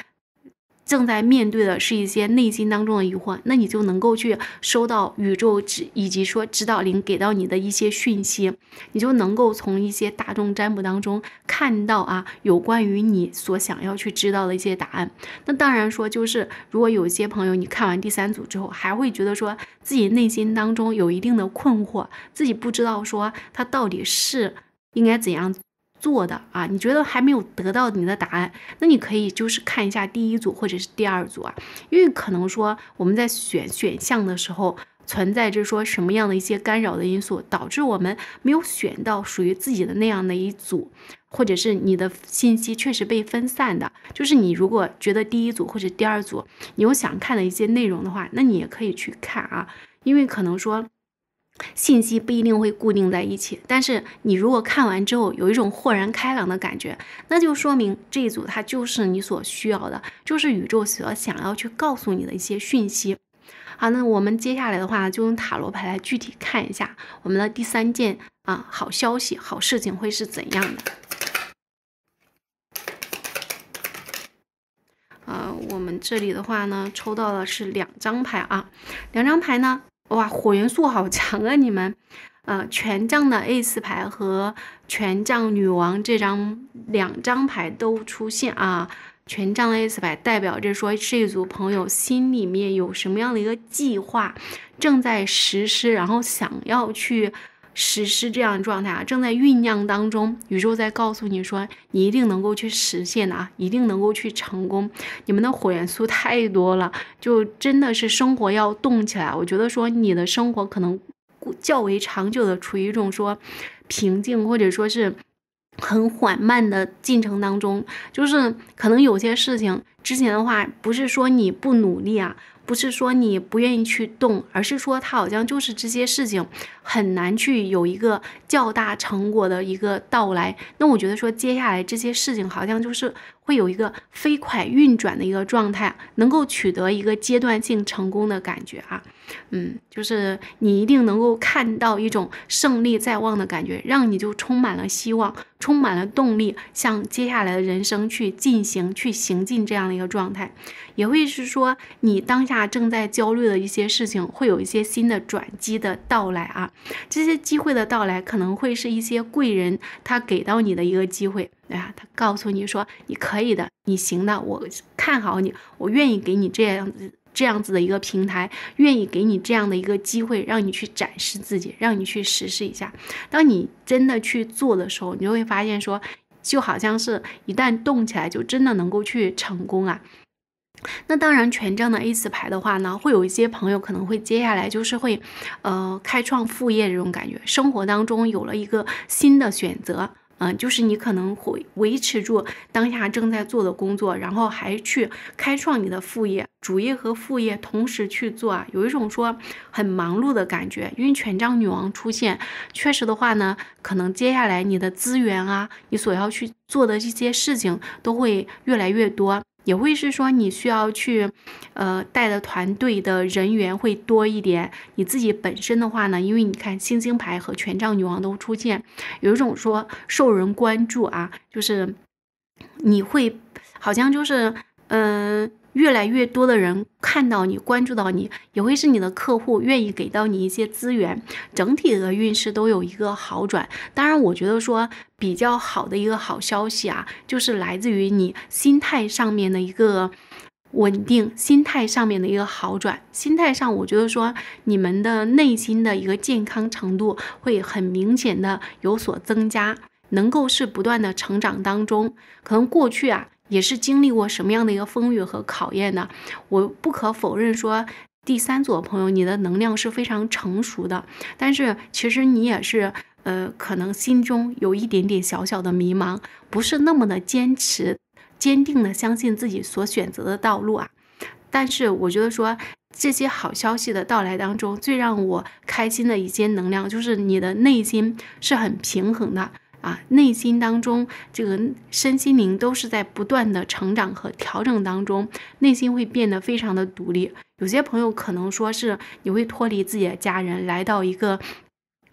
S1: 正在面对的是一些内心当中的疑惑，那你就能够去收到宇宙指以及说指导灵给到你的一些讯息，你就能够从一些大众占卜当中看到啊有关于你所想要去知道的一些答案。那当然说，就是如果有些朋友你看完第三组之后，还会觉得说自己内心当中有一定的困惑，自己不知道说他到底是应该怎样。做的啊，你觉得还没有得到你的答案，那你可以就是看一下第一组或者是第二组啊，因为可能说我们在选选项的时候存在着说什么样的一些干扰的因素，导致我们没有选到属于自己的那样的一组，或者是你的信息确实被分散的，就是你如果觉得第一组或者第二组你有想看的一些内容的话，那你也可以去看啊，因为可能说。信息不一定会固定在一起，但是你如果看完之后有一种豁然开朗的感觉，那就说明这一组它就是你所需要的，就是宇宙所想要去告诉你的一些讯息。好，那我们接下来的话就用塔罗牌来具体看一下我们的第三件啊好消息、好事情会是怎样的。啊，我们这里的话呢，抽到的是两张牌啊，两张牌呢。哇，火元素好强啊！你们，呃，权杖的 A 斯牌和权杖女王这张两张牌都出现啊。权杖的 A 斯牌代表着说，这一组朋友心里面有什么样的一个计划正在实施，然后想要去。实施这样的状态啊，正在酝酿当中。宇宙在告诉你说，你一定能够去实现的啊，一定能够去成功。你们的火元素太多了，就真的是生活要动起来。我觉得说你的生活可能较为长久的处于一种说平静或者说是很缓慢的进程当中，就是可能有些事情之前的话，不是说你不努力啊，不是说你不愿意去动，而是说它好像就是这些事情。很难去有一个较大成果的一个到来，那我觉得说接下来这些事情好像就是会有一个飞快运转的一个状态，能够取得一个阶段性成功的感觉啊，嗯，就是你一定能够看到一种胜利在望的感觉，让你就充满了希望，充满了动力，向接下来的人生去进行去行进这样的一个状态，也会是说你当下正在焦虑的一些事情会有一些新的转机的到来啊。这些机会的到来，可能会是一些贵人他给到你的一个机会，哎呀，他告诉你说，你可以的，你行的，我看好你，我愿意给你这样子、这样子的一个平台，愿意给你这样的一个机会，让你去展示自己，让你去实施一下。当你真的去做的时候，你就会发现说，就好像是一旦动起来，就真的能够去成功啊。那当然，权杖的 A 词牌的话呢，会有一些朋友可能会接下来就是会，呃，开创副业这种感觉，生活当中有了一个新的选择，嗯，就是你可能会维持住当下正在做的工作，然后还去开创你的副业，主业和副业同时去做，啊，有一种说很忙碌的感觉。因为权杖女王出现，确实的话呢，可能接下来你的资源啊，你所要去做的这些事情都会越来越多。也会是说你需要去，呃，带的团队的人员会多一点。你自己本身的话呢，因为你看星星牌和权杖女王都出现，有一种说受人关注啊，就是你会好像就是嗯。越来越多的人看到你，关注到你，也会是你的客户愿意给到你一些资源，整体的运势都有一个好转。当然，我觉得说比较好的一个好消息啊，就是来自于你心态上面的一个稳定，心态上面的一个好转。心态上，我觉得说你们的内心的一个健康程度会很明显的有所增加，能够是不断的成长当中，可能过去啊。也是经历过什么样的一个风雨和考验的？我不可否认说，第三组朋友，你的能量是非常成熟的。但是其实你也是，呃，可能心中有一点点小小的迷茫，不是那么的坚持、坚定的相信自己所选择的道路啊。但是我觉得说，这些好消息的到来当中，最让我开心的一些能量，就是你的内心是很平衡的。啊，内心当中这个身心灵都是在不断的成长和调整当中，内心会变得非常的独立。有些朋友可能说是你会脱离自己的家人，来到一个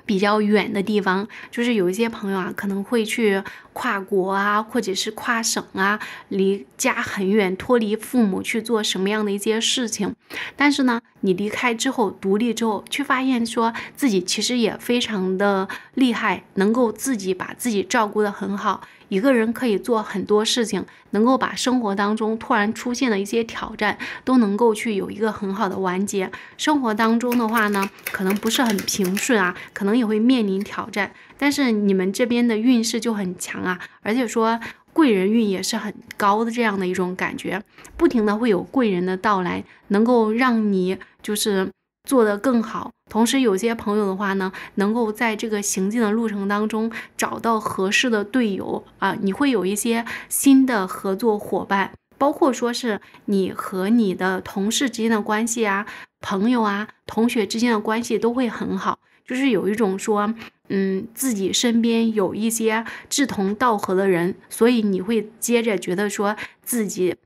S1: 比较远的地方，就是有一些朋友啊，可能会去。跨国啊，或者是跨省啊，离家很远，脱离父母去做什么样的一些事情？但是呢，你离开之后，独立之后，却发现说自己其实也非常的厉害，能够自己把自己照顾得很好。一个人可以做很多事情，能够把生活当中突然出现的一些挑战都能够去有一个很好的完结。生活当中的话呢，可能不是很平顺啊，可能也会面临挑战。但是你们这边的运势就很强啊，而且说贵人运也是很高的，这样的一种感觉，不停的会有贵人的到来，能够让你就是做得更好。同时，有些朋友的话呢，能够在这个行进的路程当中找到合适的队友啊，你会有一些新的合作伙伴，包括说是你和你的同事之间的关系啊、朋友啊、同学之间的关系都会很好，就是有一种说。嗯，自己身边有一些志同道合的人，所以你会接着觉得说自己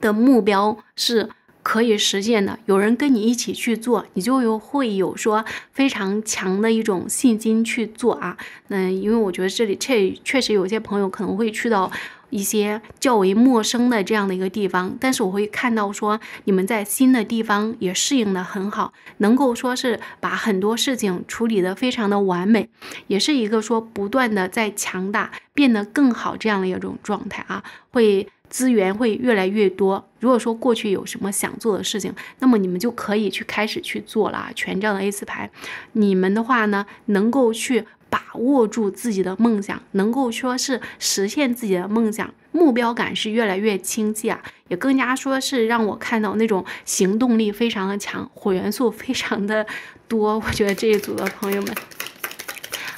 S1: 的目标是可以实现的。有人跟你一起去做，你就有会有说非常强的一种信心去做啊。嗯，因为我觉得这里确确实有些朋友可能会去到。一些较为陌生的这样的一个地方，但是我会看到说你们在新的地方也适应的很好，能够说是把很多事情处理的非常的完美，也是一个说不断的在强大，变得更好这样的一种状态啊，会资源会越来越多。如果说过去有什么想做的事情，那么你们就可以去开始去做了啊。权杖的 A 四牌，你们的话呢，能够去。把握住自己的梦想，能够说是实现自己的梦想，目标感是越来越清晰啊，也更加说是让我看到那种行动力非常的强，火元素非常的多。我觉得这一组的朋友们，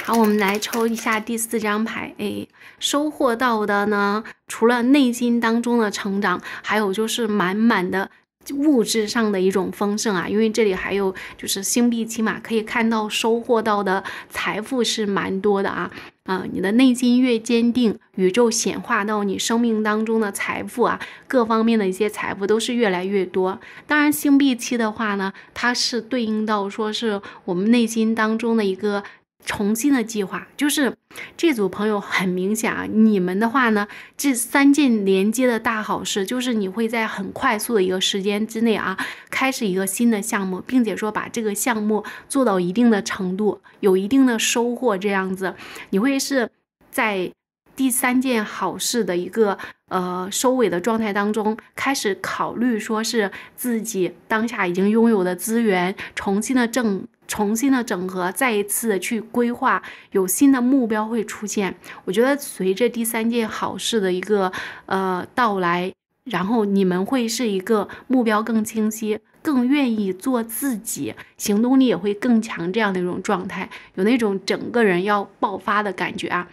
S1: 好，我们来抽一下第四张牌，哎，收获到的呢，除了内心当中的成长，还有就是满满的。物质上的一种丰盛啊，因为这里还有就是星币七嘛，可以看到收获到的财富是蛮多的啊啊，你的内心越坚定，宇宙显化到你生命当中的财富啊，各方面的一些财富都是越来越多。当然，星币七的话呢，它是对应到说是我们内心当中的一个。重新的计划就是这组朋友很明显啊，你们的话呢，这三件连接的大好事就是你会在很快速的一个时间之内啊，开始一个新的项目，并且说把这个项目做到一定的程度，有一定的收获这样子，你会是在第三件好事的一个呃收尾的状态当中，开始考虑说是自己当下已经拥有的资源重新的挣。重新的整合，再一次去规划，有新的目标会出现。我觉得随着第三件好事的一个呃到来，然后你们会是一个目标更清晰、更愿意做自己、行动力也会更强这样的一种状态，有那种整个人要爆发的感觉啊。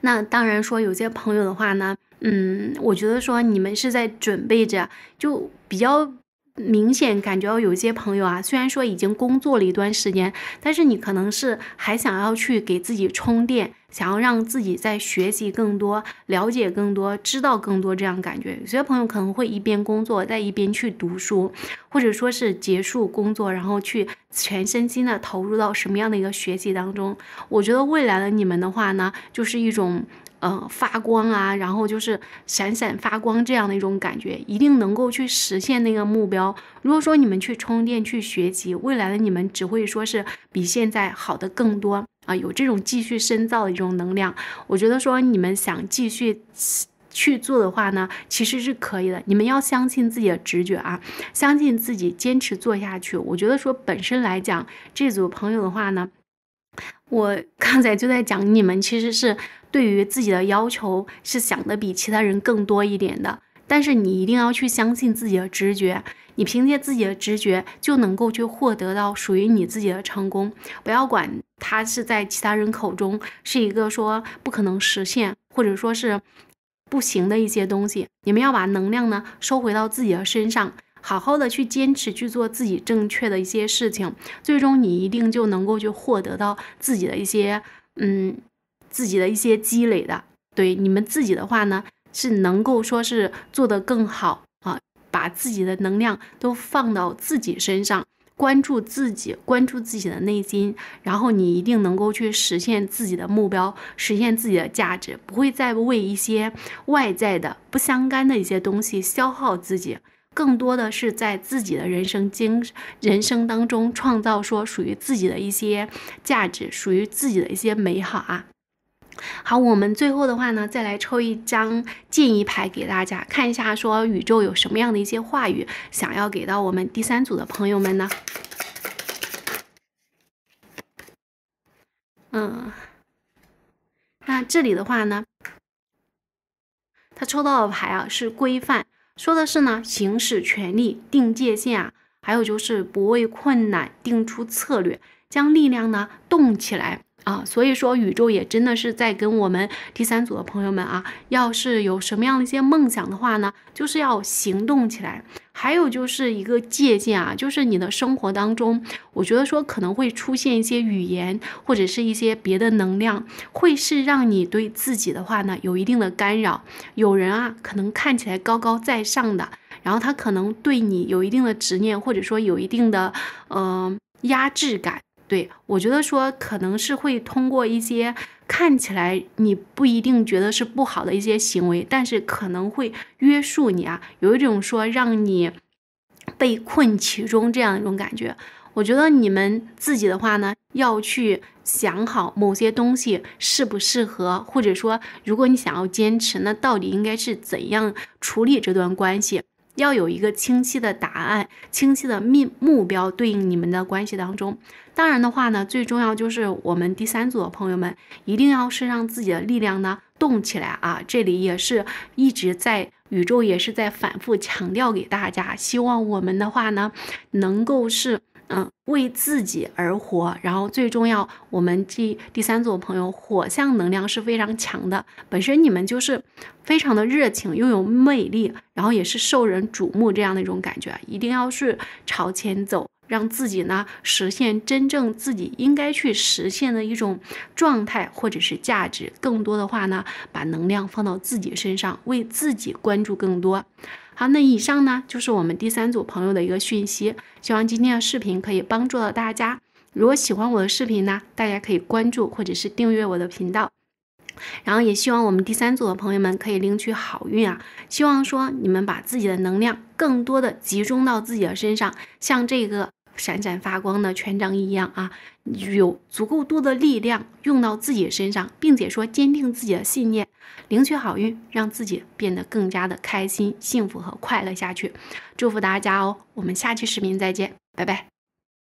S1: 那当然说有些朋友的话呢，嗯，我觉得说你们是在准备着，就比较。明显感觉到有些朋友啊，虽然说已经工作了一段时间，但是你可能是还想要去给自己充电，想要让自己在学习更多、了解更多、知道更多这样感觉。有些朋友可能会一边工作，在一边去读书，或者说是结束工作，然后去全身心的投入到什么样的一个学习当中。我觉得未来的你们的话呢，就是一种。呃，发光啊，然后就是闪闪发光这样的一种感觉，一定能够去实现那个目标。如果说你们去充电、去学习，未来的你们只会说是比现在好的更多啊！有这种继续深造的一种能量，我觉得说你们想继续去做的话呢，其实是可以的。你们要相信自己的直觉啊，相信自己，坚持做下去。我觉得说本身来讲，这组朋友的话呢。我 刚才就在讲，你们其实是对于自己的要求是想的比其他人更多一点的，但是你一定要去相信自己的直觉，你凭借自己的直觉就能够去获得到属于你自己的成功。不要管它是在其他人口中是一个说不可能实现，或者说是不行的一些东西，你们要把能量呢收回到自己的身上。好好的去坚持去做自己正确的一些事情，最终你一定就能够去获得到自己的一些，嗯，自己的一些积累的。对你们自己的话呢，是能够说是做得更好啊，把自己的能量都放到自己身上，关注自己，关注自己的内心，然后你一定能够去实现自己的目标，实现自己的价值，不会再为一些外在的不相干的一些东西消耗自己。更多的是在自己的人生经人生当中创造说属于自己的一些价值，属于自己的一些美好啊。好，我们最后的话呢，再来抽一张建议牌给大家看一下，说宇宙有什么样的一些话语想要给到我们第三组的朋友们呢？嗯，那这里的话呢，他抽到的牌啊是规范。说的是呢，行使权力定界限啊，还有就是不畏困难，定出策略，将力量呢动起来。啊，所以说宇宙也真的是在跟我们第三组的朋友们啊，要是有什么样的一些梦想的话呢，就是要行动起来。还有就是一个借鉴啊，就是你的生活当中，我觉得说可能会出现一些语言或者是一些别的能量，会是让你对自己的话呢有一定的干扰。有人啊，可能看起来高高在上的，然后他可能对你有一定的执念，或者说有一定的嗯压制感。对，我觉得说可能是会通过一些看起来你不一定觉得是不好的一些行为，但是可能会约束你啊，有一种说让你被困其中这样一种感觉。我觉得你们自己的话呢，要去想好某些东西适不适合，或者说如果你想要坚持，那到底应该是怎样处理这段关系。要有一个清晰的答案，清晰的命目标对应你们的关系当中。当然的话呢，最重要就是我们第三组的朋友们，一定要是让自己的力量呢动起来啊！这里也是一直在宇宙也是在反复强调给大家，希望我们的话呢，能够是。嗯，为自己而活，然后最重要，我们这第三组朋友，火象能量是非常强的，本身你们就是非常的热情，又有魅力，然后也是受人瞩目这样的一种感觉，一定要是朝前走，让自己呢实现真正自己应该去实现的一种状态或者是价值，更多的话呢，把能量放到自己身上，为自己关注更多。好，那以上呢就是我们第三组朋友的一个讯息。希望今天的视频可以帮助到大家。如果喜欢我的视频呢，大家可以关注或者是订阅我的频道。然后也希望我们第三组的朋友们可以领取好运啊！希望说你们把自己的能量更多的集中到自己的身上，像这个。闪闪发光的权杖一样啊，有足够多的力量用到自己身上，并且说坚定自己的信念，领取好运，让自己变得更加的开心、幸福和快乐下去。祝福大家哦，我们下期视频再见，拜拜。